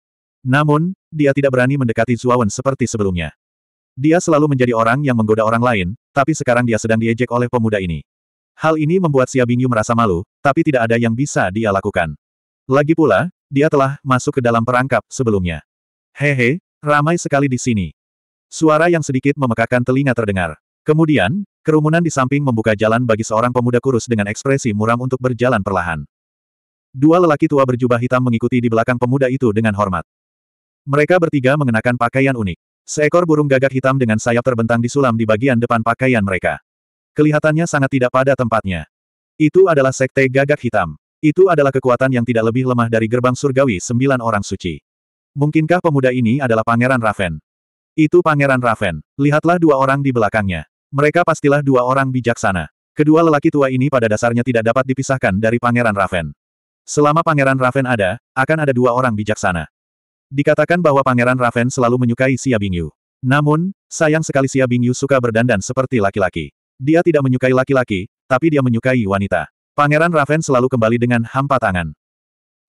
Namun, dia tidak berani mendekati Zuawan seperti sebelumnya. Dia selalu menjadi orang yang menggoda orang lain, tapi sekarang dia sedang diejek oleh pemuda ini. Hal ini membuat Xia Bingyu merasa malu, tapi tidak ada yang bisa dia lakukan. Lagi pula, dia telah masuk ke dalam perangkap sebelumnya. Hehe, ramai sekali di sini. Suara yang sedikit memekakan telinga terdengar. Kemudian, kerumunan di samping membuka jalan bagi seorang pemuda kurus dengan ekspresi muram untuk berjalan perlahan. Dua lelaki tua berjubah hitam mengikuti di belakang pemuda itu dengan hormat. Mereka bertiga mengenakan pakaian unik. Seekor burung gagak hitam dengan sayap terbentang disulam di bagian depan pakaian mereka. Kelihatannya sangat tidak pada tempatnya. Itu adalah sekte gagak hitam. Itu adalah kekuatan yang tidak lebih lemah dari gerbang surgawi sembilan orang suci. Mungkinkah pemuda ini adalah Pangeran Raven? Itu Pangeran Raven. Lihatlah dua orang di belakangnya. Mereka pastilah dua orang bijaksana. Kedua lelaki tua ini pada dasarnya tidak dapat dipisahkan dari Pangeran Raven. Selama Pangeran Raven ada, akan ada dua orang bijaksana. Dikatakan bahwa Pangeran Raven selalu menyukai Xia Bingyu. Namun, sayang sekali Xia Bingyu suka berdandan seperti laki-laki. Dia tidak menyukai laki-laki, tapi dia menyukai wanita. Pangeran Raven selalu kembali dengan hampa tangan.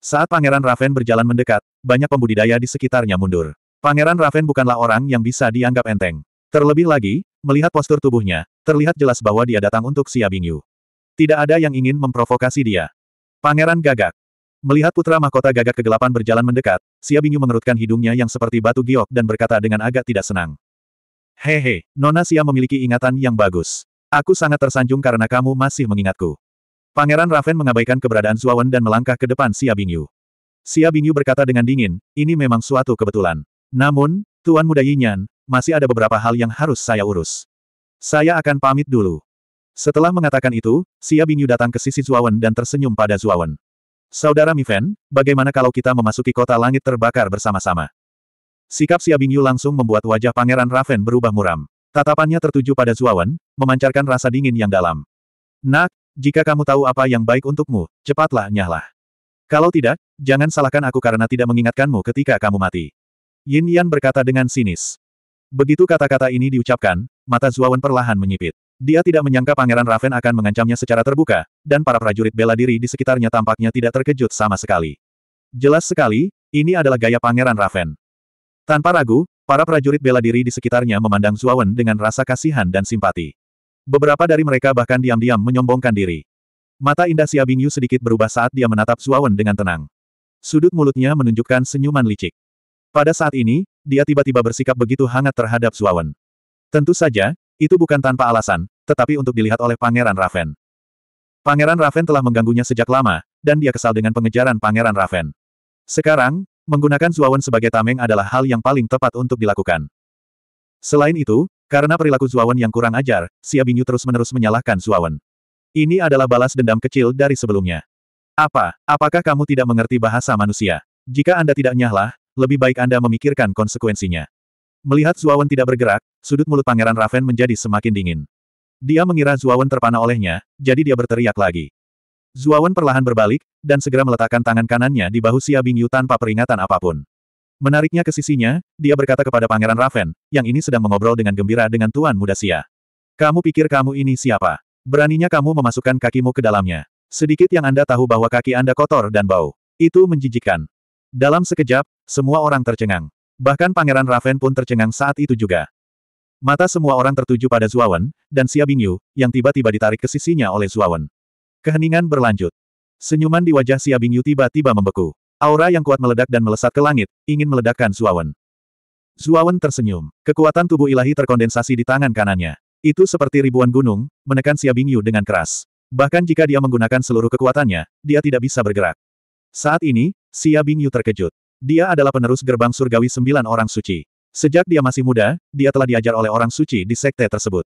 Saat Pangeran Raven berjalan mendekat, banyak pembudidaya di sekitarnya mundur. Pangeran Raven bukanlah orang yang bisa dianggap enteng. Terlebih lagi, melihat postur tubuhnya, terlihat jelas bahwa dia datang untuk Xia Bingyu. Tidak ada yang ingin memprovokasi dia. Pangeran gagak. Melihat putra mahkota gagak kegelapan berjalan mendekat, Xia Bingyu mengerutkan hidungnya yang seperti batu giok dan berkata dengan agak tidak senang. Hehe, Nona Xia memiliki ingatan yang bagus. Aku sangat tersanjung karena kamu masih mengingatku. Pangeran Raven mengabaikan keberadaan Zuawan dan melangkah ke depan Xia Bingyu. Xia Bingyu berkata dengan dingin, ini memang suatu kebetulan. Namun, Tuan Muda Yinyan, masih ada beberapa hal yang harus saya urus. Saya akan pamit dulu. Setelah mengatakan itu, Xia Bingyu datang ke sisi Zuawan dan tersenyum pada Zuawan. Saudara Miven, bagaimana kalau kita memasuki kota langit terbakar bersama-sama? Sikap Siabingyu langsung membuat wajah Pangeran Raven berubah muram. Tatapannya tertuju pada Zuawan, memancarkan rasa dingin yang dalam. Nak, jika kamu tahu apa yang baik untukmu, cepatlah nyahlah. Kalau tidak, jangan salahkan aku karena tidak mengingatkanmu ketika kamu mati. Yin Yan berkata dengan sinis. Begitu kata-kata ini diucapkan, mata Zuawan perlahan menyipit. Dia tidak menyangka Pangeran Raven akan mengancamnya secara terbuka, dan para prajurit bela diri di sekitarnya tampaknya tidak terkejut sama sekali. Jelas sekali, ini adalah gaya Pangeran Raven. Tanpa ragu, para prajurit bela diri di sekitarnya memandang Zuawan dengan rasa kasihan dan simpati. Beberapa dari mereka bahkan diam-diam menyombongkan diri. Mata indah Xiaobingyu sedikit berubah saat dia menatap Zuawan dengan tenang. Sudut mulutnya menunjukkan senyuman licik. Pada saat ini, dia tiba-tiba bersikap begitu hangat terhadap Zuawan. Tentu saja, itu bukan tanpa alasan, tetapi untuk dilihat oleh Pangeran Raven. Pangeran Raven telah mengganggunya sejak lama, dan dia kesal dengan pengejaran Pangeran Raven. Sekarang, menggunakan Zuawan sebagai tameng adalah hal yang paling tepat untuk dilakukan. Selain itu, karena perilaku Zuawan yang kurang ajar, Xia Bingyu terus-menerus menyalahkan Zuawan. Ini adalah balas dendam kecil dari sebelumnya. Apa, apakah kamu tidak mengerti bahasa manusia? Jika Anda tidak nyahlah, lebih baik Anda memikirkan konsekuensinya. Melihat Zuawan tidak bergerak, sudut mulut Pangeran Raven menjadi semakin dingin. Dia mengira Zuawan terpana olehnya, jadi dia berteriak lagi. Zuawan perlahan berbalik, dan segera meletakkan tangan kanannya di bahu Xia Bingyu tanpa peringatan apapun. Menariknya ke sisinya, dia berkata kepada Pangeran Raven, yang ini sedang mengobrol dengan gembira dengan Tuan Muda Xia. Kamu pikir kamu ini siapa? Beraninya kamu memasukkan kakimu ke dalamnya. Sedikit yang Anda tahu bahwa kaki Anda kotor dan bau. Itu menjijikkan. Dalam sekejap, semua orang tercengang. Bahkan Pangeran Raven pun tercengang saat itu juga. Mata semua orang tertuju pada Zuawan, dan Xia Bingyu, yang tiba-tiba ditarik ke sisinya oleh Zuawan. Keheningan berlanjut. Senyuman di wajah Xia Bingyu tiba-tiba membeku. Aura yang kuat meledak dan melesat ke langit, ingin meledakkan Zuawan. Zuawan tersenyum. Kekuatan tubuh ilahi terkondensasi di tangan kanannya. Itu seperti ribuan gunung, menekan Xia Bingyu dengan keras. Bahkan jika dia menggunakan seluruh kekuatannya, dia tidak bisa bergerak. Saat ini, Xia Bingyu terkejut. Dia adalah penerus gerbang surgawi sembilan orang suci. Sejak dia masih muda, dia telah diajar oleh orang suci di sekte tersebut.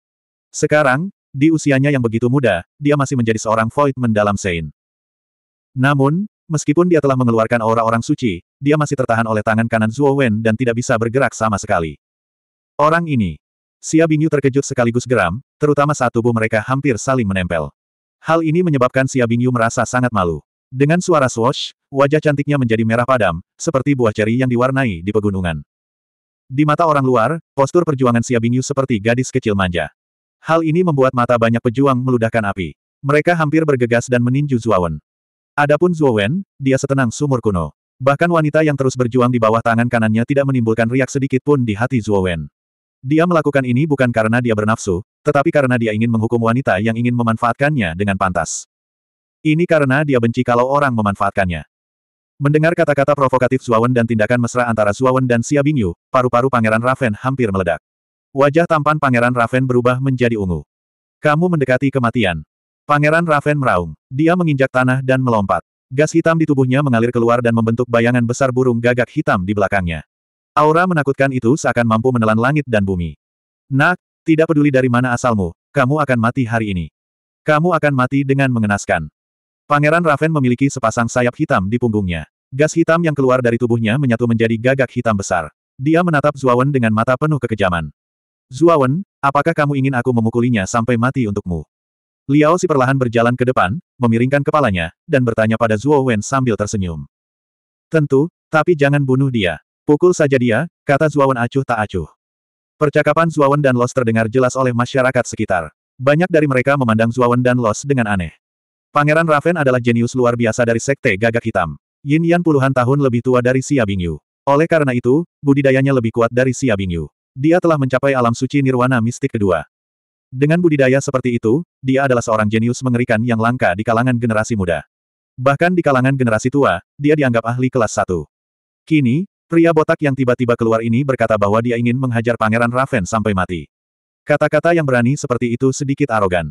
Sekarang, di usianya yang begitu muda, dia masih menjadi seorang void mendalam Sein. Namun, meskipun dia telah mengeluarkan aura orang suci, dia masih tertahan oleh tangan kanan Zhuo Wen dan tidak bisa bergerak sama sekali. Orang ini. Xia Bingyu terkejut sekaligus geram, terutama saat tubuh mereka hampir saling menempel. Hal ini menyebabkan Xia Bingyu merasa sangat malu. Dengan suara swash, wajah cantiknya menjadi merah padam, seperti buah ceri yang diwarnai di pegunungan. Di mata orang luar, postur perjuangan Xia Bingyu seperti gadis kecil manja. Hal ini membuat mata banyak pejuang meludahkan api. Mereka hampir bergegas dan meninju Zuowen. Adapun Zuowen, dia setenang sumur kuno. Bahkan wanita yang terus berjuang di bawah tangan kanannya tidak menimbulkan riak sedikit pun di hati Zuowen. Dia melakukan ini bukan karena dia bernafsu, tetapi karena dia ingin menghukum wanita yang ingin memanfaatkannya dengan pantas. Ini karena dia benci kalau orang memanfaatkannya. Mendengar kata-kata provokatif Suawen dan tindakan mesra antara Suawen dan Xia Bingyu, paru-paru Pangeran Raven hampir meledak. Wajah tampan Pangeran Raven berubah menjadi ungu. Kamu mendekati kematian. Pangeran Raven meraung. Dia menginjak tanah dan melompat. Gas hitam di tubuhnya mengalir keluar dan membentuk bayangan besar burung gagak hitam di belakangnya. Aura menakutkan itu seakan mampu menelan langit dan bumi. Nak, tidak peduli dari mana asalmu, kamu akan mati hari ini. Kamu akan mati dengan mengenaskan. Pangeran Raven memiliki sepasang sayap hitam di punggungnya. Gas hitam yang keluar dari tubuhnya menyatu menjadi gagak hitam besar. Dia menatap Zuawan dengan mata penuh kekejaman. Zuawan, apakah kamu ingin aku memukulinya sampai mati untukmu? Liao si perlahan berjalan ke depan, memiringkan kepalanya, dan bertanya pada Zuawan sambil tersenyum. Tentu, tapi jangan bunuh dia. Pukul saja dia, kata Zuawan acuh tak acuh. Percakapan Zuawan dan Los terdengar jelas oleh masyarakat sekitar. Banyak dari mereka memandang Zuawan dan Los dengan aneh. Pangeran Raven adalah jenius luar biasa dari Sekte Gagak Hitam. Yin Yan puluhan tahun lebih tua dari Xia Bingyu. Oleh karena itu, budidayanya lebih kuat dari Xia Bingyu. Dia telah mencapai alam suci nirwana mistik kedua. Dengan budidaya seperti itu, dia adalah seorang jenius mengerikan yang langka di kalangan generasi muda. Bahkan di kalangan generasi tua, dia dianggap ahli kelas satu. Kini, pria botak yang tiba-tiba keluar ini berkata bahwa dia ingin menghajar Pangeran Raven sampai mati. Kata-kata yang berani seperti itu sedikit arogan.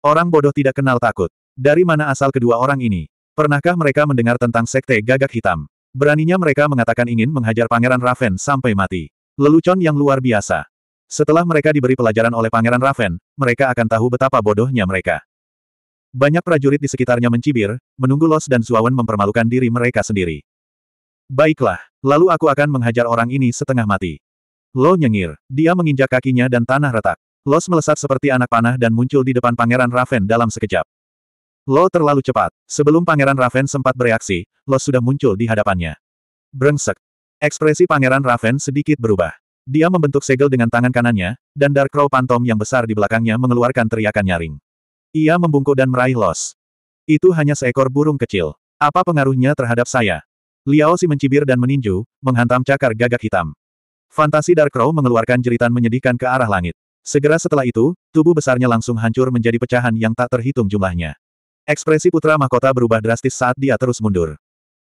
Orang bodoh tidak kenal takut. Dari mana asal kedua orang ini? Pernahkah mereka mendengar tentang sekte gagak hitam? Beraninya mereka mengatakan ingin menghajar Pangeran Raven sampai mati. Lelucon yang luar biasa. Setelah mereka diberi pelajaran oleh Pangeran Raven, mereka akan tahu betapa bodohnya mereka. Banyak prajurit di sekitarnya mencibir, menunggu Los dan Zuawan mempermalukan diri mereka sendiri. Baiklah, lalu aku akan menghajar orang ini setengah mati. Lo nyengir, dia menginjak kakinya dan tanah retak. Los melesat seperti anak panah dan muncul di depan Pangeran Raven dalam sekejap. Lo terlalu cepat. Sebelum Pangeran Raven sempat bereaksi, Lo sudah muncul di hadapannya. Brengsek. Ekspresi Pangeran Raven sedikit berubah. Dia membentuk segel dengan tangan kanannya, dan Dark Crow Phantom yang besar di belakangnya mengeluarkan teriakan nyaring. Ia membungkuk dan meraih Los. Itu hanya seekor burung kecil. Apa pengaruhnya terhadap saya? Liao Si mencibir dan meninju, menghantam cakar gagak hitam. Fantasi Dark Crow mengeluarkan jeritan menyedihkan ke arah langit. Segera setelah itu, tubuh besarnya langsung hancur menjadi pecahan yang tak terhitung jumlahnya. Ekspresi putra mahkota berubah drastis saat dia terus mundur.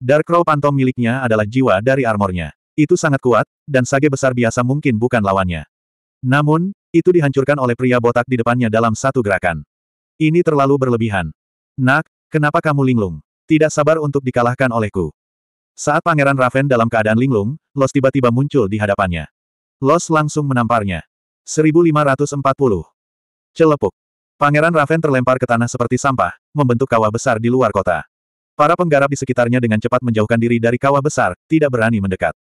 Darkrow pantom miliknya adalah jiwa dari armornya. Itu sangat kuat, dan sage besar biasa mungkin bukan lawannya. Namun, itu dihancurkan oleh pria botak di depannya dalam satu gerakan. Ini terlalu berlebihan. Nak, kenapa kamu linglung? Tidak sabar untuk dikalahkan olehku. Saat Pangeran Raven dalam keadaan linglung, Los tiba-tiba muncul di hadapannya. Los langsung menamparnya. 1540. Celepuk. Pangeran Raven terlempar ke tanah seperti sampah, membentuk kawah besar di luar kota. Para penggarap di sekitarnya dengan cepat menjauhkan diri dari kawah besar, tidak berani mendekat.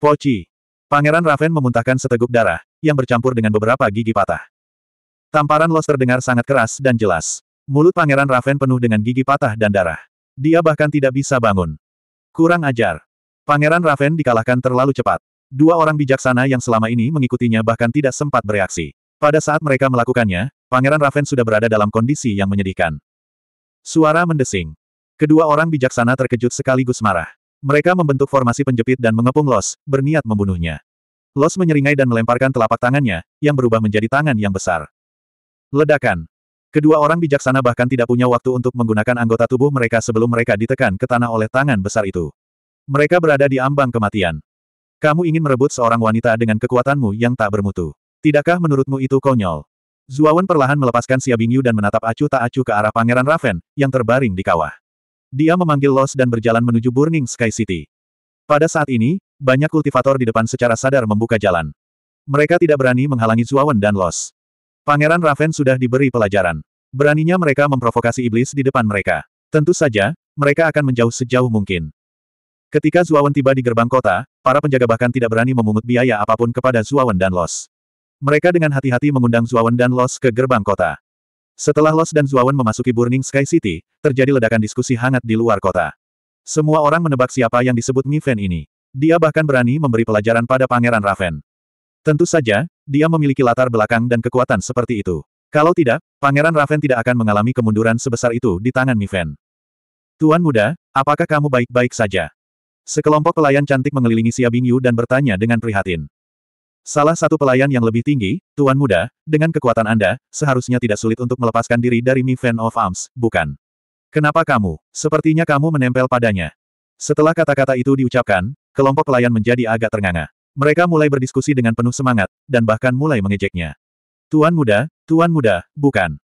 Poci. Pangeran Raven memuntahkan seteguk darah, yang bercampur dengan beberapa gigi patah. Tamparan Los terdengar sangat keras dan jelas. Mulut Pangeran Raven penuh dengan gigi patah dan darah. Dia bahkan tidak bisa bangun. Kurang ajar. Pangeran Raven dikalahkan terlalu cepat. Dua orang bijaksana yang selama ini mengikutinya bahkan tidak sempat bereaksi. Pada saat mereka melakukannya, Pangeran Raven sudah berada dalam kondisi yang menyedihkan. Suara mendesing. Kedua orang bijaksana terkejut sekaligus marah. Mereka membentuk formasi penjepit dan mengepung Los, berniat membunuhnya. Los menyeringai dan melemparkan telapak tangannya, yang berubah menjadi tangan yang besar. Ledakan. Kedua orang bijaksana bahkan tidak punya waktu untuk menggunakan anggota tubuh mereka sebelum mereka ditekan ke tanah oleh tangan besar itu. Mereka berada di ambang kematian. Kamu ingin merebut seorang wanita dengan kekuatanmu yang tak bermutu. Tidakkah menurutmu itu konyol? Zuawan perlahan melepaskan Xiabingyu dan menatap acuh tak acuh ke arah Pangeran Raven, yang terbaring di kawah. Dia memanggil Los dan berjalan menuju Burning Sky City. Pada saat ini, banyak kultivator di depan secara sadar membuka jalan. Mereka tidak berani menghalangi Zuawan dan Los. Pangeran Raven sudah diberi pelajaran. Beraninya mereka memprovokasi iblis di depan mereka. Tentu saja, mereka akan menjauh sejauh mungkin. Ketika Zuawan tiba di gerbang kota, para penjaga bahkan tidak berani memungut biaya apapun kepada Zuawan dan Los. Mereka dengan hati-hati mengundang Zuawan dan Los ke gerbang kota. Setelah Los dan Zuawan memasuki Burning Sky City, terjadi ledakan diskusi hangat di luar kota. Semua orang menebak siapa yang disebut Miven ini. Dia bahkan berani memberi pelajaran pada Pangeran Raven. Tentu saja, dia memiliki latar belakang dan kekuatan seperti itu. Kalau tidak, Pangeran Raven tidak akan mengalami kemunduran sebesar itu di tangan Miven. Tuan muda, apakah kamu baik-baik saja? Sekelompok pelayan cantik mengelilingi Xia Bingyu dan bertanya dengan prihatin. Salah satu pelayan yang lebih tinggi, Tuan Muda, dengan kekuatan Anda, seharusnya tidak sulit untuk melepaskan diri dari Mi Fan of Arms, bukan? Kenapa kamu? Sepertinya kamu menempel padanya. Setelah kata-kata itu diucapkan, kelompok pelayan menjadi agak ternganga. Mereka mulai berdiskusi dengan penuh semangat, dan bahkan mulai mengejeknya. Tuan Muda, Tuan Muda, bukan.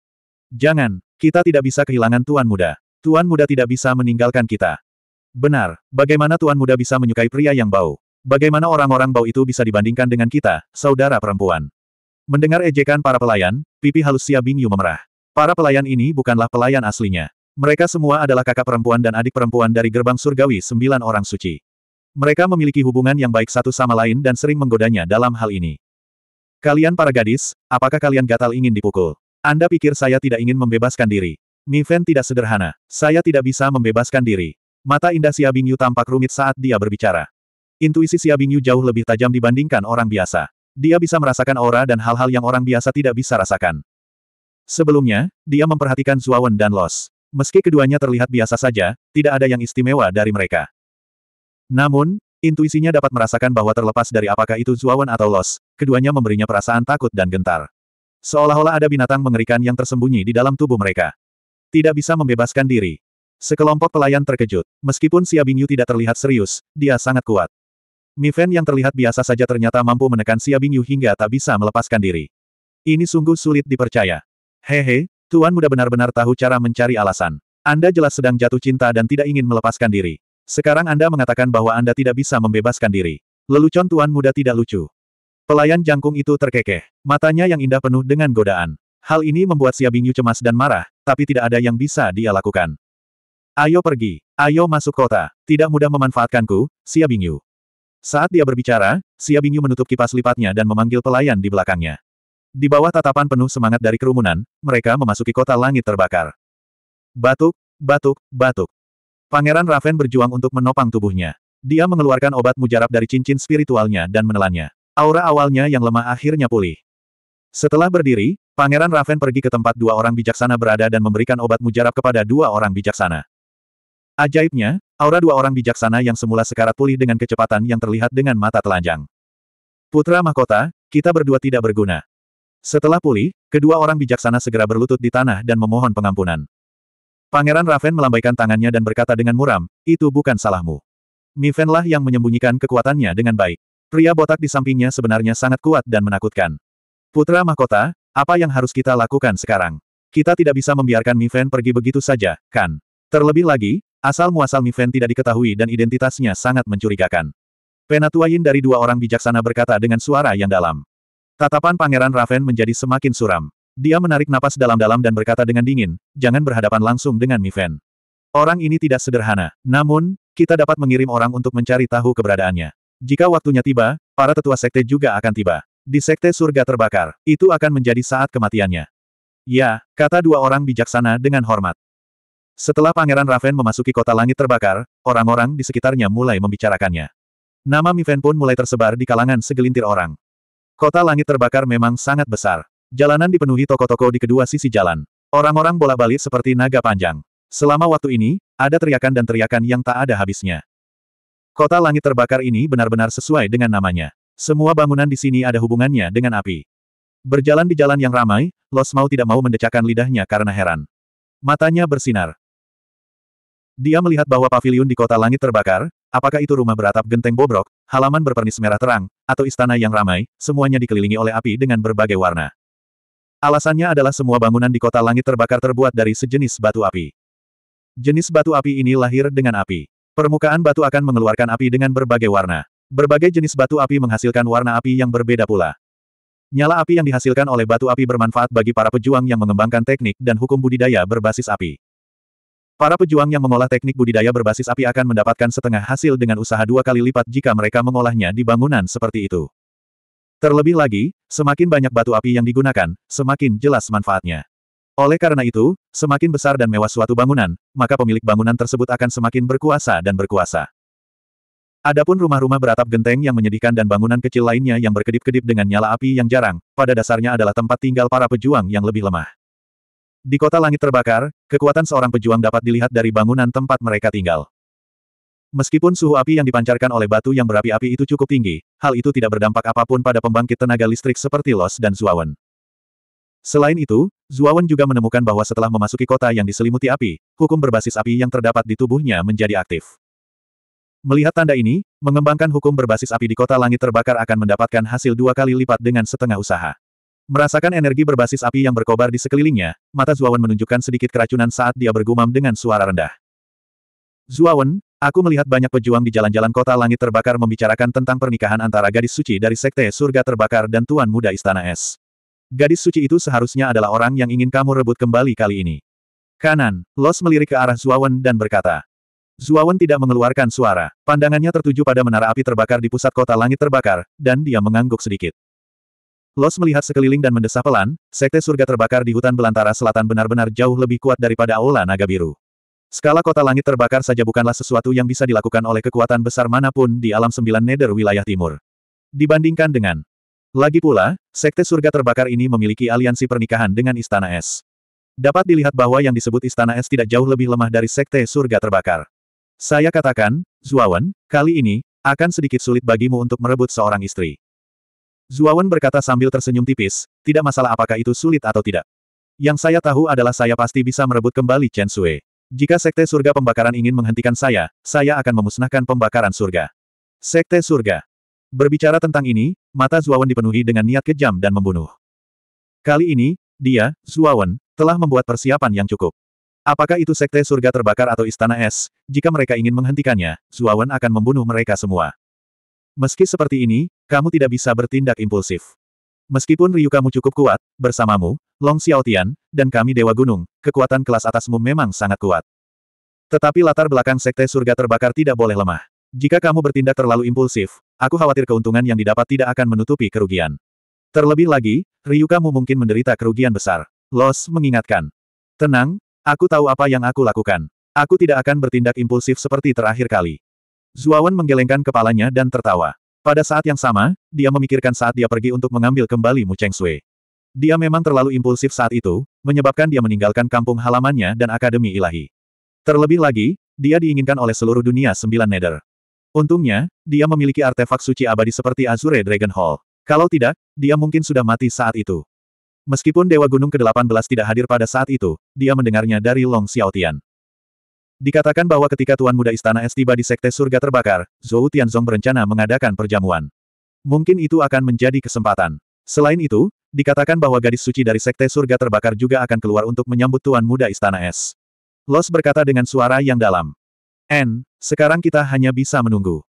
Jangan, kita tidak bisa kehilangan Tuan Muda. Tuan Muda tidak bisa meninggalkan kita. Benar, bagaimana Tuan Muda bisa menyukai pria yang bau? Bagaimana orang-orang bau itu bisa dibandingkan dengan kita, saudara perempuan? Mendengar ejekan para pelayan, pipi halus Xia Bingyu memerah. Para pelayan ini bukanlah pelayan aslinya. Mereka semua adalah kakak perempuan dan adik perempuan dari gerbang surgawi sembilan orang suci. Mereka memiliki hubungan yang baik satu sama lain dan sering menggodanya dalam hal ini. Kalian para gadis, apakah kalian gatal ingin dipukul? Anda pikir saya tidak ingin membebaskan diri? Mi Fen tidak sederhana. Saya tidak bisa membebaskan diri. Mata indah Xia Bingyu tampak rumit saat dia berbicara. Intuisi Xiaobingyu jauh lebih tajam dibandingkan orang biasa. Dia bisa merasakan aura dan hal-hal yang orang biasa tidak bisa rasakan. Sebelumnya, dia memperhatikan Zuawan dan Los. Meski keduanya terlihat biasa saja, tidak ada yang istimewa dari mereka. Namun, intuisinya dapat merasakan bahwa terlepas dari apakah itu Zuawan atau Los, keduanya memberinya perasaan takut dan gentar. Seolah-olah ada binatang mengerikan yang tersembunyi di dalam tubuh mereka. Tidak bisa membebaskan diri. Sekelompok pelayan terkejut. Meskipun Xia Bingyu tidak terlihat serius, dia sangat kuat. Miven yang terlihat biasa saja ternyata mampu menekan Xia Bingyu hingga tak bisa melepaskan diri. Ini sungguh sulit dipercaya. Hehe, Tuan muda benar-benar tahu cara mencari alasan. Anda jelas sedang jatuh cinta dan tidak ingin melepaskan diri. Sekarang Anda mengatakan bahwa Anda tidak bisa membebaskan diri. Lelucon Tuan muda tidak lucu. Pelayan jangkung itu terkekeh. Matanya yang indah penuh dengan godaan. Hal ini membuat Xia Bingyu cemas dan marah, tapi tidak ada yang bisa dia lakukan. Ayo pergi, ayo masuk kota. Tidak mudah memanfaatkanku, Xia Bingyu. Saat dia berbicara, Xia Bingyu menutup kipas lipatnya dan memanggil pelayan di belakangnya. Di bawah tatapan penuh semangat dari kerumunan, mereka memasuki kota langit terbakar. Batuk, batuk, batuk. Pangeran Raven berjuang untuk menopang tubuhnya. Dia mengeluarkan obat mujarab dari cincin spiritualnya dan menelannya. Aura awalnya yang lemah akhirnya pulih. Setelah berdiri, Pangeran Raven pergi ke tempat dua orang bijaksana berada dan memberikan obat mujarab kepada dua orang bijaksana. Ajaibnya, Aura dua orang bijaksana yang semula sekarat pulih dengan kecepatan yang terlihat dengan mata telanjang. Putra mahkota, kita berdua tidak berguna. Setelah pulih, kedua orang bijaksana segera berlutut di tanah dan memohon pengampunan. Pangeran Raven melambaikan tangannya dan berkata dengan muram, itu bukan salahmu. Mivenlah yang menyembunyikan kekuatannya dengan baik. Pria botak di sampingnya sebenarnya sangat kuat dan menakutkan. Putra mahkota, apa yang harus kita lakukan sekarang? Kita tidak bisa membiarkan Miven pergi begitu saja, kan? Terlebih lagi, Asal-muasal Mifen tidak diketahui dan identitasnya sangat mencurigakan. Penatua Yin dari dua orang bijaksana berkata dengan suara yang dalam. Tatapan Pangeran Raven menjadi semakin suram. Dia menarik napas dalam-dalam dan berkata dengan dingin, jangan berhadapan langsung dengan Mifen. Orang ini tidak sederhana, namun, kita dapat mengirim orang untuk mencari tahu keberadaannya. Jika waktunya tiba, para tetua sekte juga akan tiba. Di sekte surga terbakar, itu akan menjadi saat kematiannya. Ya, kata dua orang bijaksana dengan hormat. Setelah Pangeran Raven memasuki kota langit terbakar, orang-orang di sekitarnya mulai membicarakannya. Nama Miven pun mulai tersebar di kalangan segelintir orang. Kota langit terbakar memang sangat besar. Jalanan dipenuhi toko-toko di kedua sisi jalan. Orang-orang bola-balik seperti naga panjang. Selama waktu ini, ada teriakan dan teriakan yang tak ada habisnya. Kota langit terbakar ini benar-benar sesuai dengan namanya. Semua bangunan di sini ada hubungannya dengan api. Berjalan di jalan yang ramai, Los mau tidak mau mendecakkan lidahnya karena heran. Matanya bersinar. Dia melihat bahwa pavilion di kota langit terbakar, apakah itu rumah beratap genteng bobrok, halaman berpernis merah terang, atau istana yang ramai, semuanya dikelilingi oleh api dengan berbagai warna. Alasannya adalah semua bangunan di kota langit terbakar terbuat dari sejenis batu api. Jenis batu api ini lahir dengan api. Permukaan batu akan mengeluarkan api dengan berbagai warna. Berbagai jenis batu api menghasilkan warna api yang berbeda pula. Nyala api yang dihasilkan oleh batu api bermanfaat bagi para pejuang yang mengembangkan teknik dan hukum budidaya berbasis api. Para pejuang yang mengolah teknik budidaya berbasis api akan mendapatkan setengah hasil dengan usaha dua kali lipat jika mereka mengolahnya di bangunan seperti itu. Terlebih lagi, semakin banyak batu api yang digunakan, semakin jelas manfaatnya. Oleh karena itu, semakin besar dan mewah suatu bangunan, maka pemilik bangunan tersebut akan semakin berkuasa dan berkuasa. Adapun rumah-rumah beratap genteng yang menyedihkan dan bangunan kecil lainnya yang berkedip-kedip dengan nyala api yang jarang, pada dasarnya adalah tempat tinggal para pejuang yang lebih lemah. Di kota langit terbakar, kekuatan seorang pejuang dapat dilihat dari bangunan tempat mereka tinggal. Meskipun suhu api yang dipancarkan oleh batu yang berapi-api itu cukup tinggi, hal itu tidak berdampak apapun pada pembangkit tenaga listrik seperti Los dan Zuawan. Selain itu, Zuawan juga menemukan bahwa setelah memasuki kota yang diselimuti api, hukum berbasis api yang terdapat di tubuhnya menjadi aktif. Melihat tanda ini, mengembangkan hukum berbasis api di kota langit terbakar akan mendapatkan hasil dua kali lipat dengan setengah usaha. Merasakan energi berbasis api yang berkobar di sekelilingnya, mata Zuawan menunjukkan sedikit keracunan saat dia bergumam dengan suara rendah. Zuawan, aku melihat banyak pejuang di jalan-jalan kota langit terbakar membicarakan tentang pernikahan antara gadis suci dari sekte surga terbakar dan tuan muda istana es. Gadis suci itu seharusnya adalah orang yang ingin kamu rebut kembali kali ini. Kanan, Los melirik ke arah Zuawan dan berkata. Zuawan tidak mengeluarkan suara, pandangannya tertuju pada menara api terbakar di pusat kota langit terbakar, dan dia mengangguk sedikit. Los melihat sekeliling dan mendesah pelan, sekte surga terbakar di hutan belantara selatan benar-benar jauh lebih kuat daripada aula naga biru. Skala kota langit terbakar saja bukanlah sesuatu yang bisa dilakukan oleh kekuatan besar manapun di alam sembilan nether wilayah timur. Dibandingkan dengan. Lagi pula, sekte surga terbakar ini memiliki aliansi pernikahan dengan Istana Es. Dapat dilihat bahwa yang disebut Istana Es tidak jauh lebih lemah dari sekte surga terbakar. Saya katakan, Zuawan, kali ini, akan sedikit sulit bagimu untuk merebut seorang istri. Zuawan berkata sambil tersenyum tipis, tidak masalah apakah itu sulit atau tidak. Yang saya tahu adalah saya pasti bisa merebut kembali Chen Sui. Jika Sekte Surga Pembakaran ingin menghentikan saya, saya akan memusnahkan pembakaran surga. Sekte Surga. Berbicara tentang ini, mata Zuawan dipenuhi dengan niat kejam dan membunuh. Kali ini, dia, Zuawan, telah membuat persiapan yang cukup. Apakah itu Sekte Surga Terbakar atau Istana Es, jika mereka ingin menghentikannya, Zuawan akan membunuh mereka semua. Meski seperti ini, kamu tidak bisa bertindak impulsif. Meskipun Ryu kamu cukup kuat, bersamamu, Long Xiaotian, dan kami Dewa Gunung, kekuatan kelas atasmu memang sangat kuat. Tetapi latar belakang Sekte Surga Terbakar tidak boleh lemah. Jika kamu bertindak terlalu impulsif, aku khawatir keuntungan yang didapat tidak akan menutupi kerugian. Terlebih lagi, Ryu kamu mungkin menderita kerugian besar. Los mengingatkan. Tenang, aku tahu apa yang aku lakukan. Aku tidak akan bertindak impulsif seperti terakhir kali. Zuawan menggelengkan kepalanya dan tertawa. Pada saat yang sama, dia memikirkan saat dia pergi untuk mengambil kembali Mu Cheng Sui. Dia memang terlalu impulsif saat itu, menyebabkan dia meninggalkan kampung halamannya dan Akademi Ilahi. Terlebih lagi, dia diinginkan oleh seluruh dunia sembilan nether. Untungnya, dia memiliki artefak suci abadi seperti Azure Dragon Hall. Kalau tidak, dia mungkin sudah mati saat itu. Meskipun Dewa Gunung ke-18 tidak hadir pada saat itu, dia mendengarnya dari Long Xiaotian. Dikatakan bahwa ketika Tuan Muda Istana Es tiba di Sekte Surga terbakar, Zhou Tianzong berencana mengadakan perjamuan. Mungkin itu akan menjadi kesempatan. Selain itu, dikatakan bahwa gadis suci dari Sekte Surga terbakar juga akan keluar untuk menyambut Tuan Muda Istana Es. Los berkata dengan suara yang dalam. N, sekarang kita hanya bisa menunggu.